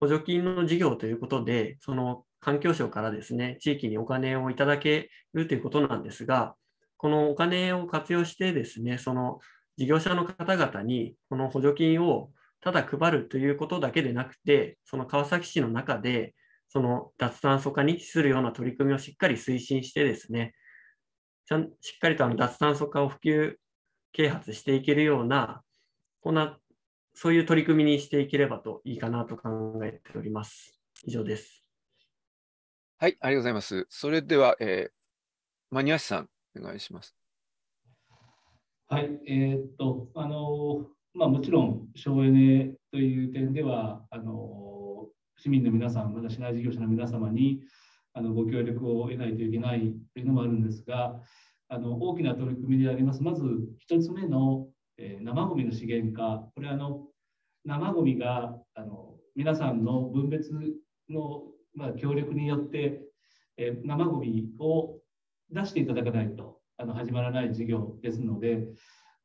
補助金の事業ということで、その環境省からですね、地域にお金をいただけるということなんですが、このお金を活用してですね、その事業者の方々にこの補助金をただ配るということだけでなくて、その川崎市の中で、その脱炭素化に資するような取り組みをしっかり推進してですね、ちゃんしっかりとあの脱炭素化を普及啓発していけるような、こんな、そういう取り組みにしていければといいかなと考えております。以上です。はい、ありがとうございます。それでは、えー、マニアさん、お願いします。はい、えー、っと、あの、まあ、もちろん省エネという点では、あの、市民の皆さん、また市内事業者の皆様に、あの、ご協力を得ないといけないというのもあるんですが、あの、大きな取り組みであります。まず、1つ目の、えー、生ごみの資源化、これ、あの、生ごみが、あの、皆さんの分別の、まあ、協力によって、え生ごみを出していただかないとあの始まらない事業ですので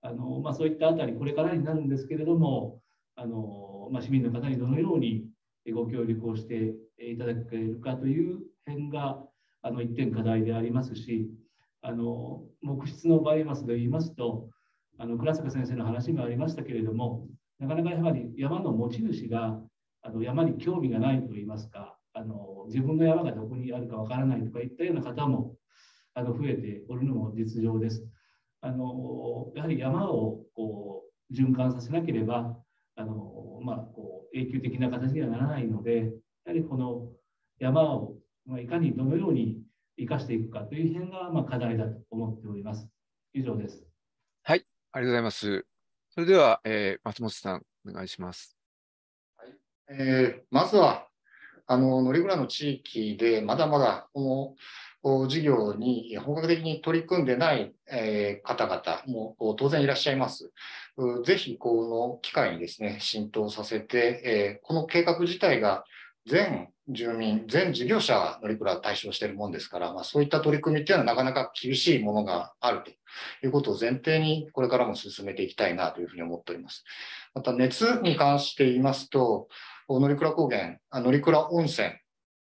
あの、まあ、そういったあたりこれからになるんですけれどもあの、まあ、市民の方にどのようにご協力をしていただけるかという辺があの一点課題でありますしあの木質のバイオマスで言いますとあの倉坂先生の話にもありましたけれどもなかなかやはり山の持ち主があの山に興味がないと言いますかあの自分の山がどこにあるかわからないとかいったような方もあの増えておるのも実情です。あのやはり山をこう循環させなければあの、まあ、こう永久的な形にはならないのでやはりこの山を、まあ、いかにどのように生かしていくかという辺が、まあ、課題だと思っております。以上です。はい、ありがとうございます。それでは、えー、松本さん、お願いします。はいえー、まずはあの乗鞍の地域でまだまだこの事業に本格的に取り組んでない、え方々も当然いらっしゃいます。ぜひこの機会にですね、浸透させて、えこの計画自体が全住民、全事業者が乗鞍を対象しているもんですから、まあ、そういった取り組みっていうのはなかなか厳しいものがあるということを前提に、これからも進めていきたいなというふうに思っております。また、熱に関して言いますと、乗鞍高原、乗鞍温泉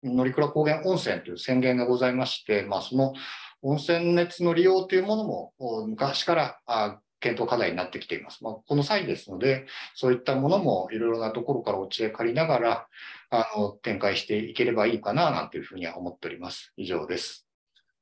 乗鞍高原温泉という宣言がございまして、まあ、その温泉熱の利用というものも昔から検討課題になってきています。まあ、この際ですので、そういったものもいろいろなところからお知恵借りながら、あの、展開していければいいかな、なんていうふうには思っております。以上です。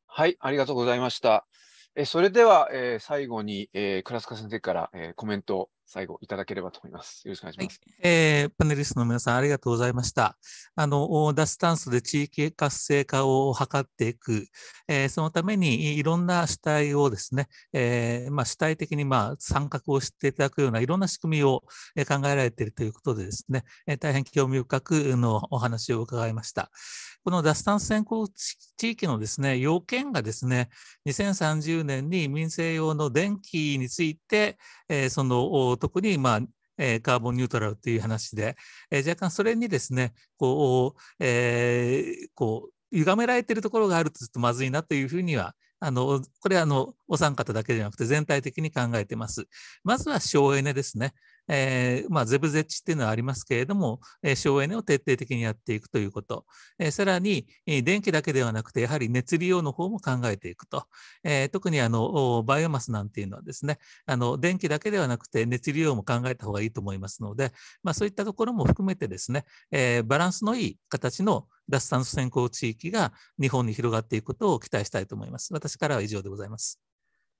はい、ありがとうございました。えそれでは、えー、最後に、えー、倉塚先生から、えー、コメント最後いただければと思います。よろしくお願いします。はい、えー、パネリストの皆さんありがとうございました。あの脱炭素で地域活性化を図っていく、えー、そのためにいろんな主体をですね、えー、まあ、主体的にまあ参画をしていただくようないろんな仕組みを考えられているということでですね、え大変興味深くのお話を伺いました。この脱炭素先行地域のですね要件がですね2030年に民生用の電気について、えその特に、まあ、えカーボンニュートラルという話で、え若干それにですね、こう、えー、こう、歪められているところがあるとちょっとまずいなというふうには、あのこれはあのお三方だけじゃなくて全体的に考えています。まずは省エネですね。えー、まあ、ゼブゼッチっていうのはありますけれども、えー、省エネを徹底的にやっていくということ、えー、さらに、え電気だけではなくて、やはり熱利用の方も考えていくと、え特にあのバイオマスなんていうのはですねあの、電気だけではなくて熱利用も考えた方がいいと思いますので、まあ、そういったところも含めてですね、えバランスのいい形の脱炭素先行地域が日本に広がっていくことを期待したいと思います。私からは以上でございます。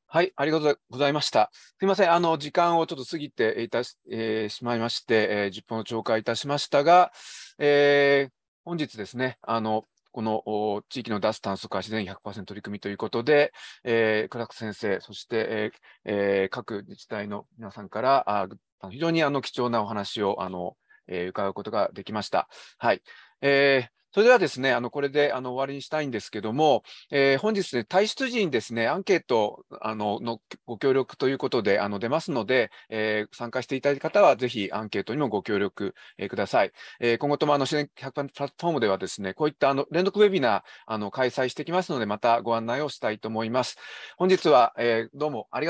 はい、ありがとうございました。すみません、あの時間をちょっと過ぎていたし,、えー、しまいまして、えー、10分を超過いたしましたが、えー、本日ですね、あのこの地域の脱炭素化自然100%取り組みということで、えー、倉久先生、そして、えー、各自治体の皆さんからあ非常にあの貴重なお話をあの、えー、伺うことができました。はい、えーそれではですね、あのこれであの終わりにしたいんですけども、えー、本日、ね、退出時にですね、アンケートあののご協力ということであの出ますので、えー、参加していただいた方は、ぜひアンケートにもご協力、えー、ください。えー、今後ともあの自然100プラットフォームではですね、こういったあの連続ウェビナーあの開催してきますので、またご案内をしたいと思います。本日は、えー、どうもありがとう